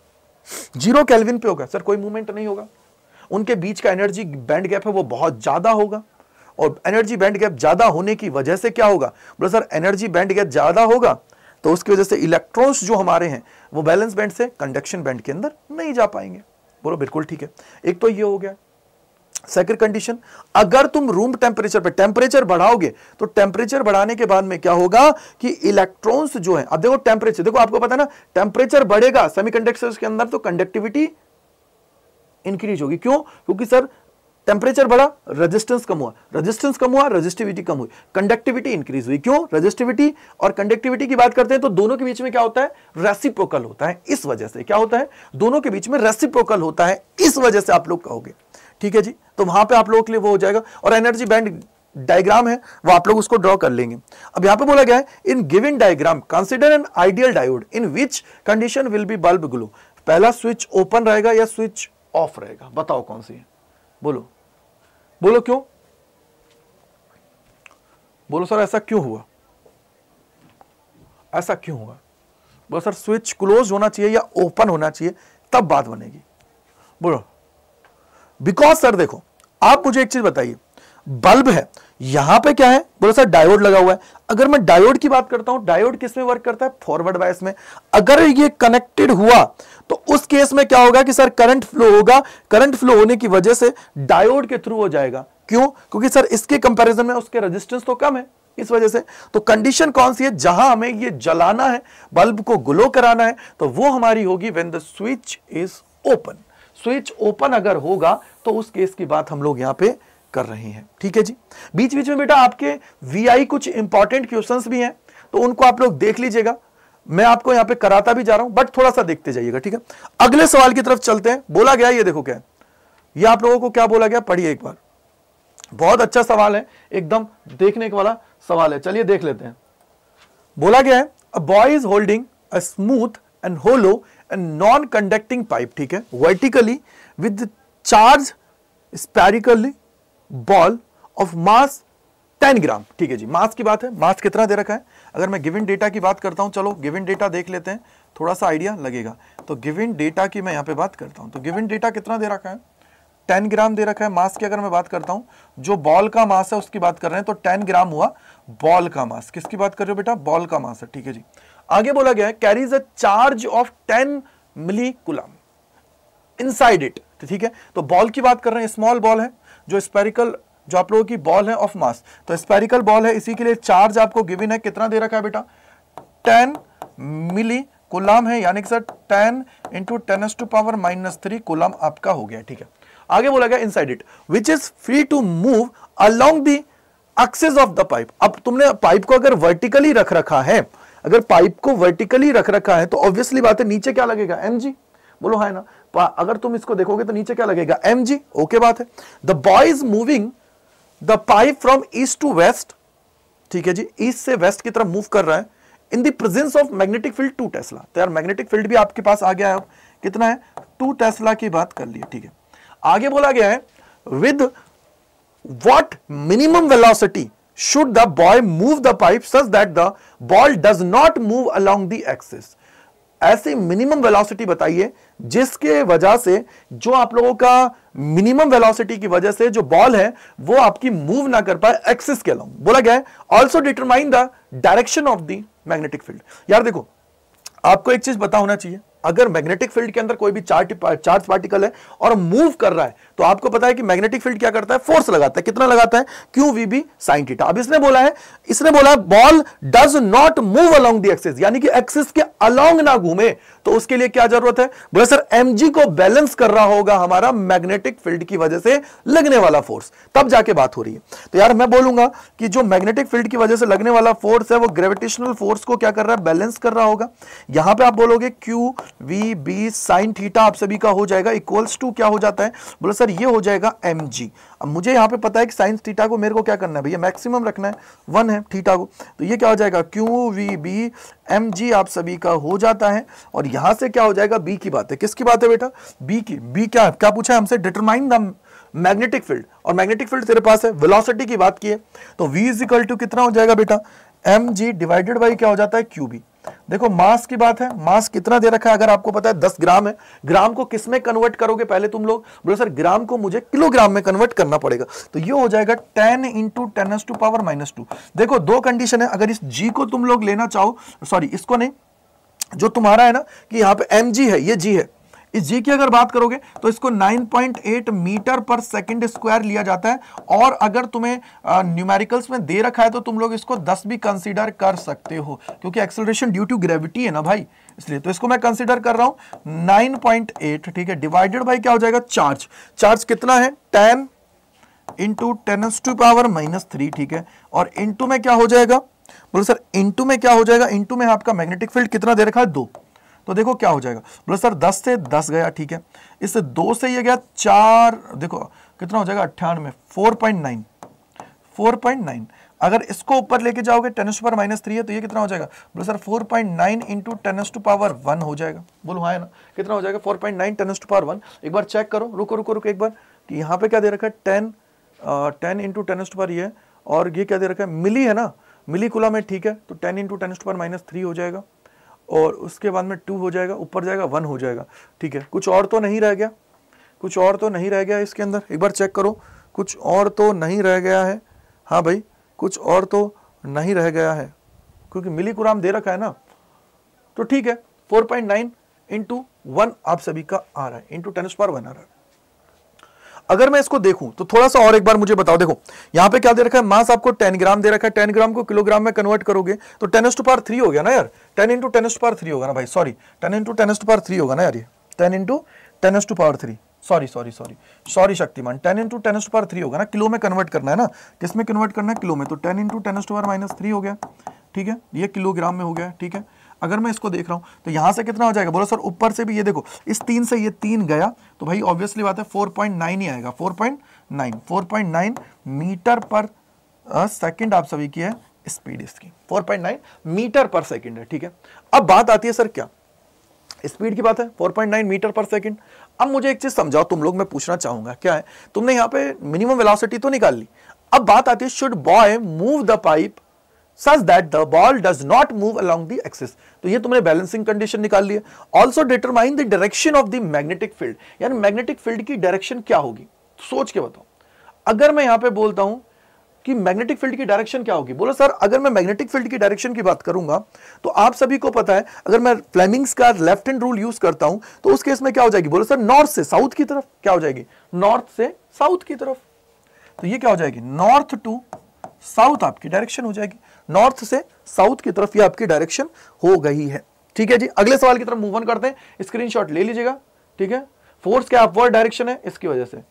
A: जीरो कैलविन पे होगा सर कोई मूवमेंट नहीं होगा उनके बीच का एनर्जी बैंड गैप है वो बहुत ज्यादा होगा और एनर्जी बैंड गैप ज्यादा होने की वजह से क्या होगा बोला सर एनर्जी बैंड गैप ज्यादा होगा तो उसकी वजह से इलेक्ट्रॉन्स जो हमारे हैं वो बैलेंस बैंड से कंडक्शन बैंड के अंदर नहीं जा पाएंगे बोलो बिल्कुल ठीक है एक तो ये हो गया सेकंड कंडीशन अगर तुम रूम टेम्परेचर पे टेम्परेचर बढ़ाओगे तो टेम्परेचर बढ़ाने के बाद में क्या होगा कि इलेक्ट्रॉन्स जो है अब देखो टेम्परेचर देखो आपको पता है ना टेम्परेचर बढ़ेगा सेमीकंडक्टर्स के अंदर तो कंडक्टिविटी इंक्रीज होगी क्यों क्योंकि सर टेम्परेचर बढ़ा रेजिस्टेंस कम हुआ रेजिस्टेंस कम हुआ रेजिस्टिविटी कम हुई कंडक्टिविटी इंक्रीज हुई क्यों रेजिस्टिविटी और कंडक्टिविटी की बात करते हैं तो दोनों के बीच में क्या होता है रेसिप्रोकल होता है इस वजह से क्या होता है दोनों के बीच में रेसिप्रोकल होता है इस वजह से आप लोग कहोगे ठीक है जी तो वहां पे आप लोगों के लिए वो हो जाएगा और एनर्जी बैंड डायग्राम है वो आप लोग उसको ड्रॉ कर लेंगे अब यहां पे बोला गया है in given diagram consider an ideal diode in which condition will be bulb glow पहला स्विच ओपन रहेगा या स्विच ऑफ रहेगा बताओ कौन सी है बोलो बोलो क्यों बोलो सर ऐसा क्यों हुआ ऐसा क्यों हुआ बोलो सर स्विच क्लोज होना चाहिए या ओपन होना चाहिए तब बात बनेगी बोलो बिकॉज सर देखो आप मुझे एक चीज बताइए बल्ब है यहां पे क्या है बोलो सर डायोड लगा हुआ है अगर मैं डायोड की बात करता हूं डायोड किस में वर्क करता है फॉरवर्ड बायस में अगर ये कनेक्टेड हुआ तो उस केस में क्या होगा कि सर करंट फ्लो होगा करंट फ्लो होने की वजह से डायोड के थ्रू हो जाएगा क्यों क्योंकि सर इसके कंपैरिजन में उसके रेजिस्टेंस तो कम है इस वजह से तो कंडीशन कौन सी है जहां हमें ये जलाना है बल्ब को ग्लो कराना है तो वो हमारी होगी when the switch is open switch open अगर होगा तो उस केस की बात हम लोग यहां पे कर रहे हैं ठीक है जी बीच बीच में बेटा आपके वीआई कुछ इंपॉर्टेंट क्वेश्चंस भी हैं तो उनको आप लोग देख लीजिएगा मैं आपको यहां पे कराता भी जा रहा हूं बट थोड़ा सा देखते जाइएगा ठीक है अगले सवाल की तरफ चलते हैं बोला गया ये देखो क्या है ये आप लोगों को क्या बोला गया पढ़िए एक बार बहुत अच्छा सवाल है एकदम देखने के वाला सवाल है चलिए देख लेते हैं बोला गया है a boy is holding a smooth and hollow and non conducting pipe ठीक है vertically with charge spherical ball of mass 10 gram ठीक है जी मास की बात है मास कितना दे रखा है अगर मैं गिवन डेटा की बात करता हूं चलो गिवन डेटा देख लेते हैं थोड़ा सा आइडिया लगेगा तो गिवन डेटा की मैं यहां पे बात करता हूं तो गिवन डेटा कितना दे रखा है 10 ग्राम दे रखा है मास की अगर मैं बात करता हूं जो बॉल का मास है उसकी बात कर रहे हैं तो 10 ग्राम हुआ बॉल का मास किसकी बात कर रहे हो बेटा बॉल का मास है ठीक है जी आगे बोला गया है carries a charge of 10 milli coulomb inside it तो ठीक है तो बॉल की बात कर रहे हैं स्मॉल बॉल है जो स्पेरिकल जो आप लोगों की बॉल है ऑफ मास तो स्पेरिकल बॉल है इसी के लिए चार्ज आपको गिविन है कितना दे रखा है बेटा टेन मिली कुलाम है यानी कि sir ten into ten S to power minus three coulomb आपका हो गया ठीक है आगे बोला गया inside it which is free to move along the axis of the pipe अब तुमने पाइप को अगर वर्टिकली रख रखा है अगर पाइप को वर्टिकली रख रखा है तो ऑब्वियसली बात है नीचे क्या लगेगा एम जी बोलो हाँ ना अगर तुम इसको देखोगे तो नीचे क्या लगेगा एम जी ओके बात है the boy is moving the pipe from east to west ठीक है जी ईस्ट से वेस्ट की तरफ मूव कर रहा है in the presence of magnetic field two tesla तो यार मैग्नेटिक फील्ड भी आपके पास आ गया है कितना है टू टेस्ला की बात कर ली ठीक है आगे बोला गया है with what minimum velocity should the boy move the pipe such that the ball does not move along the axis ऐसी मिनिमम वेलोसिटी बताइए जिसके वजह से जो आप लोगों का मिनिमम वेलोसिटी की वजह से जो बॉल है वो आपकी मूव ना कर पाए एक्सिस के अलाउ बोला गया है also determine the direction of the magnetic field यार देखो आपको एक चीज बता होना चाहिए अगर मैग्नेटिक फील्ड के अंदर कोई भी चार्ज चार्ज पार्टिकल है और मूव कर रहा है तो आपको पता है कि मैग्नेटिक फील्ड क्या करता है फोर्स लगाता है कितना लगाता है Q V B sine theta अब इसने बोला है इसने बोला है ball does not move along the axis यानी कि एक्सिस के अलोंग ना घूमे तो उसके लिए क्या जरूरत है बोला सर एम को बैलेंस कर रहा होगा हमारा मैग्नेटिक फील्ड की वजह से लगने वाला फोर्स तब जाके बात हो रही है तो यार मैं बोलूंगा कि जो मैग्नेटिक फील्ड की वजह से लगने वाला फोर्स है वो ग्रेविटेशनल फोर्स को क्या कर रहा है बैलेंस कर रहा होगा यहां पे आप बोलोगे Q V B sine theta आप सभी का हो जाएगा इक्वल्स टू क्या हो जाता है बोला सर ये हो जाएगा एम जी अब मुझे यहाँ पे पता है कि साइंस थीटा को मेरे को क्या करना है भैया मैक्सिमम रखना है वन है थीटा को तो ये क्या हो जाएगा Q V B M G आप सभी का हो जाता है और यहाँ से क्या हो जाएगा बी की बात है किसकी बात है बेटा बी की बी क्या क्या पूछा है हमसे डिटरमाइन द मैग्नेटिक फील्ड और मैग्नेटिक फील्ड तेरे पास है वेलोसिटी की बात की है तो v इज इक्वल टू कितना हो जाएगा बेटा एम जी डिवाइडेड बाई क्या हो जाता है क्यू बी देखो मास की बात है मास कितना दे रखा है अगर आपको पता है दस ग्राम है ग्राम को किस में कन्वर्ट करोगे पहले तुम लोग बोलो सर ग्राम को मुझे किलोग्राम में कन्वर्ट करना पड़ेगा तो ये हो जाएगा ten into ten S to power minus two देखो दो कंडीशन है अगर इस जी को तुम लोग लेना चाहो सॉरी इसको नहीं जो तुम्हारा है ना कि यहाँ पे एम है ये जी है इस जी की अगर बात करोगे तो इसको 9.8 मीटर पर सेकंड स्क्वायर लिया जाता है और अगर तुम्हें न्यूमेरिकल्स में दे रखा है तो तुम लोग इसको 10 भी कंसीडर कर सकते हो क्योंकि एक्सेलरेशन ड्यू टू ग्रेविटी है ना भाई इसलिए तो इसको मैं कंसीडर कर रहा हूं 9.8 ठीक है डिवाइडेड बाई क्या हो जाएगा चार्ज चार्ज कितना है ten into ten to power minus three ठीक है और इंटू में क्या हो जाएगा बोलो सर इंटू में क्या हो जाएगा इंटू में आपका मैग्नेटिक फील्ड कितना दे रखा है दो तो देखो क्या हो जाएगा बोले सर दस से दस गया ठीक है इससे दो से ये गया चार देखो कितना हो जाएगा अट्ठानवे four point nine four point nine अगर इसको ऊपर लेके जाओगे टेनिस पर माइनस थ्री है तो ये कितना हो जाएगा बोलो sir four point nine into S to power one हो जाएगा बोलो हाँ ना कितना हो जाएगा four point nine ten's to power one एक बार चेक करो रुको रुको रुको एक बार कि यहाँ पे क्या दे रखा है ten ten into S to power ये और ये क्या दे रखा है मिली है ना मिली कुला में ठीक है तो ten into ten's to power minus three हो जाएगा और उसके बाद में टू हो जाएगा ऊपर जाएगा वन हो जाएगा ठीक है कुछ और तो नहीं रह गया कुछ और तो नहीं रह गया इसके अंदर एक बार चेक करो कुछ और तो नहीं रह गया है हाँ भाई कुछ और तो नहीं रह गया है क्योंकि मिली कुराम दे रखा है ना तो ठीक है 4.9 पॉइंट नाइन इंटू वन आप सभी का आ रहा है इंटू टेन स्पार वन आ रहा है अगर मैं इसको देखूं तो थोड़ा सा और एक बार मुझे बताओ देखो यहां पे क्या दे रखा है मास आपको 10 ग्राम दे रखा है 10 ग्राम को किलोग्राम में कन्वर्ट करोगे तो टेन टू पार थ्री हो गया ना यार ten into ten S power three होगा ना भाई sorry ten into ten to power three होगा ना यार ये ten into ten to power three sorry sorry sorry sorry Shaktimaan ten into ten to power three होगा ना किलो में कन्वर्ट करना है ना किस में कन्वर्ट करना है किलो में तो ten into ten to power minus three हो गया ठीक है ये किलोग्राम में हो गया ठीक है अगर मैं इसको देख रहा हूं तो यहां से कितना हो जाएगा बोलो सर ऊपर से भी ये देखो इस तीन से ये तीन गया तो भाई ऑब्वियसली बात है फोर पॉइंट नाइन ही आएगा four point nine four point nine metre per second आप सभी की है स्पीड इसकी four point nine metre per second है ठीक है अब बात आती है सर क्या स्पीड की बात है 4.9 मीटर पर सेकंड अब मुझे एक चीज समझाओ तुम लोग मैं पूछना चाहूंगा क्या है तुमने यहां पे मिनिमम वेलोसिटी तो निकाल ली अब बात आती है should boy move the pipe such that the ball does not move along the axis तो ये तुमने बैलेंसिंग कंडीशन निकाल लिया also determine the direction of the magnetic field यानी मैग्नेटिक फील्ड की डायरेक्शन क्या होगी सोच के बताओ अगर मैं यहां पे बोलता हूं कि मैग्नेटिक फील्ड की डायरेक्शन क्या होगी बोलो सर अगर मैं मैग्नेटिक फील्ड की डायरेक्शन की बात करूंगा तो आप सभी को पता है अगर मैं फ्लेमिंग्स का लेफ्ट हैंड रूल यूज करता हूं तो उस केस में क्या हो जाएगी बोलो सर नॉर्थ से साउथ की तरफ क्या हो जाएगी नॉर्थ से साउथ की तरफ तो ये क्या हो जाएगी नॉर्थ टू साउथ आपकी डायरेक्शन हो जाएगी नॉर्थ से साउथ की तरफ ये आपकी डायरेक्शन हो गई है ठीक है जी अगले सवाल की तरफ मूव ऑन करते हैं स्क्रीनशॉट ले लीजिएगा ठीक है फोर्स क्या अपवर्ड डायरेक्शन है इसकी वजह से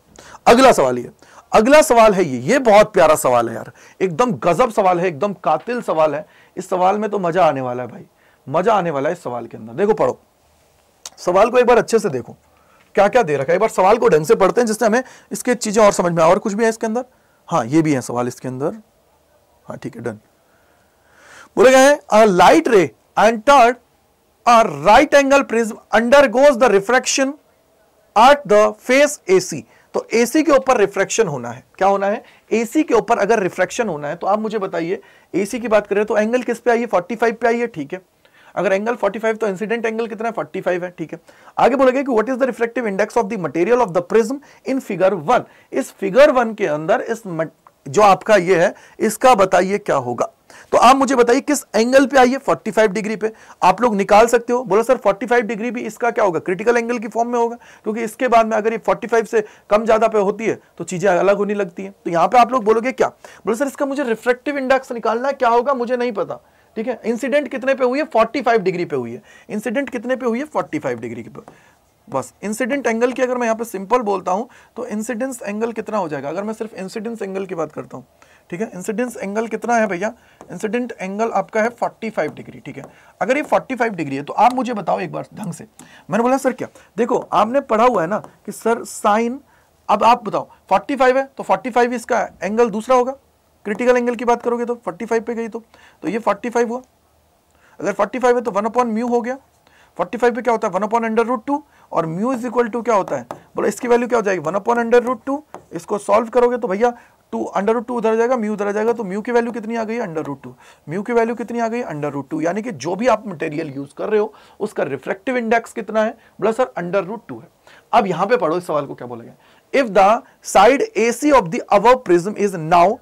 A: अगला सवाल ये अगला सवाल है ये ये बहुत प्यारा सवाल है यार एकदम गजब सवाल है एकदम कातिल सवाल है इस सवाल में तो मजा आने वाला है भाई मजा आने वाला है इस सवाल के अंदर देखो पढ़ो सवाल को एक बार अच्छे से देखो क्या क्या दे रखा है एक बार सवाल को ढंग से पढ़ते हैं जिससे हमें इसके चीजें और समझ में आए और कुछ भी है इसके अंदर हाँ ये भी है सवाल इसके अंदर हाँ ठीक है डन बोले गए light ray entered a right angle prism undergoes the refraction at the face AC तो एसी के ऊपर रिफ्रेक्शन होना है क्या होना है एसी के ऊपर अगर रिफ्रेक्शन होना है तो आप मुझे बताइए एसी की बात करें तो एंगल किस पे आई फोर्टी 45 पे आइए ठीक है अगर एंगल 45 तो इंसिडेंट एंगल कितना है 45 है ठीक है आगे बोलेंगे कि what is the reflective index of the material of the prism in figure one इस फिगर वन के अंदर इस जो आपका ये है इसका बताइए क्या होगा तो आप मुझे बताइए किस एंगल पे आइए 45 डिग्री पे आप लोग निकाल सकते हो बोलो सर 45 डिग्री भी इसका क्या होगा क्रिटिकल एंगल की फॉर्म में होगा क्योंकि तो इसके बाद में अगर ये 45 से कम ज्यादा पे होती है तो चीजें अलग होने लगती है तो यहां पे आप लोग बोलोगे क्या बोलो सर इसका मुझे रिफ्लेक्टिव इंडेक्स निकालना क्या होगा मुझे नहीं पता ठीक है इंसिडेंट कितने पे हुई है फोर्टी डिग्री पे हुई है इंसिडेंट कितने पे हुई है फोर्टी डिग्री पे बस इंसिडेंट एंगल की अगर मैं यहाँ पे सिंपल बोलता हूँ तो इंसिडेंस एंगल कितना हो जाएगा अगर मैं सिर्फ इंसिडेंस एंगल की बात करता हूँ ठीक है इंसिडेंस एंगल कितना है भैया इंसिडेंट एंगल आपका है 45 डिग्री ठीक है अगर ये 45 डिग्री है तो आप मुझे बताओ एक बार ढंग से मैंने बोला सर क्या देखो आपने पढ़ा हुआ है ना कि सर साइन अब आप बताओ 45 है तो 45 इसका एंगल दूसरा होगा क्रिटिकल एंगल की बात करोगे तो 45 पे गई तो तो ये 45 हुआ अगर 45 है तो वन अपॉन म्यू हो गया 45 पे क्या होता है 1 अपॉन अंडर रूट टू और म्यू इज इक्वल टू क्या होता है बोलो इसकी वैल्यू क्या हो जाएगी 1 अपॉन अंडर रूट टू इसको सॉल्व करोगे तो भैया टू अंडर रूट टू उधर जाएगा म्यू उधर जाएगा तो म्यू की वैल्यू कितनी आ गई अंडर रूट टू म्यू की वैल्यू कितनी आ गई अंडर रूट टू यानी कि जो भी आप मटेरियल यूज कर रहे हो उसका रिफ्रेक्टिव इंडेक्स कितना है बोला सर अंडर रूट टू है अब यहां पे पढ़ो इस सवाल को क्या बोला गया if the side AC of the above prism is now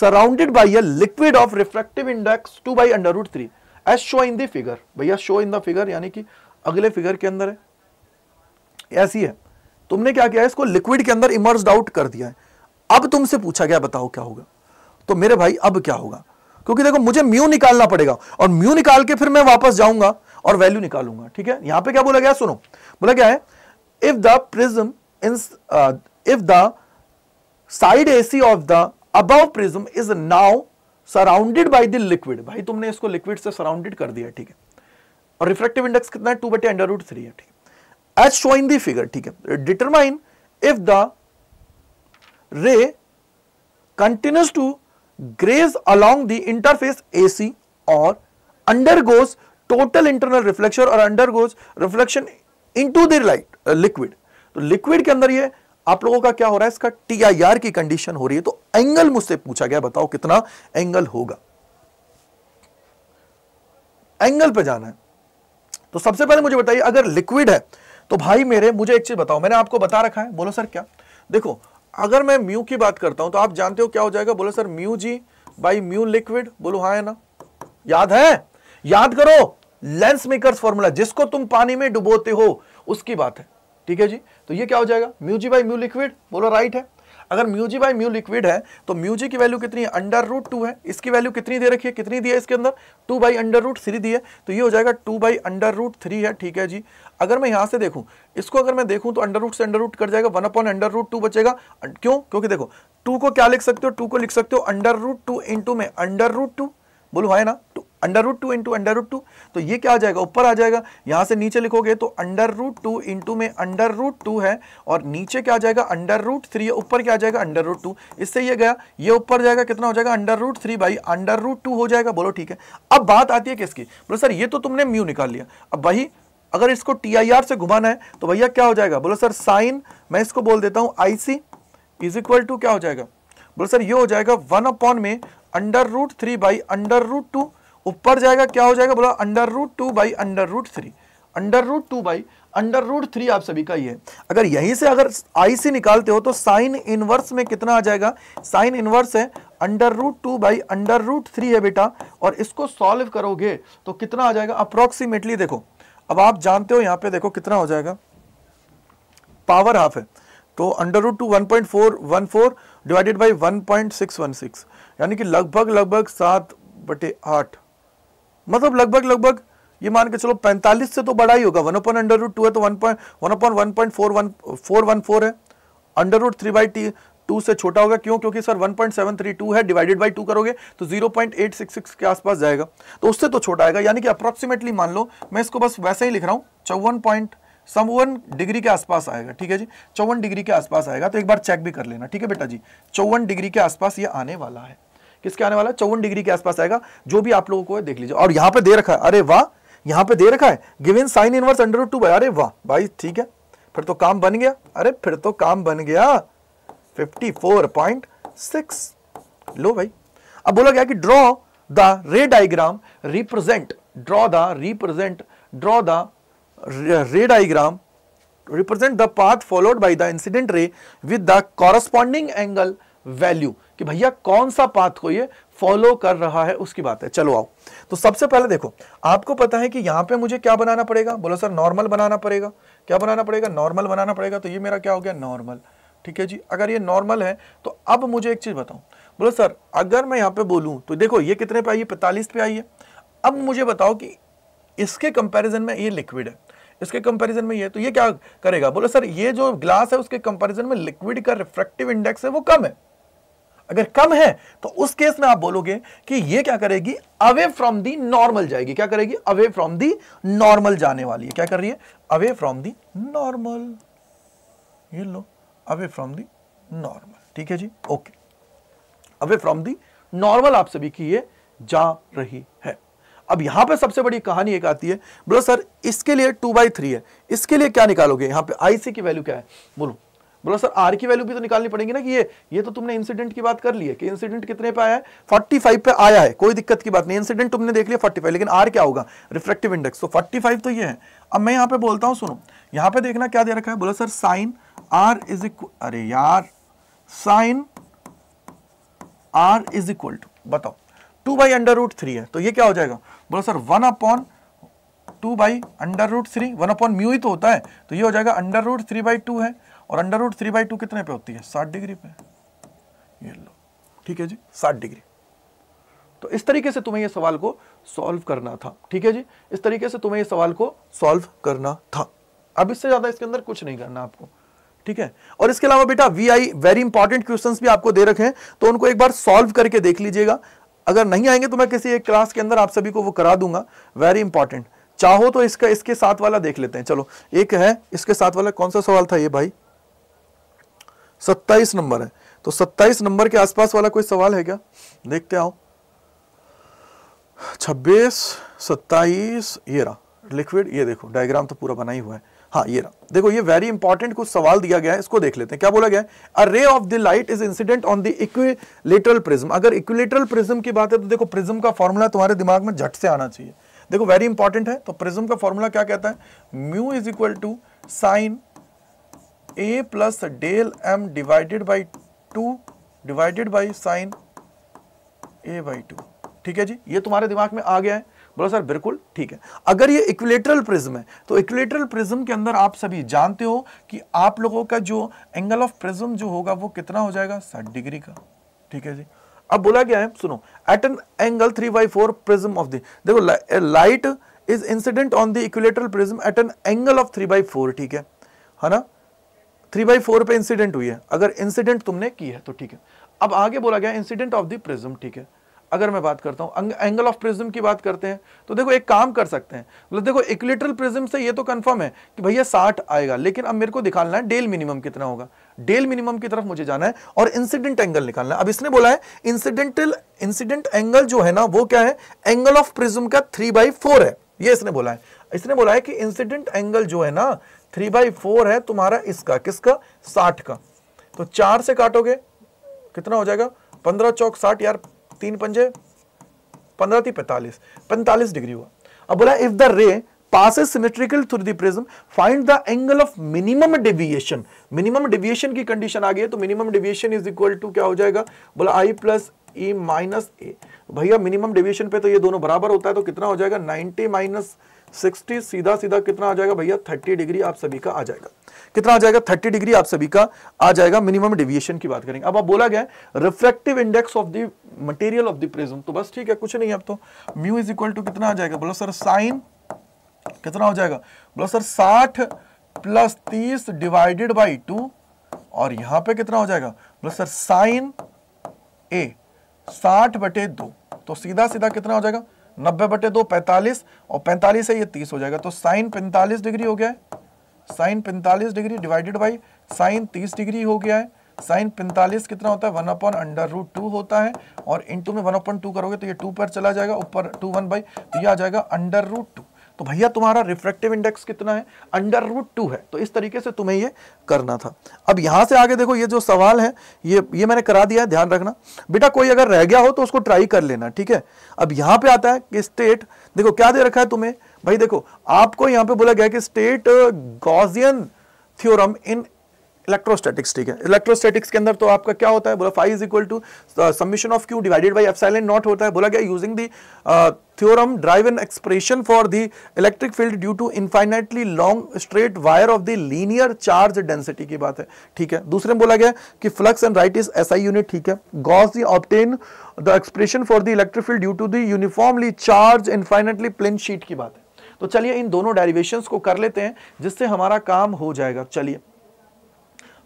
A: surrounded by a liquid of refractive index two by under root three as show in the figure भैया शो इन द फिगर यानी कि अगले figure के अंदर है ऐसी है तुमने क्या किया है इसको लिक्विड के अंदर इमर्ज आउट कर दिया है अब तुमसे पूछा गया बताओ क्या होगा तो मेरे भाई अब क्या होगा क्योंकि देखो मुझे म्यू निकालना पड़ेगा और म्यू निकाल के फिर मैं वापस जाऊंगा और वैल्यू निकालूंगा ठीक है यहां पे क्या बोला गया सुनो बोला क्या है if the prism in if the side AC of the above prism is now surrounded by the liquid भाई तुमने इसको लिक्विड से सराउंडेड कर दिया ठीक है और रिफ्रैक्टिव इंडेक्स कितना है टू बटे अंडर रूट थ्री है ठीक है as show in the figure ठीक है determine if the ray continues to graze along the interface AC or undergoes total internal reflection or undergoes reflection into the light uh, liquid तो liquid के अंदर ये आप लोगों का क्या हो रहा है इसका टी आई आर की कंडीशन हो रही है तो एंगल मुझसे पूछा गया बताओ कितना एंगल होगा एंगल पे जाना है तो सबसे पहले मुझे बताइए अगर लिक्विड है तो भाई मेरे मुझे एक चीज बताओ मैंने आपको बता रखा है बोलो सर क्या देखो अगर मैं म्यू की बात करता हूं तो आप जानते हो क्या हो जाएगा बोलो sir mu G by mu liquid बोलो हाँ है ना याद है याद करो लेंस मेकर फॉर्मूला जिसको तुम पानी में डुबोते हो उसकी बात है ठीक है जी तो ये क्या हो जाएगा mu G by mu liquid बोलो राइट है अगर mu G by mu liquid है तो म्यू जी की वैल्यू कितनी है अंडर रूट टू है इसकी वैल्यू कितनी दे रखी है कितनी दी है इसके अंदर two by under root three दी है तो ये हो जाएगा two by under root three है ठीक है जी अगर मैं यहाँ से देखूँ इसको अगर मैं देखूँ तो अंडर रूट से अंडर रूट कर जाएगा one upon under root two बचेगा क्यों क्योंकि देखो टू को क्या लिख सकते हो टू को लिख सकते हो अंडर रूट टू इंटू में अंडर रूट टू बोलो हाँ है ना तो under root two into under root two तो ये क्या आ जाएगा ऊपर आ जाएगा यहां से नीचे लिखोगे तो अंडर रूट टू इंटू में अंडर रूट टू है और नीचे क्या आ जाएगा अंडर रूट थ्री ऊपर क्या आ जाएगा अंडर रूट टू इससे ये गया ये ऊपर जाएगा कितना हो जाएगा under root three by under root two हो जाएगा बोलो ठीक है अब बात आती है किसकी बोलो सर ये तो तुमने म्यू निकाल लिया अब वही अगर इसको टी से घुमाना है तो भैया क्या हो जाएगा बोलो सर साइन मैं इसको बोल देता हूँ आईसी इज इक्वल टू क्या हो जाएगा बोलो सर ये हो जाएगा वन अपॉन में under root three by under root two ऊपर जाएगा क्या हो जाएगा बोला under root two by under root three under root two by under root three आप सभी का ये अगर यहीं से अगर आई सी निकालते हो तो साइन इनवर्स में कितना आ जाएगा साइन इनवर्स है under root two by under root three है बेटा और इसको सॉल्व करोगे तो कितना आ जाएगा अप्रोक्सीमेटली देखो अब आप जानते हो यहाँ पे देखो कितना हो जाएगा पावर हाफ है तो under root two one point four one four divided by one point six one six यानी कि लगभग लगभग सात बटे आठ मतलब लगभग लगभग ये मान के चलो 45 से तो बड़ा ही होगा one upon under root two है तो one point one one point four one four one four है under root three by t two से छोटा होगा क्यों क्योंकि सर 1.732 है डिवाइडेड बाई टू करोगे तो 0.866 के आसपास जाएगा तो उससे तो छोटा आएगा यानी कि अप्रोक्सीमेटली मान लो मैं इसको बस वैसे ही लिख रहा हूँ चौवन पॉइंट चौवन डिग्री के आसपास आएगा ठीक है जी चौवन डिग्री के आसपास आएगा तो एक बार चेक भी कर लेना ठीक है बेटा जी चौवन डिग्री के आसपास ये आने वाला है किसके आने वाला है चौवन डिग्री के आसपास आएगा जो भी आप लोगों को देख लीजिए और यहाँ पे दे रखा है अरे वाह यहाँ पे दे रखा है given sine inverse under two by अरे वाह भाई ठीक है फिर तो काम बन गया अरे फिर तो काम बन गया फिफ्टी लो भाई अब बोला गया कि draw the ray diagram represent draw the represent draw the ray diagram represent the path followed by the incident ray with the corresponding angle value कि भैया कौन सा पाथ को ये फॉलो कर रहा है उसकी बात है चलो आओ तो सबसे पहले देखो आपको पता है कि यहां पे मुझे क्या बनाना पड़ेगा बोलो सर नॉर्मल बनाना पड़ेगा क्या बनाना पड़ेगा नॉर्मल बनाना पड़ेगा तो ये मेरा क्या हो गया नॉर्मल ठीक है जी अगर ये नॉर्मल है तो अब मुझे एक चीज़ बताऊं बोलो सर अगर मैं यहां पर बोलूं तो देखो ये कितने पे आई है पैंतालीस पे आई है अब मुझे बताओ कि इसके कंपेरिजन में ये लिक्विड है इसके कंपैरिजन में ये तो ये क्या करेगा बोलो सर ये जो ग्लास है उसके कंपैरिजन में लिक्विड का रिफ्रैक्टिव इंडेक्स है वो कम है अगर कम है तो उस केस में आप बोलोगे कि ये क्या करेगी अवे फ्रॉम दी नॉर्मल जाएगी क्या करेगी अवे फ्रॉम दी नॉर्मल जाने वाली है क्या कर रही है अवे फ्रॉम दी नॉर्मल ये लो अवे फ्रॉम दी नॉर्मल ठीक है जी okay away from the normal आप सभी की ये जा रही है अब यहां पे सबसे बड़ी कहानी एक आती है बोलो सर इसके लिए टू बाई थ्री है इसके लिए क्या निकालोगे यहां पे आईसी की वैल्यू क्या है बोलो बोला मतलब सर आर की वैल्यू भी तो निकालनी पड़ेगी ना कि ये ये तो तुमने इंसिडेंट की बात कर ली है कि इंसिडेंट कितने पे आया है 45 पे आया है कोई दिक्कत की बात नहीं इंसिडेंट तुमने देख लिया 45 लेकिन आर क्या होगा रिफ्रेक्टिव इंडेक्स तो 45 तो ये है अब मैं यहाँ पे बोलता हूँ सुनो यहाँ पे देखना क्या दे रखा है बोला sir sine r is equal अरे यार sine r is equal to बताओ two by under root three है तो ये क्या हो जाएगा बोला sir one upon two by under root three one upon mu ही तो होता है तो ये हो जाएगा under root three by two है और under root three by two कितने पे होती है साठ डिग्री पे ये लो ठीक है जी साठ डिग्री तो इस तरीके से तुम्हें ये सवाल को सॉल्व करना था ठीक है जी इस तरीके से तुम्हें ये सवाल को सॉल्व करना था अब इससे ज्यादा इसके अंदर कुछ नहीं करना आपको ठीक है और इसके अलावा बेटा V I very important question भी आपको दे रखे हैं तो उनको एक बार सॉल्व करके देख लीजिएगा अगर नहीं आएंगे तो मैं किसी एक क्लास के अंदर आप सभी को वो करा दूंगा वेरी इंपॉर्टेंट चाहो तो इसका इसके साथ वाला देख लेते हैं चलो एक है इसके साथ वाला कौन सा सवाल था ये भाई सत्ताईस नंबर है तो सत्ताईस नंबर के आसपास वाला कोई सवाल है क्या देखते आओ छब्बीस सत्ताईस ये रहा लिक्विड ये देखो डायग्राम तो पूरा बना ही हुआ है हाँ ये रहा देखो ये वेरी इंपॉर्टेंट कुछ सवाल दिया गया है इसको देख लेते हैं क्या बोला गया है a ray of the light is incident on the equilateral prism अगर इक्विलेटरल प्रिज्म की बात है तो देखो प्रिज्म का फॉर्मूला तुम्हारे दिमाग में झट से आना चाहिए देखो वेरी इंपॉर्टेंट है तो प्रिज्म का फॉर्मूला क्या कहता है mu is equal to sine A plus del M divided by two divided by sine A by two ठीक है जी ये तुम्हारे दिमाग में आ गया है बोलो सर बिल्कुल ठीक है अगर ये इक्विलेटरल प्रिज्म है तो इक्विलेटरल प्रिज्म के अंदर आप सभी जानते हो कि आप लोगों का जो एंगल ऑफ प्रिज्म जो होगा वो कितना हो जाएगा साठ डिग्री का ठीक है जी अब बोला गया है सुनो at an angle three by four prism of the देखो light is incident on the equilateral prism at an angle of three by four ठीक है है ना थ्री बाई फोर पे इंसिडेंट हुई है अगर इंसिडेंट तुमने की है तो ठीक है अब आगे बोला गया इंसिडेंट ऑफ द प्रिज्म ठीक है अगर मैं बात करता हूं एंगल ऑफ प्रिज्म की बात करते हैं तो देखो एक काम कर सकते हैं मतलब देखो इक्विलेटरल प्रिज्म से ये तो कंफर्म है कि भैया साठ आएगा लेकिन अब मेरे को दिखाना है डेल मिनिमम कितना होगा डेल मिनिमम की तरफ मुझे जाना है और इंसिडेंट एंगल निकालना है अब इसने बोला है इंसिडेंटल इंसिडेंट एंगल जो है ना वो क्या है एंगल ऑफ प्रिज्म का थ्री बाई फोर है ये इसने बोला है इसने बोला है कि इंसिडेंट एंगल जो है ना थ्री बाई फोर है तुम्हारा इसका किसका साठ का तो चार से काटोगे कितना हो जाएगा पंद्रह चौक साठ यार तीन पंजे पंद्रह थी पैंतालीस पैंतालीस डिग्री हुआ अब बोला if the ray symmetrical through the prism find the angle of minimum deviation minimum deviation की कंडीशन आ गई है तो minimum deviation is equal to क्या हो जाएगा बोला आई प्लस ई माइनस ए भैया मिनिमम डेविएशन पे तो ये दोनों बराबर होता है तो कितना हो जाएगा नाइनटी माइनस सिक्सटी सीधा सीधा कितना आ जाएगा भैया थर्टी डिग्री आप सभी का आ जाएगा कितना आ जाएगा थर्टी डिग्री आप सभी का आ जाएगा मिनिमम डेविएशन की बात करेंगे अब आप बोला गया refractive index of the material of the prism तो बस ठीक है कुछ नहीं अब तो म्यू इज इक्वल टू कितना आ जाएगा बोलो सर साइन कितना हो जाएगा बोलो सर साठ प्लस तीस डिवाइडेड बाई टू और यहां पे कितना हो जाएगा बोलो सर साइन ए साठ बटे दो तो सीधा सीधा कितना हो जाएगा नब्बे बटे दो पैंतालीस और पैंतालीस है ये तीस हो जाएगा तो साइन पैंतालीस डिग्री हो गया है साइन पैंतालीस डिग्री डिवाइडेड बाई साइन तीस डिग्री हो गया है साइन पैंतालीस कितना होता है one upon under root two होता है और इंटू में वन अपॉन टू करोगे तो ये टू पर चला जाएगा ऊपर टू वन बाई तो ये आ जाएगा अंडर रूट टू तो भैया तुम्हारा रिफ्रेक्टिव इंडेक्स कितना है अंडर रूट टू है तो इस तरीके से तुम्हें ये करना था अब यहां से आगे देखो ये जो सवाल है ये ये मैंने करा दिया है ध्यान रखना बेटा कोई अगर रह गया हो तो उसको ट्राई कर लेना ठीक है अब यहां पे आता है कि स्टेट देखो क्या दे रखा है तुम्हें भाई देखो आपको यहां पे बोला गया कि state Gaussian theorem in electrostatics ठीक है इलेक्ट्रोस्टैटिक्स के अंदर तो आपका क्या होता है बोला phi is equal to submission of q divided by epsilon naught होता है बोला गया using the theorem derive an expression for the electric field due to infinitely long straight wire of the linear charge density की बात है ठीक है दूसरे में बोला गया कि flux and write its S I unit ठीक है Gauss the obtain the expression for the electric field due to the uniformly charge infinitely plane sheet की बात है तो चलिए इन दोनों डेरिवेशंस को कर लेते हैं जिससे हमारा काम हो जाएगा चलिए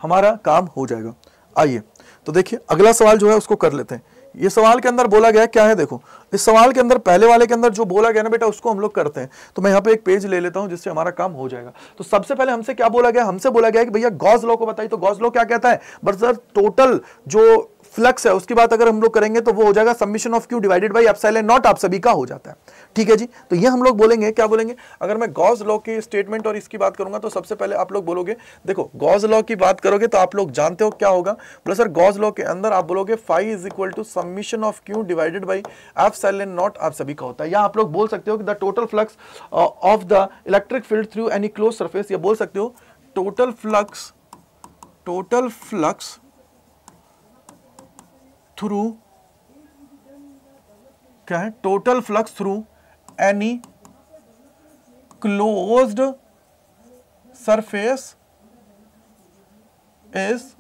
A: हमारा काम हो जाएगा आइए तो देखिए अगला सवाल जो है उसको कर लेते हैं ये सवाल के अंदर बोला गया क्या है देखो इस सवाल के अंदर पहले वाले के अंदर जो बोला गया ना बेटा उसको हम लोग करते हैं तो मैं यहाँ पे एक पेज ले लेता हूँ जिससे हमारा काम हो जाएगा तो सबसे पहले हमसे क्या बोला गया हमसे बोला गया कि भैया गॉज लॉ को बताइए तो गॉज लॉ क्या कहता है बट सर टोटल जो फ्लक्स है उसकी बात अगर हम लोग करेंगे तो वो हो जाएगा submission of q divided by epsilon naught आप सभी का हो जाता है ठीक है जी तो ये हम लोग बोलेंगे क्या बोलेंगे अगर मैं गॉज लॉ की स्टेटमेंट और इसकी बात करूंगा तो सबसे पहले आप लोग बोलोगे देखो गॉज लॉ की बात करोगे तो आप लोग जानते हो क्या होगा बोले सर गॉज लॉ के अंदर आप बोलोगे phi is equal to submission of q divided by epsilon naught आप सभी का होता है या आप लोग बोल सकते हो कि the total flux of the electric field through any close surface या बोल सकते हो total flux total flux through क्या है total flux through any closed surface is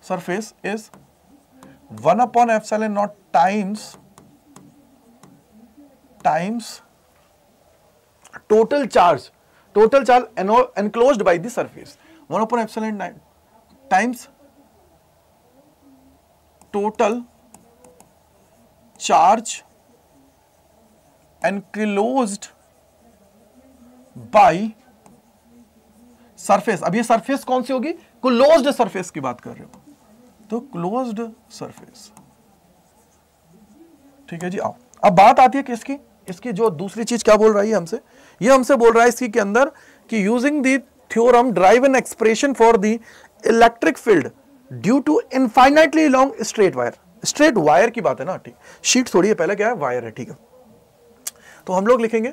A: surface is 1 upon epsilon naught times times total charge total charge enclosed by the surface 1 upon epsilon 9 times total charge enclosed by surface अब ये surface कौन सी होगी closed surface की बात कर रहे हो तो क्लोज्ड सरफेस ठीक है जी आओ अब बात आती है किसकी इसकी जो दूसरी चीज क्या बोल रही है हमसे ये हमसे बोल रहा है इसकी के अंदर कि using the theorem derive an expression for the electric field due to infinitely long straight wire straight wire की बात है ना ठीक शीट थोड़ी है पहले क्या है वायर है ठीक है तो हम लोग लिखेंगे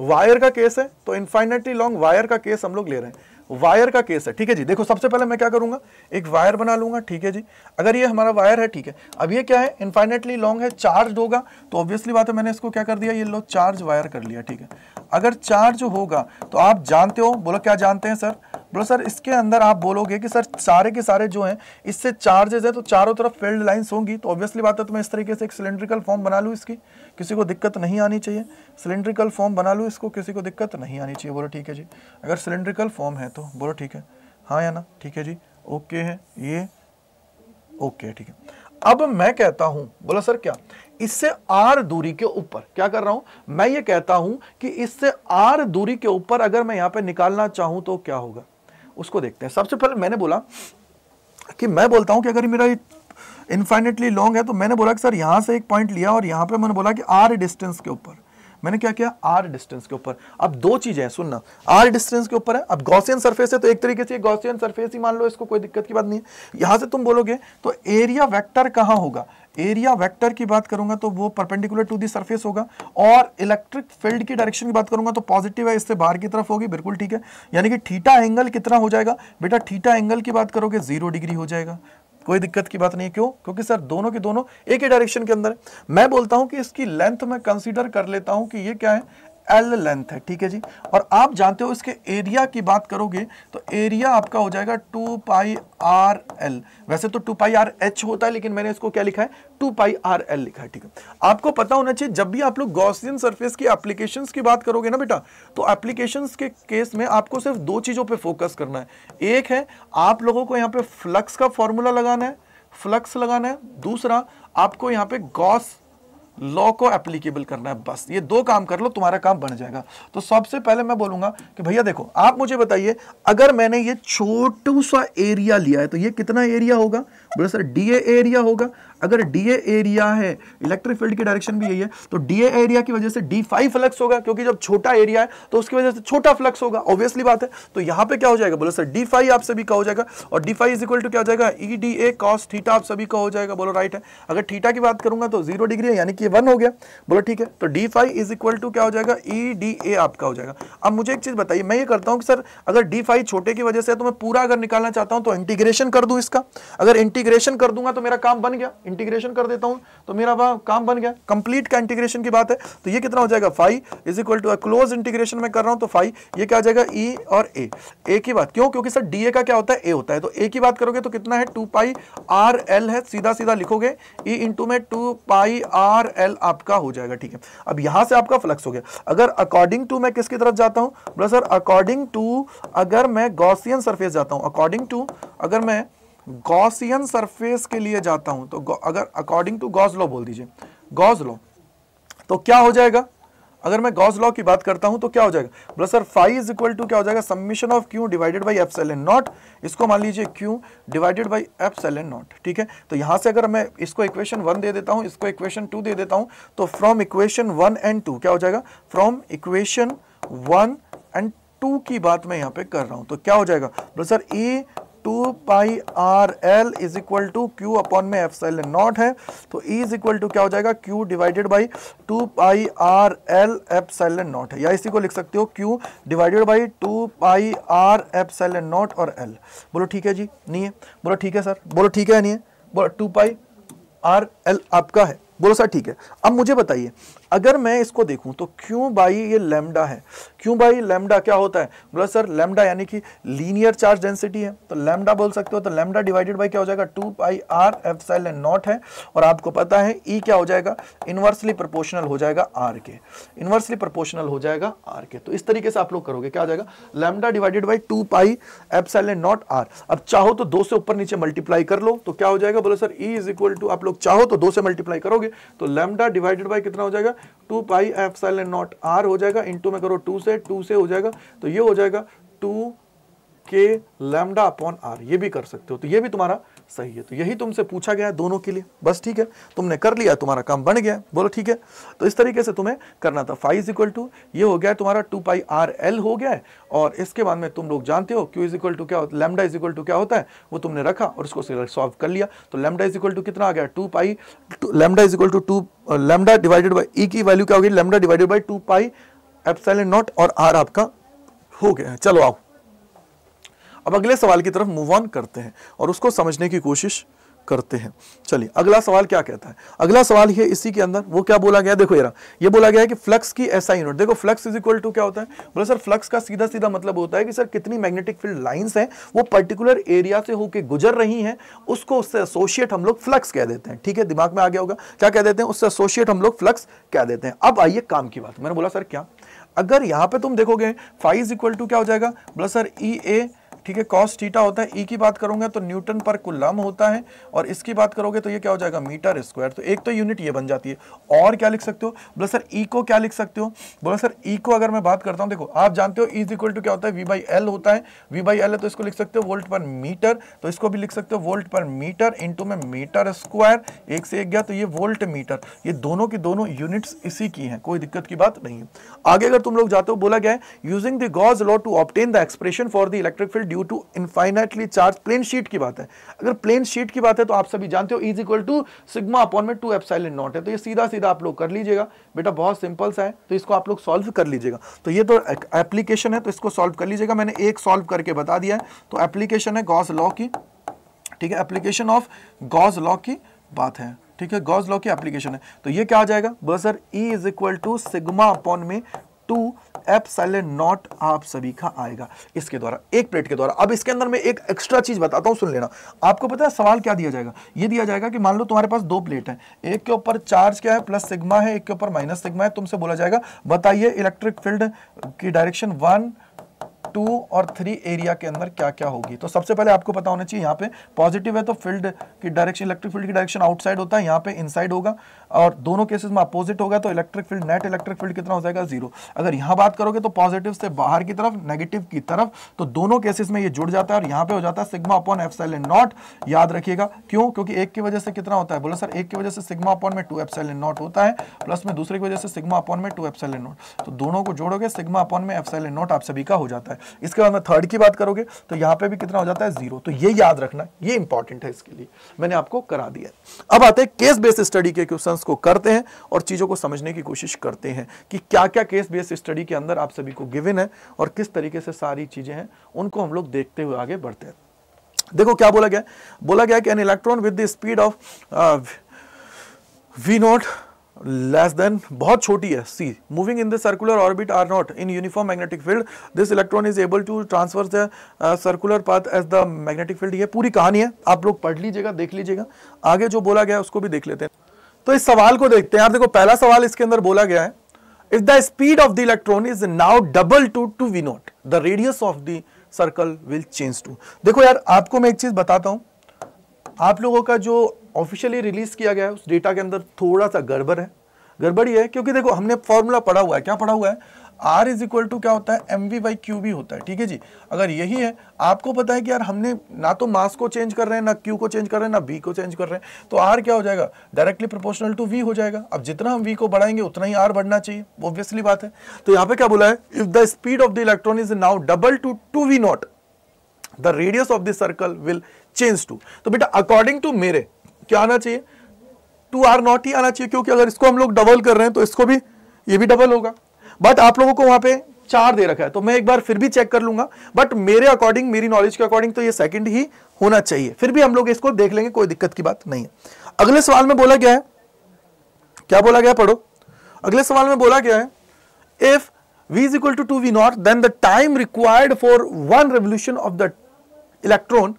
A: वायर का केस है तो इनफाइनेटली लॉन्ग वायर का केस हम लोग ले रहे हैं वायर का केस है ठीक है जी देखो सबसे पहले मैं क्या करूंगा एक वायर बना लूंगा ठीक है जी अगर ये हमारा वायर है ठीक है अब ये क्या है इनफाइनेटली लॉन्ग है चार्ज होगा तो ऑब्वियसली बात है मैंने इसको क्या कर दिया ये लो चार्ज वायर कर लिया ठीक है अगर चार्ज होगा तो आप जानते हो बोलो क्या जानते हैं सर बोला सर इसके अंदर आप बोलोगे कि सर सारे के सारे जो हैं इससे चार्जेस हैं तो चारों तरफ फील्ड लाइंस होंगी तो ऑब्वियसली बात है तो मैं इस तरीके से एक सिलेंड्रिकल फॉर्म बना लूँ इसकी किसी को दिक्कत नहीं आनी चाहिए सिलेंड्रिकल फॉर्म बना लूँ इसको किसी को दिक्कत नहीं आनी चाहिए बोलो ठीक है जी अगर सिलेंड्रिकल फॉर्म है तो बोलो ठीक है हाँ या ना ठीक है जी ओके है ये ओके ठीक है अब मैं कहता हूं बोला सर क्या इससे आर दूरी के ऊपर क्या कर रहा हूं मैं ये कहता हूं कि इससे आर दूरी के ऊपर अगर मैं यहां पे निकालना चाहूं तो क्या होगा उसको देखते हैं सबसे पहले मैंने बोला कि मैं बोलता हूँ कि अगर मेरा इन्फाइनेटली लॉन्ग है तो मैंने बोला कि सर यहाँ से एक पॉइंट लिया और यहाँ पर मैंने बोला कि आर डिस्टेंस के ऊपर मैंने क्या किया आर डिस्टेंस के ऊपर अब दो चीजें हैं सुनना आर डिस्टेंस के ऊपर है अब गॉसियन सरफेस है तो एक तरीके से गॉसियन सरफेस ही मान लो इसको कोई दिक्कत की बात नहीं है यहां से तुम बोलोगे तो एरिया वेक्टर कहां होगा एरिया वेक्टर की बात करूंगा तो वो परपेंडिकुलर टू दी सरफेस होगा और इलेक्ट्रिक फील्ड की डायरेक्शन की बात करूंगा तो पॉजिटिव है इससे बाहर की तरफ होगी बिल्कुल ठीक है यानी कि थीटा एंगल कितना हो जाएगा बेटा थीटा एंगल की बात करोगे जीरो डिग्री हो जाएगा कोई दिक्कत की बात नहीं क्यों क्योंकि सर दोनों के दोनों एक ही डायरेक्शन के अंदर मैं बोलता हूं कि इसकी लेंथ में कंसिडर कर लेता हूं कि ये क्या है एल लेंथ है ठीक है जी और आप जानते हो इसके एरिया की बात करोगे तो एरिया आपका हो जाएगा टू पाई आर एल वैसे तो टू पाई आर एच होता है लेकिन मैंने इसको क्या लिखा है टू पाई आर एल लिखा है ठीक है आपको पता होना चाहिए जब भी आप लोग गॉसियन सरफेस की एप्लीकेशन की बात करोगे ना बेटा तो एप्लीकेशन के केस में आपको सिर्फ दो चीज़ों पर फोकस करना है एक है आप लोगों को यहाँ पे फ्लक्स का फॉर्मूला लगाना है फ्लक्स लगाना है दूसरा आपको यहाँ पे गॉस लॉ को एप्लीकेबल करना है बस ये दो काम कर लो तुम्हारा काम बन जाएगा तो सबसे पहले मैं बोलूंगा कि भैया देखो आप मुझे बताइए अगर मैंने ये छोटू सा एरिया लिया है तो ये कितना एरिया होगा बोला सर डी एरिया होगा अगर डी एरिया है इलेक्ट्रिक फील्ड की डायरेक्शन भी यही है तो डी एरिया की वजह से डी फाइव फ्लक्स होगा क्योंकि जब छोटा एरिया है तो उसकी वजह से छोटा फ्लक्स होगा ऑब्वियसली बात है तो यहां पे क्या हो जाएगा बोलो सर डी फाइव आप सभी का हो जाएगा और d phi is equal to क्या हो जाएगा E d A cos theta आप सभी का हो जाएगा बोलो राइट है अगर थीटा की बात करूंगा तो जीरो डिग्री है यानी कि वन हो गया बोलो ठीक है तो d phi is equal to क्या हो जाएगा ई डी ए आपका हो जाएगा अब मुझे एक चीज बताइए मैं ये करता हूँ कि सर अगर डी फाइव छोटे की वजह से तो मैं पूरा अगर निकालना चाहता हूँ तो इंटीग्रेशन कर दूँ इसका अगर इंटीग्रेशन कर दूंगा तो मेरा काम बन गया इंटीग्रेशन कर देता हूं तो मेरा वहां काम बन गया कंप्लीट का इंटीग्रेशन की बात है तो ये कितना हो जाएगा phi is equal to close integration में कर रहा हूं तो फाइव ये क्या आ जाएगा ई e और ए ए की बात क्यों क्योंकि सर डी ए का क्या होता है ए होता है तो ए की बात करोगे तो कितना है टू पाई आर एल है सीधा सीधा लिखोगे ई e इंटू में टू पाई आर एल आपका हो जाएगा ठीक है अब यहां से आपका फ्लक्स हो गया अगर अकॉर्डिंग टू मैं किसकी तरफ जाता हूँ बोला सर अकॉर्डिंग टू अगर मैं गॉसियन सरफेस जाता हूँ अकॉर्डिंग टू अगर मैं गॉसियन सरफेस के लिए जाता हूं तो अगर अकॉर्डिंग टू गॉज लॉ बोल दीजिए गॉज लॉ तो क्या हो जाएगा अगर मैं गॉस लॉ की बात करता हूं तो क्या हो जाएगा बोला sir phi is equal to क्या हो जाएगा submission of q divided by F cell N naught इसको मान लीजिए q divided by F cell N naught ठीक है तो यहां से अगर मैं इसको इक्वेशन वन दे देता हूं इसको इक्वेशन टू दे देता हूं तो from equation one and two क्या हो जाएगा from equation one and two की बात मैं यहां पे कर रहा हूं तो क्या हो जाएगा बोला sir A two pi r l is equal to q upon में एफ सेल नॉट है तो ई इज इक्वल टू क्या हो जाएगा q divided by two pi r l epsilon naught है या इसी को लिख सकते हो q divided by two pi r epsilon naught और एल बोलो ठीक है जी नहीं है बोलो ठीक है सर बोलो ठीक है नहीं है बोलो टू पाई आर एल आपका है बोलो सर ठीक है अब मुझे बताइए अगर मैं इसको देखूं तो क्यों बाई ये लेमडा है क्यों बाई लेमडा क्या होता है बोला सर लेमडा यानी कि लीनियर चार्ज डेंसिटी है तो लेमडा बोल सकते हो तो लेमडा डिवाइडेड बाई क्या हो जाएगा two pi r epsilon naught है और आपको पता है ई e क्या हो जाएगा इन्वर्सली प्रपोर्शनल हो जाएगा आर के इन्वर्सली प्रपोर्शनल हो जाएगा आर के तो इस तरीके से आप लोग करोगे क्या हो जाएगा lambda divided by two pi epsilon naught r अब चाहो तो दो से ऊपर नीचे मल्टीप्लाई कर लो तो क्या हो जाएगा बोले sir E is equal to आप लोग चाहो तो दो से मल्टीप्लाई करोगे तो लेमडा डिवाइडेड बाई कितना हो जाएगा two pi epsilon naught r हो जाएगा इंटू में करो टू से टू से हो जाएगा तो ये हो जाएगा टू के लैमडा अपॉन आर ये भी कर सकते हो तो ये भी तुम्हारा सही है तो यही तुमसे पूछा गया दोनों के लिए बस ठीक है तुमने कर लिया तुम्हारा काम बन गया बोलो ठीक है तो इस तरीके से तुम्हें करना था फाइव इज इक्वल टू ये हो गया तुम्हारा टू पाई आर एल हो गया है और इसके बाद में तुम लोग जानते हो क्यू इज इक्वल टू क्या होता है लेमडा इज इक्वल टू क्या होता है वो तुमने रखा और उसको सॉल्व कर लिया तो लेमडा इज इक्वल टू कितना आ गया two pi lambda is equal to two lambda divided by E की वैल्यू क्या होगी lambda divided by two pi epsilon naught और आर आपका हो गया है चलो आओ अब अगले सवाल की तरफ मूव ऑन करते हैं और उसको समझने की कोशिश करते हैं चलिए अगला सवाल क्या कहता है अगला सवाल है इसी के अंदर वो क्या बोला गया देखो यार ये बोला गया है कि फ्लक्स की ऐसा यूनिट देखो फ्लक्स इज इक्वल टू क्या होता है बोला सर फ्लक्स का सीधा सीधा मतलब होता है कि सर कितनी मैग्नेटिक फील्ड लाइंस हैं वो पर्टिकुलर एरिया से होके गुजर रही हैं उसको उससे एसोसिएट हम लोग फ्लक्स कह देते हैं ठीक है दिमाग में आ गया होगा क्या कह देते हैं उससे एसोसिएट हम लोग फ्लक्स कह देते हैं अब आइए काम की बात मैंने बोला सर क्या अगर यहां पर तुम देखोगे फाइव इज इक्वल टू क्या हो जाएगा बोला सर ई e ए ठीक है कॉस थीटा होता है ई e की बात करूंगा तो न्यूटन पर कुल्लम होता है और इसकी बात करोगे तो ये क्या हो जाएगा मीटर स्क्वायर तो एक तो यूनिट ये बन जाती है और क्या लिख सकते हो बोला सर ई e को क्या लिख सकते हो बोला सर ई e को अगर मैं बात करता हूँ देखो आप जानते हो इज इक्वल टू क्या होता है वी बाई एल होता है वी बाई एल है तो इसको लिख सकते हो वोल्ट पर मीटर तो इसको भी लिख सकते हो वोल्ट पर मीटर इंटू में मीटर स्क्वायर एक से एक गया तो ये वोल्ट मीटर ये दोनों की दोनों यूनिट्स इसी की हैं कोई दिक्कत की बात नहीं है आगे अगर तुम लोग जाते हो बोला गया है using the Gauss law to obtain the expression for the electric field due to infinitely charge plane sheet की बात है अगर प्लेन शीट की बात है तो आप सभी जानते हो is equal to sigma upon में टू एप्साइलन नॉट है तो ये सीधा सीधा आप लोग कर लीजिएगा बेटा बहुत सिंपल सा है तो इसको आप लोग सॉल्व कर लीजिएगा तो ये तो एप्लीकेशन है तो इसको सॉल्व कर लीजिएगा मैंने एक सॉल्व करके बता दिया है तो एप्लीकेशन है गॉस लॉ की ठीक है एप्लीकेशन ऑफ गॉज लॉ की बात है ठीक है गॉज लॉ की एप्लीकेशन है तो ये क्या आ जाएगा बस sir E is equal to sigma upon में टू एप्साइलन नॉट आप सभी का आएगा इसके द्वारा एक प्लेट के द्वारा अब इसके अंदर मैं एक एक्स्ट्रा चीज बताता हूँ सुन लेना आपको पता है सवाल क्या दिया जाएगा ये दिया जाएगा कि मान लो तुम्हारे पास दो प्लेट है एक के ऊपर चार्ज क्या है प्लस सिग्मा है एक के ऊपर माइनस सिग्मा है तुमसे बोला जाएगा बताइए इलेक्ट्रिक फील्ड की डायरेक्शन वन टू और थ्री एरिया के अंदर क्या क्या होगी तो सबसे पहले आपको पता होना चाहिए यहाँ पे पॉजिटिव है तो फील्ड की डायरेक्शन इलेक्ट्रिक फील्ड की डायरेक्शन आउटसाइड होता है यहाँ पे इनसाइड होगा और दोनों केसेस में अपोजिट होगा तो electric field net electric field कितना हो जाएगा जीरो अगर यहां बात करोगे तो पॉजिटिव से बाहर की तरफ नेगेटिव की तरफ तो दोनों केसेस में ये जुड़ जाता है और यहां पे हो जाता है सिग्मा अपॉन एफ नॉट याद रखिएगा क्यों क्योंकि एक की वजह से कितना होता है बोला सर एक की वजह से सिग्मा अपॉन में टू एफ नॉट होता है प्लस में दूसरे की वजह से सिग्मा अपॉन में टू एफ नॉट तो दोनों को जोड़ोगे सिग्मा अपॉन में एफ नॉट आप सभी का हो जाता है इसके बाद में थर्ड की बात करोगे तो यहाँ पे भी कितना हो जाता है जीरो तो ये याद रखना ये इंपॉर्टेंट है इसके लिए मैंने आपको करा दिया अब आते हैं केस बेस्ड स्टडी के क्वेश्चन क्वेश्चंस को करते हैं और चीज़ों को समझने की कोशिश करते हैं कि क्या क्या केस बेस स्टडी के अंदर आप सभी को गिवन है और किस तरीके से सारी चीज़ें हैं उनको हम लोग देखते हुए आगे बढ़ते हैं देखो क्या बोला गया बोला गया कि an electron with the speed of v naught less than बहुत छोटी है c moving in the circular orbit r naught in uniform magnetic field this electron is able to transfer the circular path as the magnetic field ये पूरी कहानी है आप लोग पढ़ लीजिएगा देख लीजिएगा आगे जो बोला गया उसको भी देख लेते हैं तो इस सवाल को देखते हैं आप देखो पहला सवाल इसके अंदर बोला गया है if the speed of the electron is now double to two we naught the radius of the circle will change to देखो यार आपको मैं एक चीज बताता हूं आप लोगों का जो ऑफिशियली रिलीज किया गया है उस डेटा के अंदर थोड़ा सा गड़बड़ है गड़बड़ी है क्योंकि देखो हमने फॉर्मूला पढ़ा हुआ है क्या पढ़ा हुआ है आर इज इक्वल टू क्या होता है एम वी बाई क्यू भी होता है ठीक है जी अगर यही है आपको पता है कि यार हमने ना तो मास को चेंज कर रहे हैं ना क्यू को चेंज कर रहे हैं ना बी को चेंज कर रहे हैं तो आर क्या हो जाएगा डायरेक्टली प्रोपोर्शनल टू वी हो जाएगा अब जितना हम वी को बढ़ाएंगे उतना ही आर बढ़ना चाहिए ऑब्वियसली बात है तो यहाँ पे क्या बोला है if the speed of the electron is now double to two we naught the radius of the circle will change to तो बेटा अकॉर्डिंग टू मेरे क्या आना चाहिए टू आर नॉट ही आना चाहिए क्योंकि अगर इसको हम लोग डबल कर रहे हैं तो इसको भी ये भी डबल होगा बट आप लोगों को वहां पे चार दे रखा है तो मैं एक बार फिर भी चेक कर लूंगा बट मेरे अकॉर्डिंग मेरी नॉलेज के अकॉर्डिंग तो ये सेकंड ही होना चाहिए फिर भी हम लोग इसको देख लेंगे कोई दिक्कत की बात नहीं है अगले सवाल में बोला गया है क्या बोला गया पढ़ो अगले सवाल में बोला गया है if V is equal to two we naught then the time required for one revolution of the electron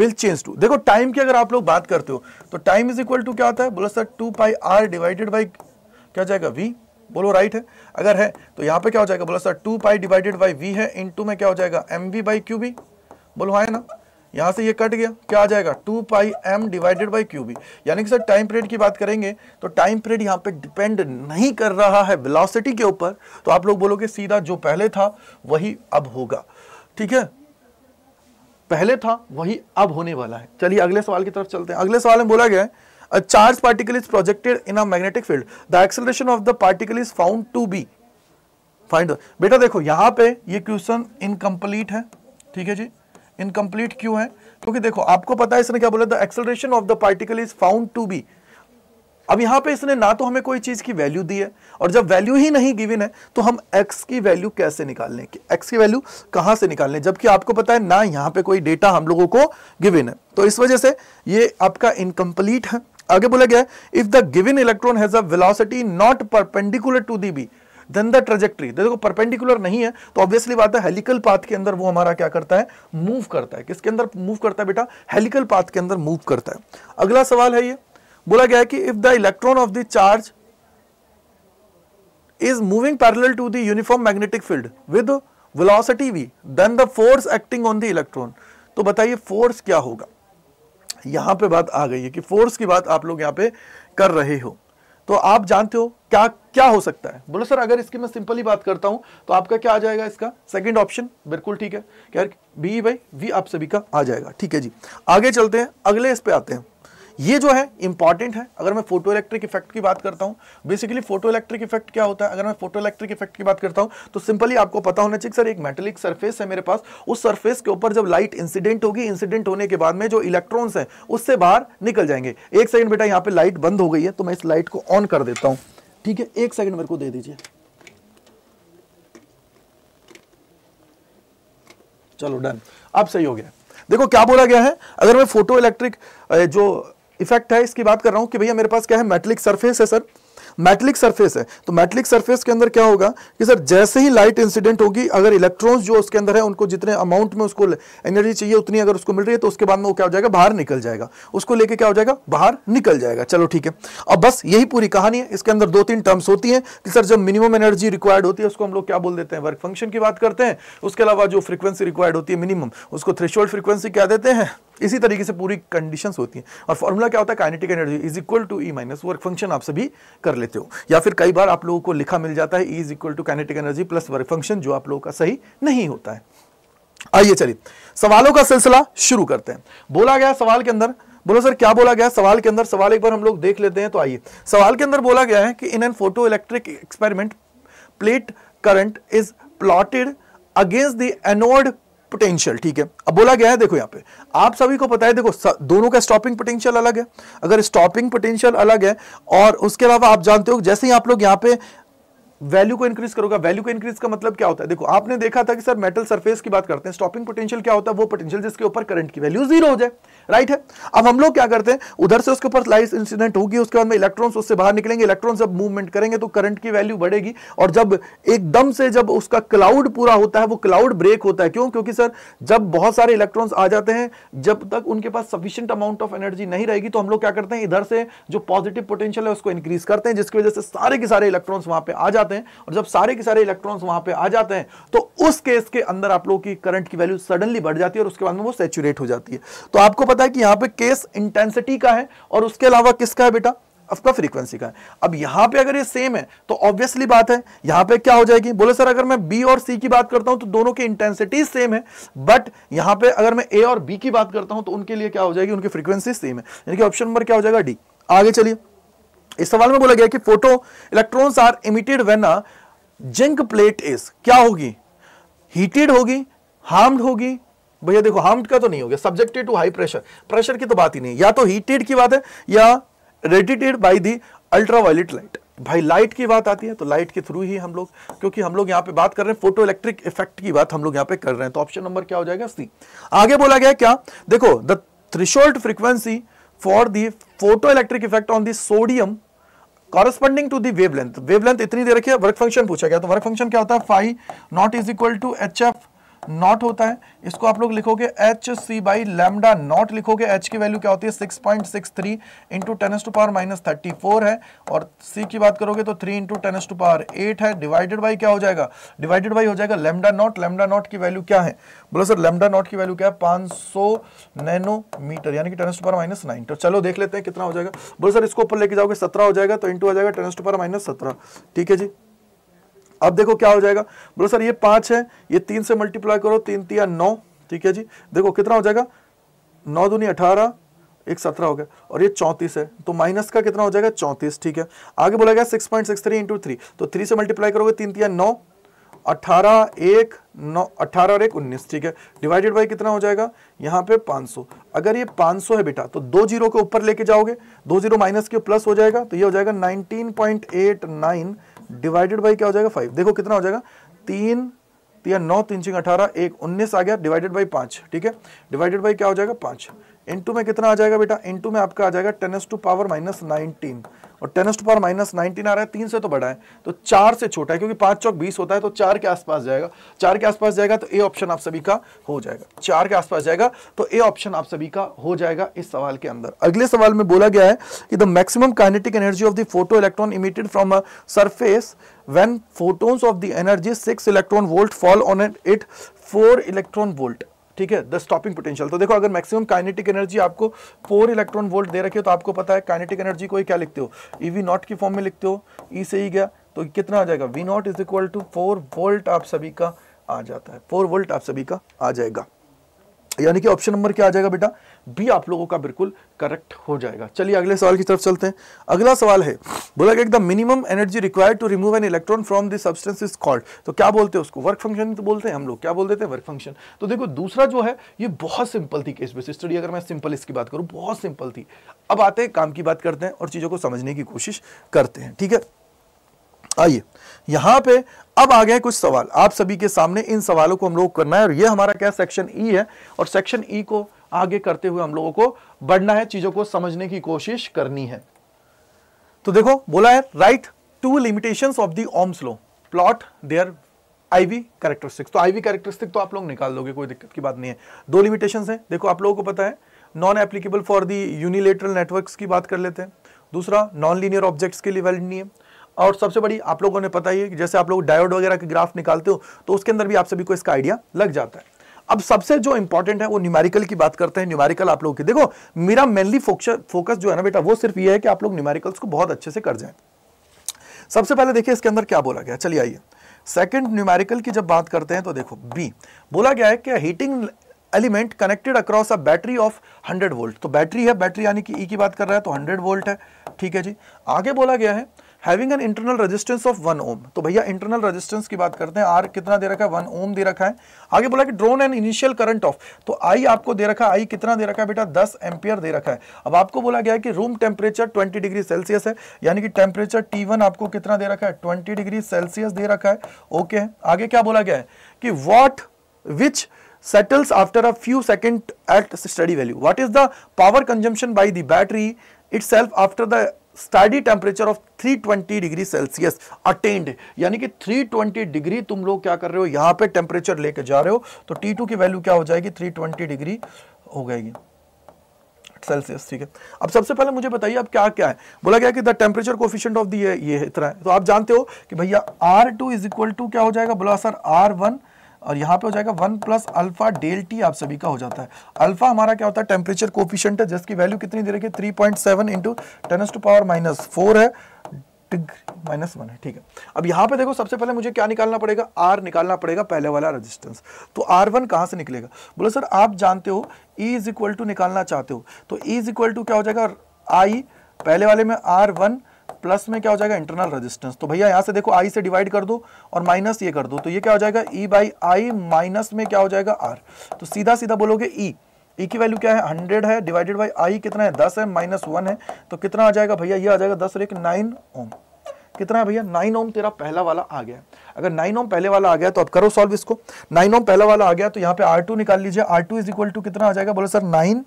A: will change देखो टाइम की अगर आप लोग बात करते हो तो टाइम इज इक्वल टू क्या होता है बोला sir two pi R divided by क्या जाएगा वी बोलो राइट है अगर है तो यहाँ पे क्या हो जाएगा बोला sir two pi divided by V है इन में क्या हो जाएगा M V by Q B बोलो हाँ ना यहाँ से ये कट गया क्या आ जाएगा two pi M divided by Q B यानी कि सर टाइम पीरियड की बात करेंगे तो टाइम पीरियड यहाँ पे डिपेंड नहीं कर रहा है वेलोसिटी के ऊपर तो आप लोग बोलोगे सीधा जो पहले था वही अब होगा ठीक है पहले था वही अब होने वाला है चलिए अगले सवाल की तरफ चलते हैं अगले सवाल में बोला गया है a charged particle is projected in a magnetic field the acceleration of the particle is found to be find the beta dekho yahan pe ye question incomplete hai theek hai ji incomplete क्यों hai kyunki dekho aapko pata hai isne kya bola the acceleration of the particle is found to be अब यहां पे इसने ना तो हमें कोई चीज की वैल्यू दी है और जब वैल्यू ही नहीं गिवन है तो हम एक्स की वैल्यू कैसे निकाल लें एक्स की वैल्यू कहां से निकाल लें जबकि आपको पता है ना यहां पे कोई डेटा हम लोगों को गिवन है तो इस वजह से ये आपका इनकम्प्लीट है आगे बोला गया if the given electron has a velocity not perpendicular to the B then the trajectory देखो परपेंडिकुलर नहीं है तो ऑब्वियसली बात है हेलिकल पाथ के अंदर वो हमारा क्या करता है मूव करता है किसके अंदर मूव करता है बेटा हेलिकल पाथ के अंदर मूव करता है अगला सवाल है ये बोला गया है कि if the electron of the charge is moving parallel to the uniform magnetic field with velocity V then the force acting on the electron तो बताइए फोर्स क्या होगा यहाँ पे बात आ गई है कि फोर्स की बात आप लोग यहाँ पे कर रहे हो तो आप जानते हो क्या क्या हो सकता है बोलो सर अगर इसकी मैं सिंपली बात करता हूं तो आपका क्या आ जाएगा इसका सेकंड ऑप्शन बिल्कुल ठीक है क्या बी बाई वी आप सभी का आ जाएगा ठीक है जी आगे चलते हैं अगले इस पे आते हैं ये जो है इंपॉर्टेंट है अगर मैं फोटो इलेक्ट्रिक इफेक्ट की बात करता हूँ बेसिकली फोटो इलेक्ट्रिक इफेक्ट क्या होता है अगर मैं फोटो इलेक्ट्रिक इफेक्ट की बात करता हूँ तो सिंपली आपको पता होना चाहिए सर एक मेटेलिक सर्फेस है मेरे पास उस सर्फेस के ऊपर जब लाइट इंसिडेंट होगी इंसिडेंट होने के बाद में जो इलेक्ट्रॉन्स हैं उससे बाहर निकल जाएंगे एक सेकंड बेटा यहाँ पे लाइट बंद हो गई है तो मैं इस लाइट को ऑन कर देता हूँ ठीक है एक सेकंड मेरे को दे दीजिए चलो डन अब सही हो गया देखो क्या बोला गया है अगर मैं फोटो इलेक्ट्रिक जो इफेक्ट है इसकी बात कर रहा हूं कि भैया मेरे पास क्या है मेटलिक सरफेस है सर मेटलिक सरफेस है तो मेटलिक सरफेस के अंदर क्या होगा कि सर जैसे ही लाइट इंसिडेंट होगी अगर इलेक्ट्रॉन्स जो उसके अंदर है उनको जितने अमाउंट में उसको एनर्जी चाहिए उतनी अगर उसको मिल रही है तो उसके बाद में वो क्या हो जाएगा बाहर निकल जाएगा उसको लेके क्या हो जाएगा बाहर निकल जाएगा चलो ठीक है अब बस यही पूरी कहानी है इसके अंदर दो तीन टर्म्स होती है कि सर जब मिनिमम एनर्जी रिक्वायर्ड होती है उसको हम लोग क्या बोल देते हैं वर्क फंक्शन की बात करते हैं उसके अलावा जो फ्रीक्वेंसी रिक्वायर्ड होती है मिनिमम उसको थ्रेशोल्ड फ्रीक्वेंसी क्या देते हैं इसी तरीके से पूरी कंडीशंस होती हैं और फॉर्मूला क्या होता है kinetic energy is equal to E minus work function आप सभी कर ले लेते हो या फिर कई बार आप लोगों को लिखा मिल जाता है is equal to kinetic energy plus work function जो आप लोगों का सही नहीं होता है आइए चलिए सवालों का सिलसिला शुरू करते हैं बोला गया सवाल के अंदर बोलो सर क्या बोला गया सवाल के अंदर सवाल एक बार हम लोग देख लेते हैं तो आइए सवाल के अंदर बोला गया है कि in an photo electric experiment plate current is plotted against the anode potential ठीक है अब बोला गया है देखो यहाँ पे आप सभी को पता है देखो दोनों का स्टॉपिंग पोटेंशियल अलग है अगर स्टॉपिंग पोटेंशियल अलग है और उसके अलावा आप जानते हो जैसे ही आप लोग यहाँ पे वैल्यू को इंक्रीज करोगा वैल्यू को इंक्रीज का मतलब क्या होता है देखो आपने देखा था कि सर मेटल सरफेस की बात करते हैं स्टॉपिंग पोटेंशियल क्या होता है वो पोटेंशियल जिसके ऊपर करंट की वैल्यू जीरो हो जाए राइट है अब हम लोग क्या करते हैं उधर से उसके ऊपर लाइट इंसिडेंट होगी उसके बाद में इलेक्ट्रॉन्स उससे बाहर निकलेंगे इलेक्ट्रॉन जब मूवमेंट करेंगे तो करंट की वैल्यू बढ़ेगी और जब एकदम से जब उसका क्लाउड पूरा होता है वो क्लाउड ब्रेक होता है क्यों क्योंकि सर जब बहुत सारे इलेक्ट्रॉन्स आ जाते हैं जब तक उनके पास सफिशियंट अमाउंट ऑफ एनर्जी नहीं रहेगी तो हम लोग क्या करते हैं इधर से जो पॉजिटिव पोटेंशियल है उसको इंक्रीज करते हैं जिसकी वजह से सारे के सारे इलेक्ट्रॉन्स वहां पर आ जाते हैं जाते हैं और जब सारे के सारे इलेक्ट्रॉन्स वहां पे आ जाते हैं तो उस केस के अंदर आप लोगों की करंट की वैल्यू सडनली बढ़ जाती है और उसके बाद में वो सेचुरेट हो जाती है तो आपको पता है कि यहां पे केस इंटेंसिटी का है और उसके अलावा किसका है बेटा आपका फ्रीक्वेंसी का है अब यहां पे अगर ये सेम है तो ऑब्वियसली बात है यहां पे क्या हो जाएगी बोले सर अगर मैं बी और सी की बात करता हूं तो दोनों की इंटेंसिटी सेम है बट यहां पे अगर मैं ए और बी की बात करता हूं तो उनके लिए क्या हो जाएगी उनकी फ्रीक्वेंसी सेम है यानी कि ऑप्शन नंबर क्या हो जाएगा डी आगे चलिए इस सवाल में बोला गया कि photo electrons are emitted when a zinc plate is क्या होगी हीटेड होगी हार्म्ड होगी भैया देखो हार्म्ड का तो नहीं हो गया subjected to high pressure pressure की तो बात ही नहीं या तो हीटेड की बात है या radiated by the ultraviolet light भाई लाइट की बात आती है तो लाइट के थ्रू ही हम लोग क्योंकि हम लोग यहां पे बात कर रहे हैं फोटो इलेक्ट्रिक इफेक्ट की बात हम लोग यहां पे कर रहे हैं तो ऑप्शन नंबर क्या हो जाएगा सी आगे बोला गया क्या देखो the threshold frequency for the photoelectric effect on the sodium corresponding to the wavelength wavelength इतनी दे रखी है वर्क फंक्शन पूछा गया तो वर्क फंक्शन क्या होता है phi naught is equal to H F naught होता है इसको आप लोग लिखोगे H C by lambda naught लिखोगे एच की वैल्यू क्या होती है six point six three into tens to power minus thirty four है और सी की बात करोगे तो three into tens to power eight है डिवाइडेड बाई क्या हो जाएगा डिवाइडेड बाई हो जाएगा लेमडा नॉट लेमडा नॉट की वैल्यू क्या है बोलो सर लेमडा नॉट की वैल्यू क्या है पाँच सौ नैनोमीटर यानी कि tens to power minus nine तो चलो देख लेते हैं कितना हो जाएगा बोलो सर इसको ऊपर लेके जाओगे सत्रह हो जाएगा तो इंटू हो जाएगा टेनस टू पावर माइनस सत्रह ठीक है जी अब देखो क्या हो जाएगा बोलो सर ये पांच है ये तीन से मल्टीप्लाई करो तीन तीन नौ ठीक है जी देखो कितना हो जाएगा नौ दूनी अठारह एक सत्रह हो गया और ये चौंतीस है तो माइनस का कितना हो जाएगा चौंतीस ठीक है आगे बोला गया six point six three into three तो थ्री से मल्टीप्लाई करोगे तीन तीन नौ अट्ठारह एक नौ अट्ठारह और एक उन्नीस ठीक है डिवाइडेड बाई कितना हो जाएगा यहाँ पे पाँच सौ अगर ये पाँच सौ है बेटा तो दो जीरो के ऊपर लेके जाओगे दो जीरो माइनस के प्लस हो जाएगा तो ये हो जाएगा 19.89 डिवाइडेड बाई क्या हो जाएगा फाइव देखो कितना हो जाएगा तीन या नौ तीन छिंग अठारह एक उन्नीस आ गया डिवाइडेड बाई पांच ठीक है डिवाइडेड बाई क्या हो जाएगा पांच इंटू में कितना आ जाएगा बेटा इंटू में आपका आ जाएगा ten S to power minus nineteen और ten to power minus nineteen आ रहा है तीन से तो बड़ा है तो चार से छोटा है क्योंकि पांच चौक बीस होता है तो चार के आसपास जाएगा चार के आसपास जाएगा तो ए ऑप्शन आप सभी का हो जाएगा चार के आसपास जाएगा तो ए ऑप्शन आप सभी का हो जाएगा इस सवाल के अंदर अगले सवाल में बोला गया है कि the maximum kinetic energy of the photo electron emitted from a surface photons of the energy six electron volt fall on at it four electron volt ठीक है द स्टॉपिंग पोटेंशियल तो देखो अगर मैक्सिमम काइनेटिक एनर्जी आपको four electron volt दे रखे हो तो आपको पता है काइनेटिक एनर्जी को क्या लिखते हो ई वी नॉट की फॉर्म में लिखते हो ई e से ही e गया तो कितना आ जाएगा V naught is equal to four volt आप सभी का आ जाता है फोर वोल्ट आप सभी का आ जाएगा यानी कि ऑप्शन नंबर क्या आ जाएगा बेटा बी आप लोगों का बिल्कुल करेक्ट हो जाएगा चलिए अगले सवाल की तरफ चलते हैं अगला सवाल है बोला गया the minimum energy required to remove an electron from this substance is called तो क्या बोलते हैं उसको वर्क फंक्शन तो बोलते हैं हम लोग क्या बोल देते हैं वर्क फंक्शन तो देखो दूसरा जो है ये बहुत सिंपल थी केस बेस स्टडी अगर मैं सिंपल इसकी बात करूँ बहुत सिंपल थी अब आते हैं काम की बात करते हैं और चीज़ों को समझने की कोशिश करते हैं ठीक है आइए यहां पे अब आ गए कुछ सवाल आप सभी के सामने इन सवालों को हम लोग करना है और ये हमारा क्या सेक्शन ई e है और सेक्शन ई e को आगे करते हुए हम लोगों को बढ़ना है चीजों को समझने की कोशिश करनी है तो देखो बोला है write to limitation of the Ohm's law plot their IV characteristics तो आईवी कैरेक्टरिस्टिक तो आप लोग निकाल दोगे कोई दिक्कत की बात नहीं है दो लिमिटेशन है देखो आप लोगों को पता है non applicable for the unilateral network की बात कर लेते हैं दूसरा नॉन लीनियर ऑब्जेक्ट्स के लिए वैलिड नहीं है और सबसे बड़ी आप लोगों ने पता ही है कि जैसे आप लोग डायोड वगैरह के ग्राफ निकालते हो तो उसके अंदर भी आप सभी को इसका आइडिया लग जाता है अब सबसे जो इंपॉर्टेंट है वो न्यूमेरिकल की बात करते हैं न्यूमेरिकल आप लोगों की देखो मेरा मेनली फोकस जो है ना बेटा वो सिर्फ ये है कि आप लोग न्यूमेरिकल्स को बहुत अच्छे से कर जाए सबसे पहले देखिए इसके अंदर क्या बोला गया चलिए आइए सेकंड न्यूमेरिकल की जब बात करते हैं तो देखो बी बोला गया है कि heating element connected across a battery of 100 volt तो बैटरी है बैटरी यानी कि ई e की बात कर रहा है तो 100 वोल्ट है ठीक है जी आगे बोला गया है having an internal resistance of one ohm तो भैया इंटरनल रेजिस्टेंस की बात करते हैं आर कितना दे रखा है वन ओम दे रखा है आगे बोला कि drawn and initial current of तो आई आपको दे रखा है आई कितना दे रखा है बेटा दस एम्पियर दे रखा है अब आपको बोला गया है कि room temperature twenty degree Celsius है यानी कि टेम्परेचर टी आपको कितना दे रखा है ट्वेंटी डिग्री सेल्सियस दे रखा है ओके आगे क्या बोला गया है कि what which settles after a few second at steady value what is the power power by the battery itself after the steady temperature of 320 degree Celsius attained यानी कि 320 डिग्री तुम लोग क्या कर रहे हो यहां पे टेम्परेचर लेके जा रहे हो तो T2 की वैल्यू क्या हो जाएगी 320 डिग्री हो जाएगी सेल्सियस ठीक है अब सबसे पहले मुझे बताइए अब क्या क्या है बोला गया कि the temperature coefficient of the है ये इतना है तो आप जानते हो कि भैया R two is equal to क्या हो जाएगा बोला सर आर वन और यहाँ पे हो जाएगा one plus alpha del T आप सभी का हो जाता है अल्फा हमारा क्या होता है टेम्परेचर कोफिशियंट है जिसकी वैल्यू कितनी दे रखी है three point seven into tens to power minus four है माइनस वन है ठीक है अब यहाँ पे देखो सबसे पहले मुझे क्या निकालना पड़ेगा आर निकालना पड़ेगा पहले वाला रेजिस्टेंस तो आर वन कहाँ से निकलेगा बोलो सर आप जानते हो ई इज इक्वल टू निकालना चाहते हो तो ई इज इक्वल टू क्या हो जाएगा आई पहले वाले में आर वन प्लस में क्या हो जाएगा इंटरनल रेजिस्टेंस तो भैया यहां से देखो आई से डिवाइड कर दो और माइनस ये कर दो तो ये क्या हो जाएगा ई बाई आई माइनस में क्या हो जाएगा आर तो सीधा सीधा बोलोगे ई e। ई e की वैल्यू क्या है हंड्रेड है डिवाइडेड बाई आई कितना है दस है माइनस वन है तो कितना आ जाएगा भैया ये आ जाएगा दस और एक नाइन ओम कितना है भैया नाइन ओम तेरा पहला वाला आ गया अगर नाइन ओम पहले वाला आ गया तो अब करो सॉल्व इसको नाइन ओम पहला वाला आ गया तो यहाँ पे आर टू निकाल लीजिए R two is equal to कितना आ जाएगा बोलो सर नाइन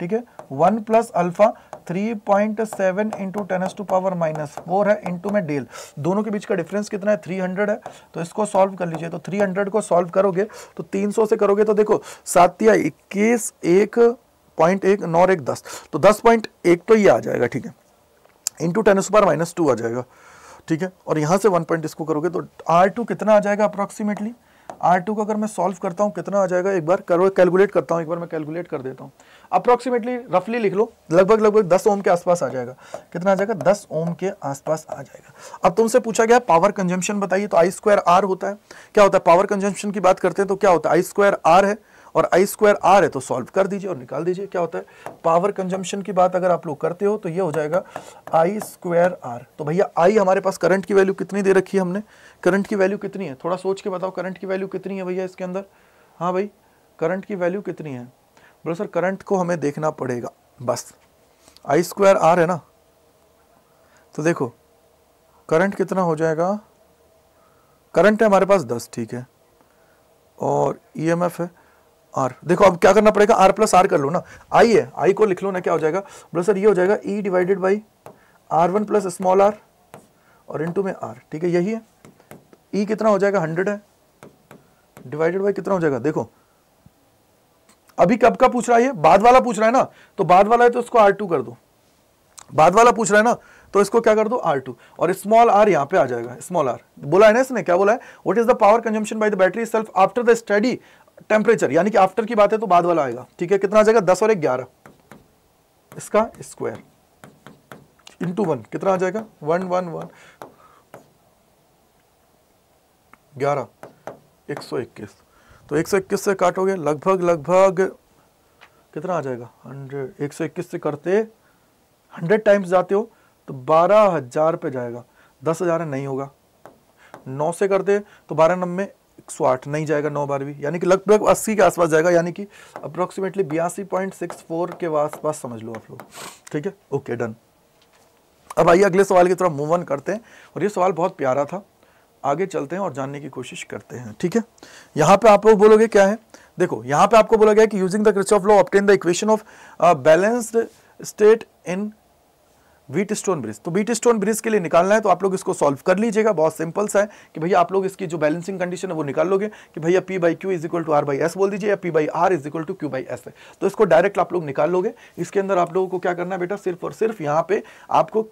A: ठीक है one plus alpha three point seven into ten S to power minus four है इंटू में डेल दोनों के बीच का डिफरेंस कितना है थ्री हंड्रेड है तो इसको सॉल्व कर लीजिए तो थ्री हंड्रेड को सॉल्व करोगे तो तीन सौ से करोगे तो देखो सातिया इक्कीस एक पॉइंट एक नौ एक दस तो दस पॉइंट एक तो ये आ जाएगा ठीक है into ten tens power minus two आ जाएगा ठीक है और यहाँ से वन पॉइंट इसको करोगे तो आर टू कितना आ जाएगा अप्रॉक्सीमेटली आर टू को अगर मैं सॉल्व करता हूँ कितना आ जाएगा एक बार करो कैलकुलेट करता हूँ एक बार मैं कैलकुलेट कर देता हूँ अप्रोक्सीमेटली रफली लिख लो लगभग लगभग दस ओम के आसपास आ जाएगा कितना आ जाएगा दस ओम के आसपास आ जाएगा अब तुमसे पूछा गया पावर कंजम्पशन बताइए तो आई स्क्वायर आर होता है क्या होता है पावर कंजम्पशन की बात करते हैं तो क्या होता है आई स्क्वायर आर है और आई स्क्वायर आर है तो सॉल्व कर दीजिए और निकाल दीजिए क्या होता है पावर कंजम्पशन की बात अगर आप लोग करते हो तो ये हो जाएगा आई स्क्वायर आर तो भैया आई हमारे पास करंट की वैल्यू कितनी दे रखी है हमने करंट की वैल्यू कितनी है थोड़ा सोच के बताओ करंट की वैल्यू कितनी है भैया इसके अंदर हाँ भाई करंट की वैल्यू कितनी है बोलो सर करंट को हमें देखना पड़ेगा बस आई स्क्वायर आर है ना तो देखो करंट कितना हो जाएगा करंट है हमारे पास दस ठीक है और ई एम एफ है आर देखो अब क्या करना पड़ेगा आर प्लस आर कर लो ना आई है आई को लिख लो ना क्या हो जाएगा बोलो सर ये हो जाएगा E divided by R one plus small R और इनटू में आर ठीक है यही है ई e कितना हो जाएगा हंड्रेड है डिवाइडेड बाई कितना हो जाएगा देखो अभी कब का पूछ रहा है ये बाद वाला पूछ रहा है ना तो बाद वाला है तो इसको आर टू कर दो बाद वाला पूछ रहा है ना तो इसको क्या कर दो आर टू और स्मॉल आर यहाँ पे आ जाएगा स्मॉल आर बोला है ना इसने क्या बोला है what is the power consumption by the battery self after the steady temperature यानी कि आफ्टर की बात है तो बाद वाला आएगा ठीक है कितना आ जाएगा दस और एक ग्यारह इसका स्क्वायर इंटू वन कितना आ जाएगा वन वन वन ग्यारह एक सौ इक्कीस तो एक सौ इक्कीस से काटोगे लगभग लगभग कितना आ जाएगा हंड्रेड एक सौ इक्कीस से करते हंड्रेड टाइम्स जाते हो तो बारह हज़ार पे जाएगा दस हज़ार नहीं होगा नौ से करते तो बारह नब्बे एक सौ आठ नहीं जाएगा नौ बारहवीं यानी कि लगभग अस्सी के आसपास जाएगा यानी कि अप्रोक्सीमेटली बयासी पॉइंट सिक्स फोर के आसपास समझ लो आप लोग ठीक है ओके डन अब आइए अगले सवाल की तरफ मूव ऑन करते हैं और ये सवाल बहुत प्यारा था आगे चलते हैं और जानने की कोशिश करते हैं ठीक है यहां पे आप लोग बोलोगे क्या है देखो यहां पे आपको बोला गया कि using the Kirchhoff's law obtain the equation of balanced state in Wheatstone bridge तो वीट स्टोन ब्रिज के लिए निकालना है तो आप लोग इसको सॉल्व कर लीजिएगा बहुत सिंपल सा है कि भैया आप लोग इसकी जो बैलेंसिंग कंडीशन है वो निकाल लोगे कि भैया P by Q is equal to R by S बोल दीजिए या P by R is equal to Q by S है तो इसको डायरेक्ट आप लोग निकाल लोगे इसके अंदर आप लोगों को क्या करना है बेटा सिर्फ और सिर्फ यहाँ पे आपको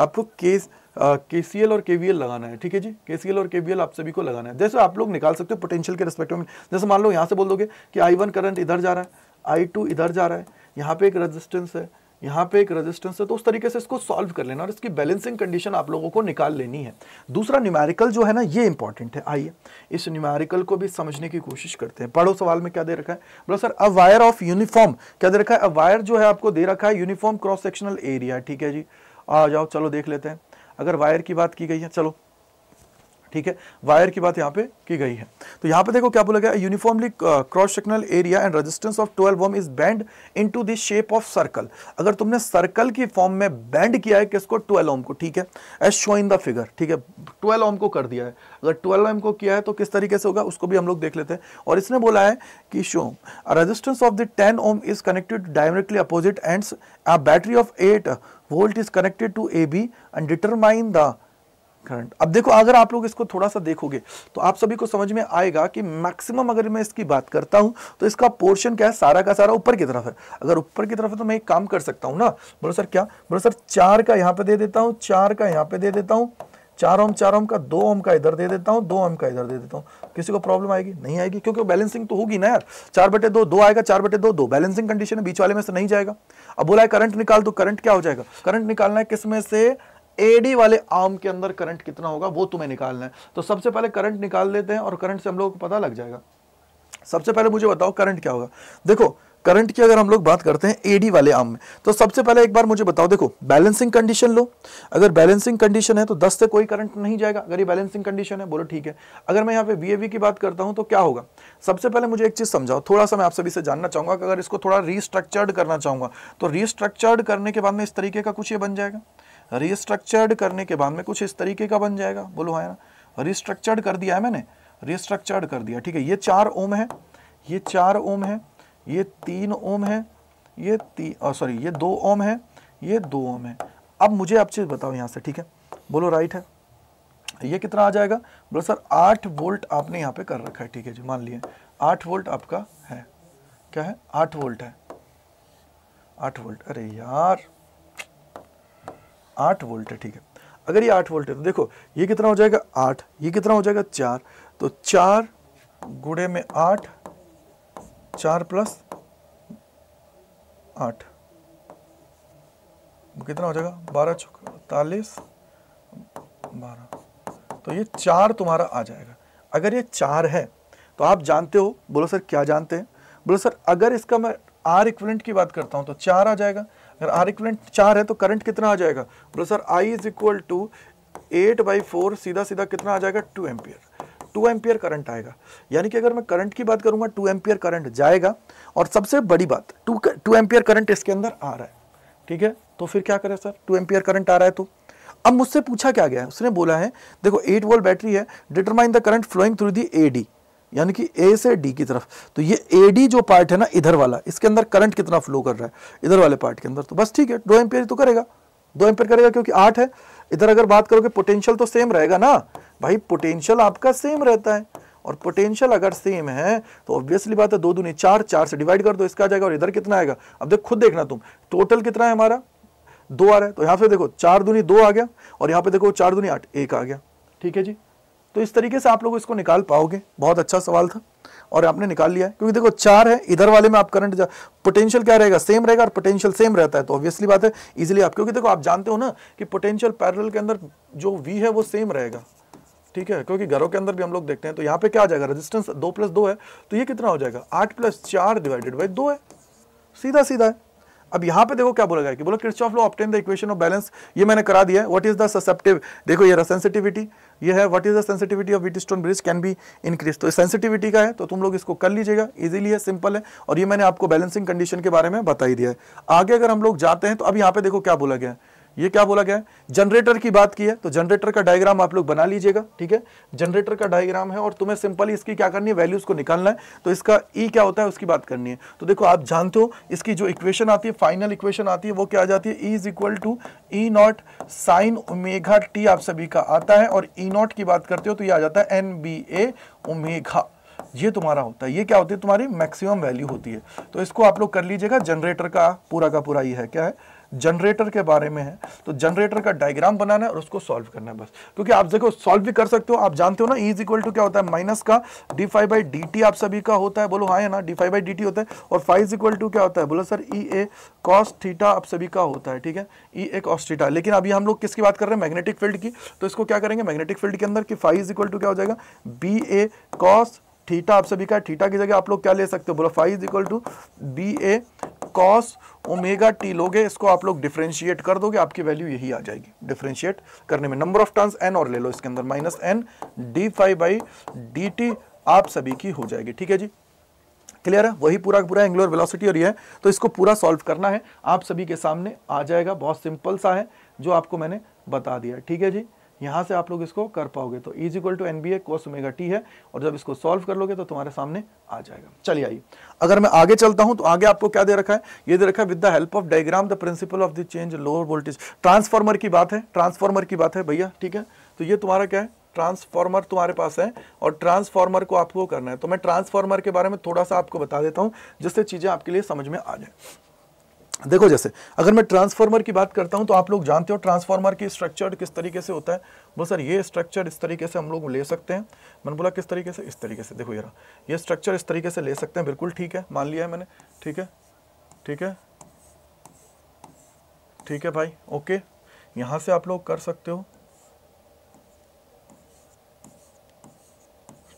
A: आपको केस के सी एल और के लगाना है ठीक है जी के सी एल और के आप सभी को लगाना है जैसे आप लोग निकाल सकते हो पोटेंशियल के रिस्पेक्ट में जैसे मान लो यहाँ से बोल दोगे कि आई वन करंट इधर जा रहा है आई टू इधर जा रहा है यहाँ पे एक रेजिस्टेंस है यहाँ पे एक रेजिस्टेंस है तो उस तरीके से इसको सॉल्व कर लेना और इसकी बैलेंसिंग कंडीशन आप लोगों को निकाल लेनी है दूसरा न्यूमेरिकल जो है ना ये इंपॉर्टेंट है आइए इस न्यूमेरिकल को भी समझने की कोशिश करते हैं पढ़ो सवाल में क्या दे रखा है बोला sir a wire of uniform क्या दे रखा है अ वायर जो है आपको दे रखा है यूनिफॉर्म क्रॉस सेक्शनल एरिया ठीक है जी आ जाओ चलो देख लेते हैं अगर वायर की बात की गई है चलो ठीक है वायर की बात यहाँ पे की गई है तो यहाँ पे देखो क्या बोला गया uniformly cross sectional area and resistance of 12 ohm is bent into the shape of circle अगर तुमने सर्कल की फॉर्म में बैंड किया है किसको 12 ओम को ठीक है as show in the figure ठीक है 12 ओम को कर दिया है अगर 12 ओम को किया है तो किस तरीके से होगा उसको भी हम लोग देख लेते हैं और इसने बोला है कि show resistance of the ten ohm is connected directly opposite end battery of eight volt is connected to A B and determine the current अब देखो अगर आप लोग इसको थोड़ा सा देखोगे तो आप सभी को समझ में आएगा कि मैक्सिमम अगर मैं इसकी बात करता हूं तो इसका पोर्शन क्या है सारा का सारा ऊपर की तरफ है अगर ऊपर की तरफ है तो मैं एक काम कर सकता हूं ना बोलो सर क्या बोलो सर चार का यहां पे दे देता हूँ चार का यहाँ पे दे देता हूं चार ओम चार ओम का दो ओम का इधर दे देता हूँ दो ओम का इधर दे देता हूँ किसी को प्रॉब्लम आएगी नहीं आएगी क्योंकि बैलेंसिंग तो होगी ना यार चार बटे दो दो आएगा चार बटे दो दो बैलेंसिंग कंडीशन है बीच वाले में से नहीं जाएगा अब बोला है करंट निकाल दो तो करंट क्या हो जाएगा करंट निकालना है किस में से एडी वाले आर्म के अंदर करंट कितना होगा वो तुम्हें निकालना है तो सबसे पहले करंट निकाल लेते हैं और करंट से हम लोगों को पता लग जाएगा सबसे पहले मुझे बताओ करंट क्या होगा देखो करंट की अगर हम लोग बात करते हैं एडी वाले आम में तो सबसे पहले एक बार मुझे बताओ देखो बैलेंसिंग कंडीशन लो अगर बैलेंसिंग कंडीशन है तो 10 से कोई करंट नहीं जाएगा अगर ये बैलेंसिंग कंडीशन है बोलो ठीक है अगर मैं यहाँ पे वीएवी की बात करता हूँ तो क्या होगा सबसे पहले मुझे एक चीज़ समझाओ थोड़ा सा मैं आप सभी से जानना चाहूंगा कि अगर इसको थोड़ा रिस्ट्रक्चर्ड करना चाहूंगा तो रिस्ट्रक्चर्ड करने के बाद में इस तरीके का कुछ ये बन जाएगा रिस्ट्रक्चर्ड करने के बाद में कुछ इस तरीके का बन जाएगा बोलो है हाँ ना रिस्ट्रक्चर्ड कर दिया है मैंने रिस्ट्रक्चर्ड कर दिया ठीक है ये चार ओम है ये चार ओम है ये तीन ओम है ये तीन सॉरी ये दो ओम है ये दो ओम है अब मुझे आप चीज़ बताओ यहाँ से ठीक है बोलो राइट है ये कितना आ जाएगा बोलो सर आठ वोल्ट आपने यहाँ पे कर रखा है ठीक है जी मान लिए आठ वोल्ट आपका है क्या है आठ वोल्ट है आठ वोल्ट अरे यार आठ वोल्ट है ठीक है अगर ये आठ वोल्ट है तो देखो ये कितना हो जाएगा आठ ये कितना हो जाएगा चार तो चार गुड़े में आठ चार प्लस आठ कितना हो जाएगा बारह चौक तालीस बारह तो ये चार तुम्हारा आ जाएगा अगर ये चार है तो आप जानते हो बोलो सर क्या जानते हैं बोलो सर अगर इसका मैं आर इक्वलेंट की बात करता हूं तो चार आ जाएगा अगर आर इक्वलेंट चार है तो करंट कितना आ जाएगा बोलो sir I is equal to eight by four सीधा सीधा कितना आ जाएगा two ampere two ampere current आएगा यानी कि अगर मैं करंट की बात करूंगा टू एम्पियर करंट जाएगा और सबसे बड़ी बात टू टू एम्पियर करंट इसके अंदर आ रहा है ठीक है तो फिर क्या करें सर टू एम्पियर करंट आ रहा है तो अब मुझसे पूछा क्या गया है उसने बोला है देखो एट वोल्ट बैटरी है determine the current flowing through the A D यानी कि ए से डी की तरफ तो ये ए डी जो पार्ट है ना इधर वाला इसके अंदर करंट कितना फ्लो कर रहा है इधर वाले पार्ट के अंदर तो बस ठीक है दो एम्पियर तो करेगा दो एम्पियर करेगा क्योंकि आठ है इधर अगर बात करोगे पोटेंशियल तो सेम रहेगा ना भाई पोटेंशियल आपका सेम रहता है और पोटेंशियल अगर सेम है तो ऑब्वियसली बात है दो दूनी चार चार से डिवाइड कर दो इसका आ जाएगा और इधर कितना आएगा अब देख खुद देखना तुम टोटल कितना है हमारा दो आ रहा है तो यहाँ पे देखो चार दूनी दो आ गया और यहाँ पे देखो चार दूनी आठ एक आ गया ठीक है जी तो इस तरीके से आप लोग इसको निकाल पाओगे बहुत अच्छा सवाल था और आपने निकाल लिया क्योंकि देखो चार है इधर वाले में आप करंट पोटेंशियल क्या रहेगा सेम रहेगा और पोटेंशियल सेम रहता है तो ऑब्वियसली बात है इजिली आप क्योंकि देखो आप जानते हो ना कि पोटेंशियल पैरल के अंदर जो वी है वो सेम रहेगा ठीक है क्योंकि घरों के अंदर भी हम लोग देखते हैं तो यहाँ पे क्या आ जाएगा रेजिस्टेंस दो प्लस दो है तो ये कितना हो जाएगा आठ प्लस चार डिवाइडेड बाई दो है सीधा सीधा है अब यहाँ पे देखो क्या बोला गया कि बोला Kirchhoff's law obtain the equation of balance ये मैंने करा दिया है वट इज द ससेप्टिव देखो ये सेंसिटिविटी ये है what is the sensitivity of Wheatstone bridge can be increase तो सेंसिटिविटी का है तो तुम लोग इसको कर लीजिएगा इजीली है सिंपल है और ये मैंने आपको बैलेंसिंग कंडीशन के बारे में बता ही दिया है आगे अगर हम लोग जाते हैं तो अब यहाँ पे देखो क्या बोला गया है ये क्या बोला गया है जनरेटर की बात की है तो जनरेटर का डायग्राम आप लोग बना लीजिएगा ठीक है जनरेटर का डायग्राम है और तुम्हें सिंपली इसकी क्या करनी है वैल्यूज को निकालना है तो इसका ई e क्या होता है उसकी बात करनी है तो देखो आप जानते हो इसकी जो इक्वेशन आती है फाइनल इक्वेशन आती है वो क्या आ जाती है E is equal to E naught sine omega T आप सभी का आता है और ई e नॉट की बात करते हो तो ये आ जाता है एन बी ए उमेघा ये तुम्हारा होता है ये क्या होती है तुम्हारी मैक्सिमम वैल्यू होती है तो इसको आप लोग कर लीजिएगा जनरेटर का पूरा का पूरा ये है क्या है जनरेटर के बारे में है तो जनरेटर का डायग्राम बनाना है और उसको सॉल्व करना है बस क्योंकि आप देखो सॉल्व भी कर सकते हो आप जानते हो ना इज इक्वल टू क्या होता है माइनस का D phi by D T आप सभी का होता है बोलो हाँ ना D phi by D T होता है और फाइव इज इक्वल टू क्या होता है बोलो sir E A cos theta आप सभी का होता है ठीक है ई ए कॉस थीटा लेकिन अभी हम लोग किसकी बात कर रहे हैं मैग्नेटिक फील्ड की तो इसको क्या करेंगे मैग्नेटिक फील्ड के अंदर कि फाइव इज इक्वल टू क्या हो जाएगा बी ए कॉस थीटा आप सभी का है थीटा की जगह आप लोग क्या ले सकते हो बोलो phi is equal to B A cos omega T लोगे इसको आप लोग डिफ्रेंशिएट कर दोगे आपकी वैल्यू यही आ जाएगी डिफ्रेंशिएट करने में नंबर ऑफ टर्म्स एन और ले लो इसके अंदर minus N D phi by D T आप सभी की हो जाएगी ठीक है जी क्लियर है वही पूरा पूरा एंगुलर वेलोसिटी और ये है तो इसको पूरा सॉल्व करना है आप सभी के सामने आ जाएगा बहुत सिंपल सा है जो आपको मैंने बता दिया ठीक है जी यहाँ से आप लोग इसको कर पाओगे तो is equal to N B A cos omega T है और जब इसको सॉल्व कर लोगे तो तुम्हारे सामने आ जाएगा चलिए आइए अगर मैं आगे चलता हूँ तो आगे आपको क्या दे रखा है ये दे रखा है with the help of diagram the principle of the change lower voltage transformer की बात है ट्रांसफॉर्मर की बात है भैया ठीक है तो ये तुम्हारा क्या है ट्रांसफार्मर तुम्हारे पास है और ट्रांसफार्मर को आपको करना है तो मैं ट्रांसफार्मर के बारे में थोड़ा सा आपको बता देता हूँ जिससे चीज़ें आपके लिए समझ में आ जाए देखो जैसे अगर मैं ट्रांसफार्मर की बात करता हूं तो आप लोग जानते हो ट्रांसफार्मर की स्ट्रक्चर किस तरीके से होता है बोल सर ये स्ट्रक्चर इस तरीके से हम लोग ले सकते हैं मैंने बोला किस तरीके से इस तरीके से देखो जरा ये स्ट्रक्चर इस तरीके से ले सकते हैं बिल्कुल ठीक है मान लिया है मैंने ठीक है ठीक है ठीक है भाई ओके यहाँ से आप लोग कर सकते हो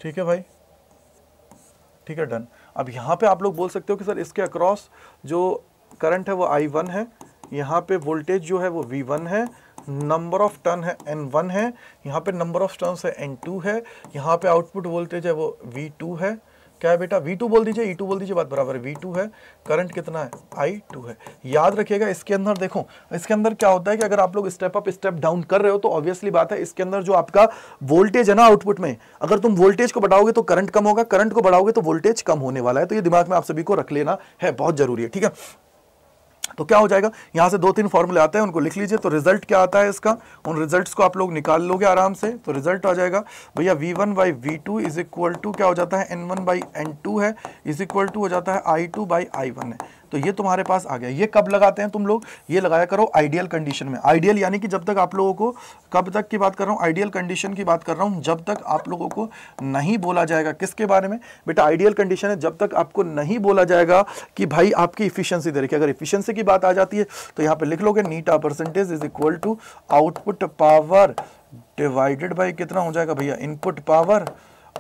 A: ठीक है भाई ठीक है डन अब यहाँ पे आप लोग बोल सकते हो कि सर इसके अक्रॉस जो करंट है वो आई वन है यहाँ पे वोल्टेज जो है वो वी वन है नंबर ऑफ टर्न है एन वन है यहाँ पे नंबर ऑफ टर्न है एन टू है यहाँ पे आउटपुट वोल्टेज है वो वी टू है क्या है बेटा वी टू बोल दीजिए ई e टू बोल दीजिए बात बराबर है टू है करंट कितना है आई टू है याद रखिएगा इसके अंदर देखो इसके अंदर क्या होता है कि अगर आप लोग स्टेप अप स्टेप डाउन कर रहे हो तो ऑब्वियसली बात है इसके अंदर जो आपका वोल्टेज है ना आउटपुट में अगर तुम वोल्टेज को बढ़ाओगे तो करंट कम होगा करंट को बढ़ाओगे तो वोल्टेज कम होने वाला है तो ये दिमाग में आप सभी को रख लेना है बहुत जरूरी है ठीक है तो क्या हो जाएगा यहाँ से दो तीन फॉर्मूले आते हैं उनको लिख लीजिए तो रिजल्ट क्या आता है इसका उन रिजल्ट्स को आप लोग निकाल लोगे आराम से तो रिजल्ट आ जाएगा भैया V one by V two is equal to क्या हो जाता है N one by N two है इज इक्वल टू हो जाता है I two by I one है तो ये तुम्हारे पास आ गया ये कब लगाते हैं तुम लोग ये लगाया करो आइडियल कंडीशन में आइडियल यानी कि जब तक आप लोगों को कब तक की बात कर रहा हूँ आइडियल कंडीशन की बात कर रहा हूँ जब तक आप लोगों को नहीं बोला जाएगा किसके बारे में बेटा आइडियल कंडीशन है जब तक आपको नहीं बोला जाएगा कि भाई आपकी इफिशियंसी दे रखी अगर इफिशियंसी की बात आ जाती है तो यहाँ पर लिख लोगे नीटा percentage is equal to output power divided by कितना हो जाएगा भैया इनपुट पावर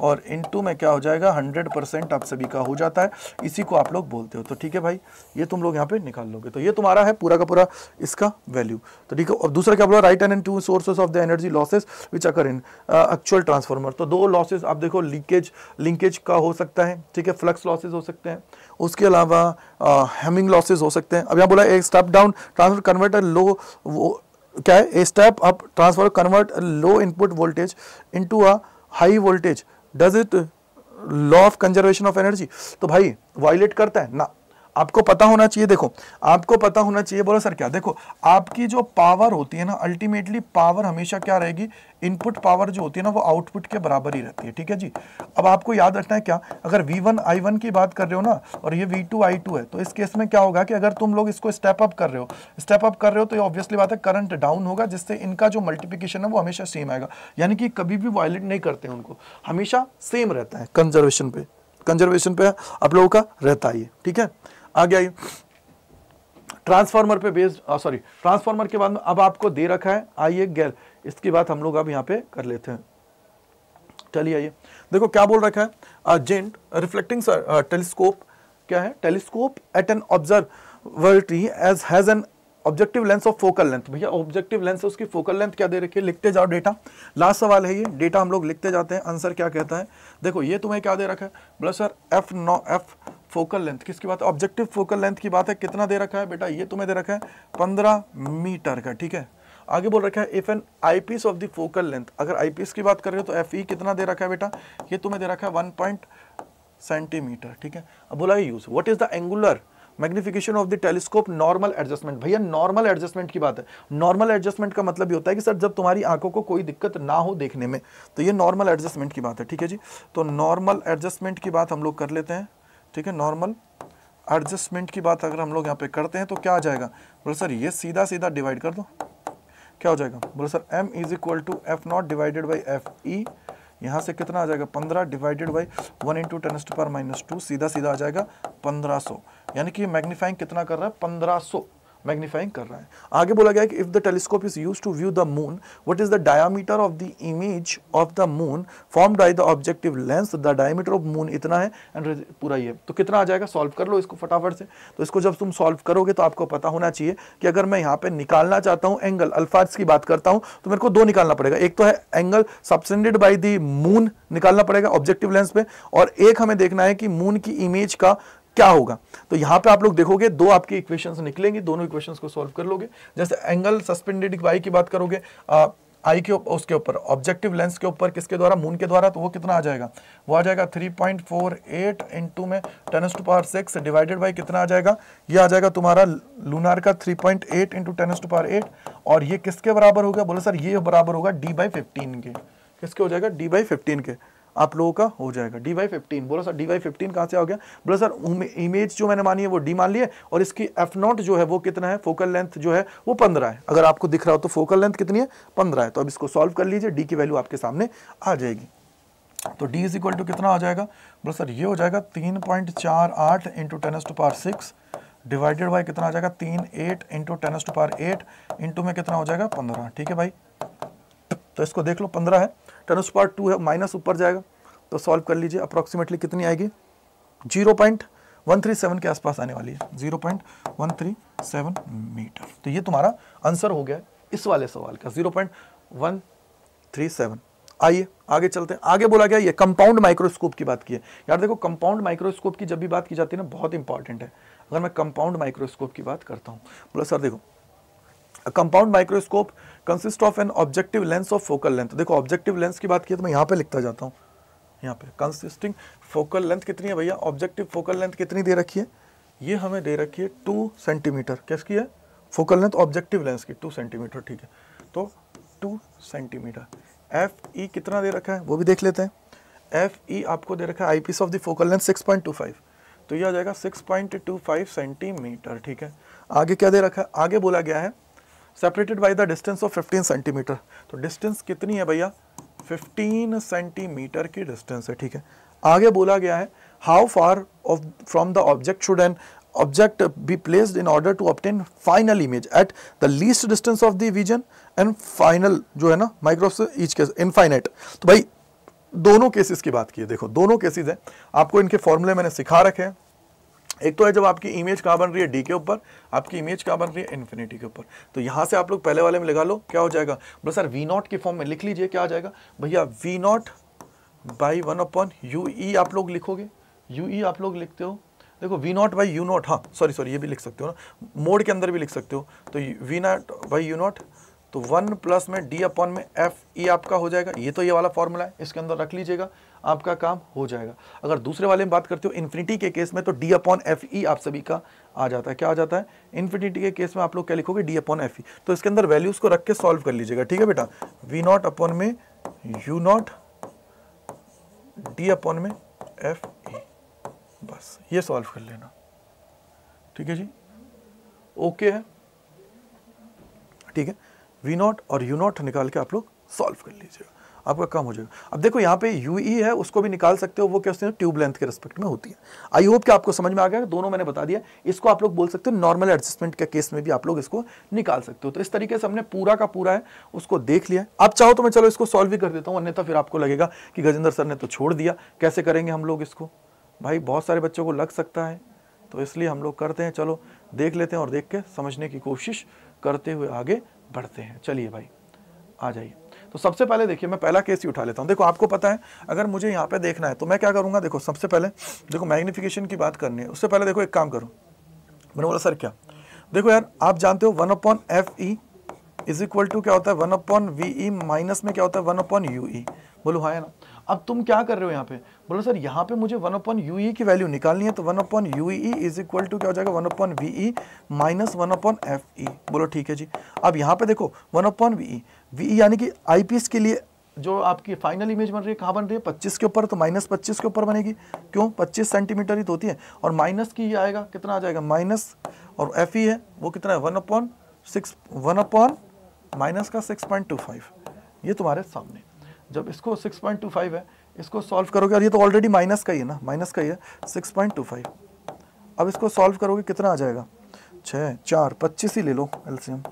A: और इनटू में क्या हो जाएगा हंड्रेड परसेंट आप सभी का हो जाता है इसी को आप लोग बोलते हो तो ठीक है भाई ये तुम लोग यहाँ पे निकाल लोगे तो ये तुम्हारा है पूरा का पूरा इसका वैल्यू तो ठीक है और दूसरा क्या बोला right and and two sources of the energy losses which occur in actual transformer तो दो लॉसेज आप देखो लीकेज लिंकेज का हो सकता है ठीक है फ्लक्स लॉसेज हो सकते हैं उसके अलावा हेमिंग uh, लॉसेज हो सकते हैं अब यहाँ बोला एक step down transfer converter low वो क्या है a step up transfer convert low input voltage into a high voltage does it law of conservation of energy तो भाई वायलेट करता है ना आपको पता होना चाहिए देखो आपको पता होना चाहिए बोलो सर क्या देखो आपकी जो पावर होती है ना अल्टीमेटली पावर हमेशा क्या रहेगी इनपुट पावर जो होती है ना वो आउटपुट के बराबर ही रहती है ठीक है जी अब आपको याद रखना है क्या अगर V1 I1 की बात कर रहे हो ना और ये V2 I2 है तो इस केस में क्या होगा कि अगर तुम लोग इसको स्टेप अप कर रहे हो स्टेप अप कर रहे हो तो ये ऑब्वियसली बात है करंट डाउन होगा जिससे इनका जो मल्टीप्लीकेशन है वो हमेशा सेम आएगा यानी कि कभी भी वायलेट नहीं करते उनको हमेशा सेम रहता है कंजर्वेशन पे कंजर्वेशन पे आप लोगों का रहता ही ठीक है आ गया ट्रांसफार्मर पे बेस्ड सॉरी ट्रांसफार्मर के बाद में अब आपको दे रखा है आइए गैर इसकी बात हम लोग अब यहाँ पे कर लेते हैं चलिए आइए देखो क्या बोल रखा है जेंट रिफ्लेक्टिंग टेलीस्कोप क्या है telescope at an observatory as has an objective lens of focal length भैया ऑब्जेक्टिव लेंस है उसकी फोकल लेंथ क्या दे रखी है लिखते जाओ डेटा लास्ट सवाल है ये डेटा हम लोग लिखते जाते हैं आंसर क्या कहता है देखो ये तुम्हें क्या दे रखा है बोला sir F no F focal length किसकी बात है ऑब्जेक्टिव फोकल लेंथ की बात है कितना दे रखा है बेटा ये तुम्हें दे रखा है पंद्रह मीटर का ठीक है आगे बोल रखा है if an eyepiece of the focal length अगर आईपीस की बात कर रहे हो तो एफ ई e कितना दे रखा है बेटा ये तुम्हें दे रखा है वन पॉइंट सेंटीमीटर ठीक है अब बोला use what is the angular magnification of the telescope normal adjustment भैया नॉर्मल एडजस्टमेंट की बात है नॉर्मल एडजस्टमेंट का मतलब ये होता है कि सर जब तुम्हारी आंखों को कोई दिक्कत ना हो देखने में तो ये नॉर्मल एडजस्टमेंट की बात है ठीक है जी तो नॉर्मल एडजस्टमेंट की बात हम लोग कर लेते हैं ठीक है नॉर्मल एडजस्टमेंट की बात अगर हम लोग यहाँ पे करते हैं तो क्या आ जाएगा बोले सर ये सीधा सीधा डिवाइड कर दो क्या हो जाएगा बोले sir m is equal to F naught divided by F E यहाँ से कितना आ जाएगा पंद्रह divided by one into ten पर माइनस टू सीधा सीधा आ जाएगा पंद्रह सौ यानी कि मैग्नीफाइंग कितना कर रहा है पंद्रह सौ मैग्नीफाइंग कर रहा है आगे बोला गया कि if the telescope is use to view the moon what is the diameter of the image of the moon form by the objective lens the diameter of moon इतना है एंड पूरा ये तो कितना आ जाएगा सॉल्व कर लो इसको फटाफट से तो इसको जब तुम सॉल्व करोगे तो आपको पता होना चाहिए कि अगर मैं यहाँ पे निकालना चाहता हूँ एंगल अल्फाज की बात करता हूँ तो मेरे को दो निकालना पड़ेगा एक तो है angle subtended by the moon निकालना पड़ेगा ऑब्जेक्टिव लेंस पे और एक हमें देखना है कि मून की इमेज का क्या होगा तो यहां पे आप लोग देखोगे दो आपकी इक्वेशंस निकलेंगी दोनों इक्वेशंस को सॉल्व कर लोगे जैसे एंगल सस्पेंडेड वाई की बात करोगे आई के उप, उसके ऊपर ऑब्जेक्टिव लेंस के ऊपर किसके द्वारा मून के द्वारा तो वो कितना आ जाएगा वो आ जाएगा 3.48 पॉइंट फोर एट इंटू में tens to power six divided by कितना आ जाएगा ये आ जाएगा तुम्हारा लूनार का 3.8 point eight into tens to power eight और ये किसके बराबर होगा बोले सर ये बराबर होगा डी बाई फिफ्टीन के किसके हो जाएगा डी बाई फिफ्टीन के आप लोगों का हो जाएगा डी वाई फिफ्टीन बोला सर डी वाई फिफ्टीन कहाँ से आ गया बोला सर इमेज जो मैंने मानी है वो डी मान लिया और इसकी एफ नॉट जो है वो कितना है फोकल लेंथ जो है वो पंद्रह है अगर आपको दिख रहा हो तो फोकल लेंथ कितनी है पंद्रह है तो अब इसको सॉल्व कर लीजिए डी की वैल्यू आपके सामने आ जाएगी तो डी इज इक्वल टू कितना आ जाएगा बोला सर ये हो जाएगा तीन पॉइंट चार आठ into ten S to power six divided by कितना आ जाएगा तीन eight into ten S to power eight into में कितना हो जाएगा पंद्रह ठीक है भाई तो इसको देख लो पंद्रह है टेन एस पावर टू है माइनस ऊपर जाएगा तो सॉल्व कर लीजिए अप्रॉक्सीमेटली कितनी आएगी zero point one three seven के आसपास आने वाली है zero point one three seven metre तो ये तुम्हारा आंसर हो गया इस वाले सवाल का zero point one three seven आइए आगे चलते हैं आगे बोला गया ये कंपाउंड माइक्रोस्कोप की बात की है यार देखो कंपाउंड माइक्रोस्कोप की जब भी बात की जाती है ना बहुत इंपॉर्टेंट है अगर मैं कंपाउंड माइक्रोस्कोप की बात करता हूँ बोला सर देखो compound microscope consist of an objective lens of focal length देखो ऑब्जेक्टिव लेंस की बात की तो मैं यहाँ पे लिखता जाता हूँ यहाँ पे कंसिस्टिंग फोकल लेंथ कितनी है भैया ऑब्जेक्टिव फोकल लेंथ कितनी दे रखी है ये हमें दे रखी है टू सेंटीमीटर कैसकी है फोकल लेंथ ऑब्जेक्टिव लेंस की टू सेंटीमीटर ठीक है तो टू सेंटीमीटर एफ ई कितना दे रखा है वो भी देख लेते हैं एफ ई आपको दे रखा है eyepiece of the focal length six point two five तो ये आ जाएगा six point two five centimetre ठीक है आगे क्या दे रखा है आगे बोला गया है separated by the distance of fifteen centimetre तो डिस्टेंस कितनी है भैया फिफ्टीन सेंटीमीटर की डिस्टेंस है ठीक है आगे बोला गया है how far off from the object should an object be placed in order to obtain final image at the least distance of the vision and final जो है ना माइक्रोस ईच केस इनफाइनाइट तो भाई दोनों केसेस की बात की है देखो दोनों केसेस हैं आपको इनके फॉर्मूले मैंने सिखा रखे हैं एक तो है जब आपकी इमेज कहाँ बन रही है डी के ऊपर आपकी इमेज कहाँ बन रही है इन्फिनिटी के ऊपर तो यहाँ से आप लोग पहले वाले में लगा लो क्या हो जाएगा बोला सर वी नॉट के फॉर्म में लिख लीजिए क्या आ जाएगा भैया V naught by one upon U E आप लोग लिखोगे यू ई e आप लोग लिखते हो देखो V naught by U naught हाँ सॉरी सॉरी ये भी लिख सकते हो ना मोड के अंदर भी लिख सकते हो तो V naught by U naught तो वन प्लस में डी अपॉन में एफ ई e आपका हो जाएगा ये तो ये वाला फॉर्मूला है इसके अंदर रख लीजिएगा आपका काम हो जाएगा अगर दूसरे वाले में बात करते हो इन्फिनिटी के केस में तो डी अपॉन एफ ई आप सभी का आ जाता है क्या आ जाता है इन्फिनिटी के केस में आप लोग क्या लिखोगे डी अपॉन एफ ई तो इसके अंदर वैल्यूज़ को रख के सॉल्व कर लीजिएगा ठीक है बेटा वी नॉट अपॉन में यू नॉट डी अपॉन में एफ ई बस ये सॉल्व कर लेना ठीक है जी ओके है ठीक है वी नॉट और यू नॉट निकाल के आप लोग सॉल्व कर लीजिएगा आपका कम हो जाएगा अब देखो यहाँ पे यू ई e है उसको भी निकाल सकते हो वो क्या होते हैं ट्यूब लेंथ के रिस्पेक्ट में होती है आई होप कि आपको समझ में आ गया दोनों मैंने बता दिया इसको आप लोग बोल सकते हो नॉर्मल एडजस्टमेंट के केस में भी आप लोग इसको निकाल सकते हो तो इस तरीके से हमने पूरा का पूरा है उसको देख लिया आप चाहो तो मैं चलो इसको सॉल्व भी कर देता हूँ अन्यथा फिर आपको लगेगा कि गजेंद्र सर ने तो छोड़ दिया कैसे करेंगे हम लोग इसको भाई बहुत सारे बच्चों को लग सकता है तो इसलिए हम लोग करते हैं चलो देख लेते हैं और देख के समझने की कोशिश करते हुए आगे बढ़ते हैं चलिए भाई आ जाइए तो सबसे पहले देखिए मैं पहला केस ही उठा लेता हूँ देखो आपको पता है अगर मुझे यहाँ पे देखना है तो मैं क्या करूँगा देखो सबसे पहले देखो मैग्निफिकेशन की बात करनी है उससे पहले देखो एक काम करो मैंने बोला सर क्या देखो यार आप जानते हो one upon F E is equal to क्या होता है one upon V E minus में क्या होता है वन अपॉन यू ई बोलो हाँ ना अब तुम क्या कर रहे हो यहाँ पे बोला सर यहाँ पे मुझे वन अपॉन यू की वैल्यू निकालनी है तो one upon U E is equal to क्या हो जाएगा one upon V E minus one upon F E बोलो ठीक है जी अब यहाँ पे देखो one upon V E V E यानी कि आई के लिए जो आपकी फाइनल इमेज बन रही है कहाँ बन रही है 25 के ऊपर तो माइनस पच्चीस के ऊपर बनेगी क्यों 25 सेंटीमीटर ही तो होती है और माइनस की ये आएगा कितना आ जाएगा माइनस और एफ ई है वो कितना है one upon six one upon minus का सिक्स ये तुम्हारे सामने जब इसको सिक्स है इसको सॉल्व करोगे और ये तो ऑलरेडी माइनस का ही है ना माइनस का ही है सिक्स पॉइंट टू फाइव अब इसको सॉल्व करोगे कितना आ जाएगा छः चार पच्चीस ही ले लो एलसीएम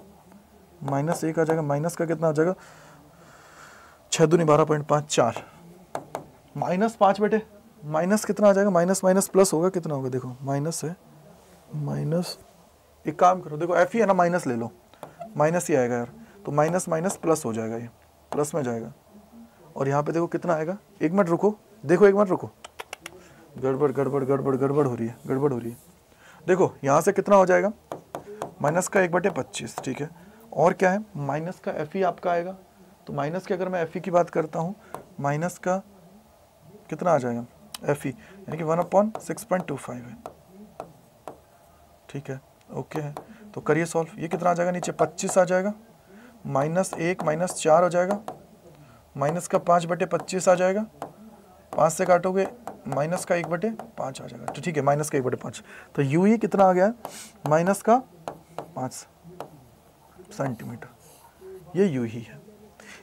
A: माइनस एक आ जाएगा माइनस का कितना आ जाएगा छः दूनी बारह पॉइंट पाँच चार माइनस पाँच बेटे माइनस कितना आ जाएगा माइनस माइनस प्लस होगा कितना होगा देखो माइनस है माइनस एक काम करो देखो एफ ही है ना माइनस ले लो माइनस ही आएगा यार तो माइनस माइनस प्लस हो जाएगा ये प्लस में जाएगा और यहाँ पे देखो कितना आएगा एक मिनट रुको देखो एक मिनट रुको गड़बड़ गड़बड़ गड़बड़ गड़बड़ हो रही है गड़बड़ हो रही है देखो यहाँ से कितना हो जाएगा माइनस का एक बटे पच्चीस ठीक है और क्या है माइनस का एफ ई आपका आएगा तो माइनस के अगर मैं एफ ई की बात करता हूँ माइनस का कितना आ जाएगा एफ यानी कि one upon six point two five है ठीक है ओके है तो करिए सॉल्व ये कितना आ जाएगा नीचे पच्चीस आ जाएगा माइनस एक माइनस चार हो जाएगा माइनस का पाँच बटे पच्चीस आ जाएगा पाँच से काटोगे माइनस का एक बटे पाँच आ जाएगा तो ठीक है माइनस का एक बटे पाँच तो यू ही e कितना आ गया माइनस का पाँच सेंटीमीटर ये यू ही e है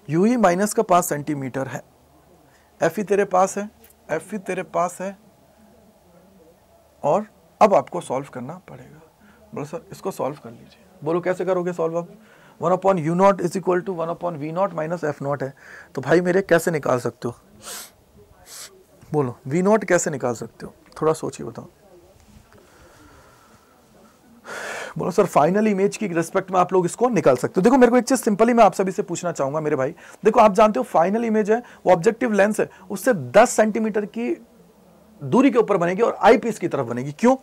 A: यू ही e माइनस का पाँच सेंटीमीटर है एफ ही तेरे पास है एफ ही तेरे पास है और अब आपको सॉल्व करना पड़ेगा बोलो सर इसको सॉल्व कर लीजिए बोलो कैसे करोगे सॉल्व आप one upon U naught is equal to one upon V naught minus F naught है तो भाई मेरे कैसे निकाल सकते हो बोलो वी नॉट कैसे निकाल सकते हो थोड़ा सोचिए बताओ बोलो सर फाइनल इमेज की रिस्पेक्ट में आप लोग इसको निकाल सकते हो देखो मेरे को एक चीज सिंपली मैं आप सभी से पूछना चाहूंगा मेरे भाई देखो आप जानते हो फाइनल इमेज है वो ऑब्जेक्टिव लेंस है उससे 10 सेंटीमीटर की दूरी के ऊपर बनेगी और आईपीएस की तरफ बनेगी क्यों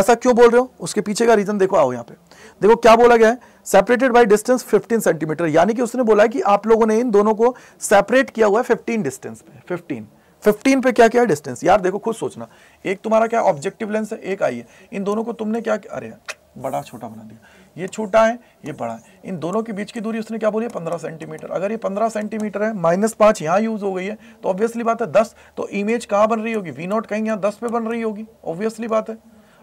A: ऐसा क्यों बोल रहे हो उसके पीछे का रीजन देखो आओ यहाँ पे देखो क्या बोला गया है सेपरेटेड बाई डिस्टेंस 15 सेंटीमीटर यानी कि उसने बोला कि आप लोगों ने इन दोनों को सेपरेट किया हुआ है 15 डिस्टेंस पे 15 15 पे क्या क्या है डिस्टेंस यार देखो खुद सोचना एक तुम्हारा क्या ऑब्जेक्टिव लेंस है एक आई है इन दोनों को तुमने क्या अरे बड़ा छोटा बना दिया ये छोटा है ये बड़ा है इन दोनों के बीच की दूरी उसने क्या बोली पंद्रह सेंटीमीटर अगर ये पंद्रह सेंटीमीटर है माइनस पांच यहाँ यूज़ हो गई है तो ऑब्वियसली बात है दस तो इमेज कहाँ बन रही होगी वी नॉट कहीं यहाँ दस पे बन रही होगी ऑब्वियसली बात है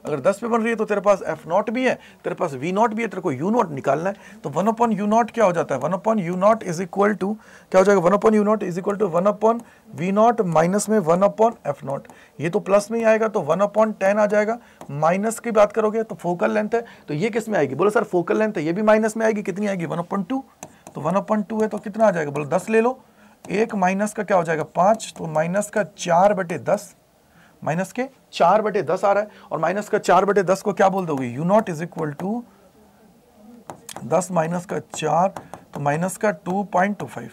A: अगर दस पे बन रही है तो तेरे पास एफ नॉट भी है तेरे पास वी नॉट भी है तेरे को यू नॉट निकालना है तो वन अपॉन यू नॉट क्या हो जाता है one upon U naught is equal to क्या हो जाएगा one upon U naught is equal to one upon V naught minus में वन अपॉन एफ नॉट ये तो प्लस में ही आएगा तो वन अपॉन टेन आ जाएगा माइनस की बात करोगे तो फोकल लेंथ है तो ये किस में आएगी बोलो सर फोकल लेंथ है ये भी माइनस में आएगी कितनी आएगी वन अपॉन टू तो वन अपॉन टू है तो कितना आ जाएगा बोलो दस ले लो एक माइनस का क्या हो जाएगा पाँच तो माइनस का चार बटे दस माइनस के चार बटे दस आ रहा है और माइनस का चार बटे दस को क्या बोल दोगे U naught is equal to दस माइनस का चार तो माइनस का two point two five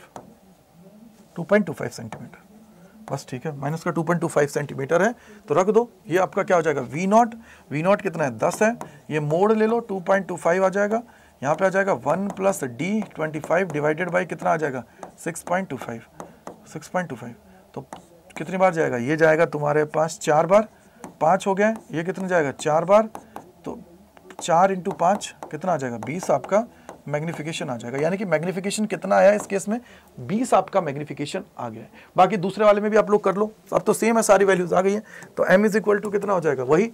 A: two point two five centimetre बस ठीक है माइनस का two point two five centimetre है तो रख दो ये आपका क्या हो जाएगा वी नॉट वी नॉट कितना है दस है ये मोड़ ले लो टू पॉइंट टू फाइव आ जाएगा यहाँ पे आ जाएगा one plus D twenty five divided by कितना आ जाएगा six point two five six point two five तो कितनी बार जाएगा ये जाएगा तुम्हारे पास चार बार पाँच हो गया ये कितना जाएगा चार बार तो चार इंटू पाँच कितना आ जाएगा बीस आपका मैग्निफिकेशन आ जाएगा यानी कि मैग्निफिकेशन कितना आया इस केस में बीस आपका मैग्निफिकेशन आ गया है बाकी दूसरे वाले में भी आप लोग कर लो अब तो सेम है सारी वैल्यूज आ गई है तो एम इज इक्वल टू कितना हो जाएगा वही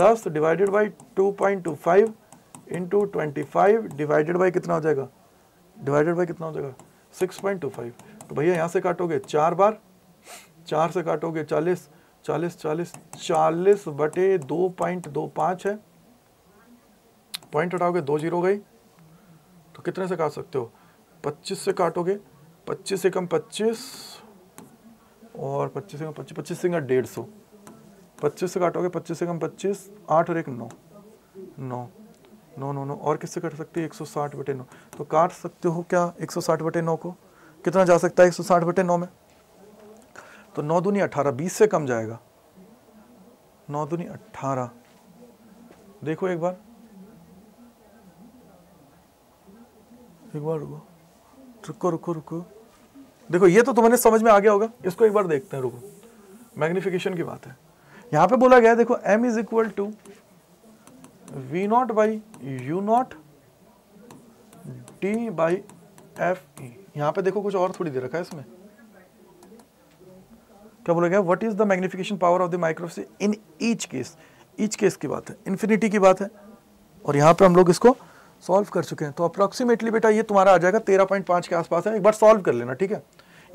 A: दस divided by two point two five into twenty five divided by कितना हो जाएगा डिवाइडेड बाई कितना हो जाएगा सिक्स पॉइंट टू फाइव तो भैया यहाँ से काटोगे चार बार चार से काटोगे चालीस चालीस चालीस चालीस बटे दो पॉइंट दो पाँच है पॉइंट हटाओगे दो जीरो गई तो कितने से काट सकते हो पच्चीस से काटोगे पच्चीस से कम पच्चीस और पच्चीस से कम पच्चीस पच्चीस से कम डेढ़ सौ पच्चीस से काटोगे पच्चीस से कम पच्चीस आठ और एक नौ नौ नौ नौ नौ और किससे काट सकते हो एक सौ साठ बटे नौ तो काट सकते हो क्या एक सौ साठ बटे नौ को कितना जा सकता है एक सौ साठ बटे नौ में तो नौ दुनी अट्ठारह बीस से कम जाएगा नौ दुनी अट्ठारह देखो एक बार एक बार रुको रुको रुको रुको देखो ये तो तुम्हें समझ में आ गया होगा इसको एक बार देखते हैं रुको मैग्निफिकेशन की बात है यहां पे बोला गया देखो m is equal to we naught by U naught D by F E यहां पे देखो कुछ और थोड़ी दे रखा है इसमें क्या बोला गया what is the magnification power of the microwave in each case each case की बात है इन्फिनिटी की बात है और यहाँ पर हम लोग इसको सॉल्व कर चुके हैं तो अप्रॉक्सीमेटली बेटा ये तुम्हारा आ जाएगा तेरह पॉइंट पाँच के आसपास है एक बार सॉल्व कर लेना ठीक है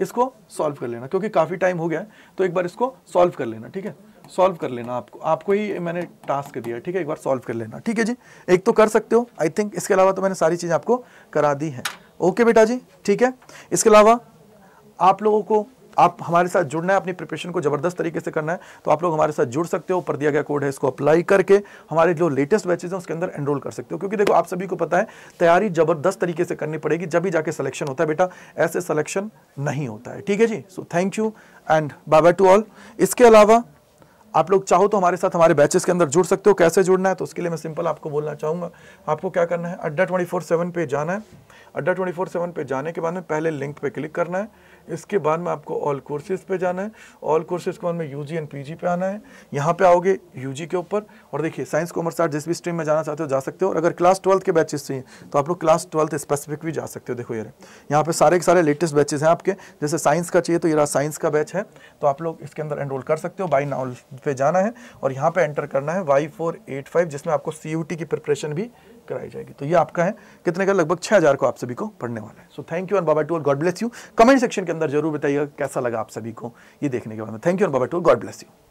A: इसको सॉल्व कर लेना क्योंकि काफ़ी टाइम हो गया है तो एक बार इसको सॉल्व कर लेना ठीक है सॉल्व कर लेना आपको आपको ही मैंने टास्क दिया ठीक है एक बार सॉल्व कर लेना ठीक है जी एक तो कर सकते हो आई थिंक इसके अलावा तो मैंने सारी चीज़ें आपको करा दी है ओके बेटा जी ठीक है इसके अलावा आप लोगों को आप हमारे साथ जुड़ना है अपनी प्रिपरेशन को ज़बरदस्त तरीके से करना है तो आप लोग हमारे साथ जुड़ सकते हो पर दिया गया कोड है इसको अप्लाई करके हमारे जो लेटेस्ट बैचेज हैं उसके अंदर एनरोल कर सकते हो क्योंकि देखो आप सभी को पता है तैयारी ज़बरदस्त तरीके से करनी पड़ेगी जब भी जाके सिलेक्शन होता है बेटा ऐसे सिलेक्शन नहीं होता है ठीक है जी so thank you and bye bye to all इसके अलावा आप लोग चाहो तो हमारे साथ हमारे बैचेस के अंदर जुड़ सकते हो कैसे जुड़ना है तो उसके लिए मैं सिंपल आपको बोलना चाहूंगा आपको क्या करना है अड्डा ट्वेंटी फोर सेवन पे जाना है अड्डा ट्वेंटी फोर सेवन पे जाने के बाद में पहले लिंक पे क्लिक करना है इसके बाद में आपको ऑल कोर्सेज पे जाना है ऑल कोर्सेज के बाद में यूजी एंड पीजी पे आना है यहाँ पे आओगे यूजी के ऊपर और देखिए साइंस कॉमर्स आर्ट जिस भी स्ट्रीम में जाना चाहते हो जा सकते हो और अगर क्लास ट्वेल्थ के बैचेस चाहिए तो आप लोग क्लास ट्वेल्थ स्पेसिफिक भी जा सकते हो देखो यार यहाँ पे सारे के सारे लेटेस्ट बैचेज हैं आपके जैसे साइंस का चाहिए तो ये साइंस का बैच है तो आप लोग इसके अंदर एनरोल कर सकते हो बाई नाउल पे जाना है और यहाँ पर एंटर करना है वाई जिसमें आपको सी की प्रिपरेशन भी कराई जाएगी तो ये आपका है कितने का लगभग छह हज़ार को आप सभी को पढ़ने वाला है so thank you and bye bye to और God bless you comment section के अंदर जरूर बताइएगा कैसा लगा आप सभी को ये देखने के बाद thank you and bye bye to God bless you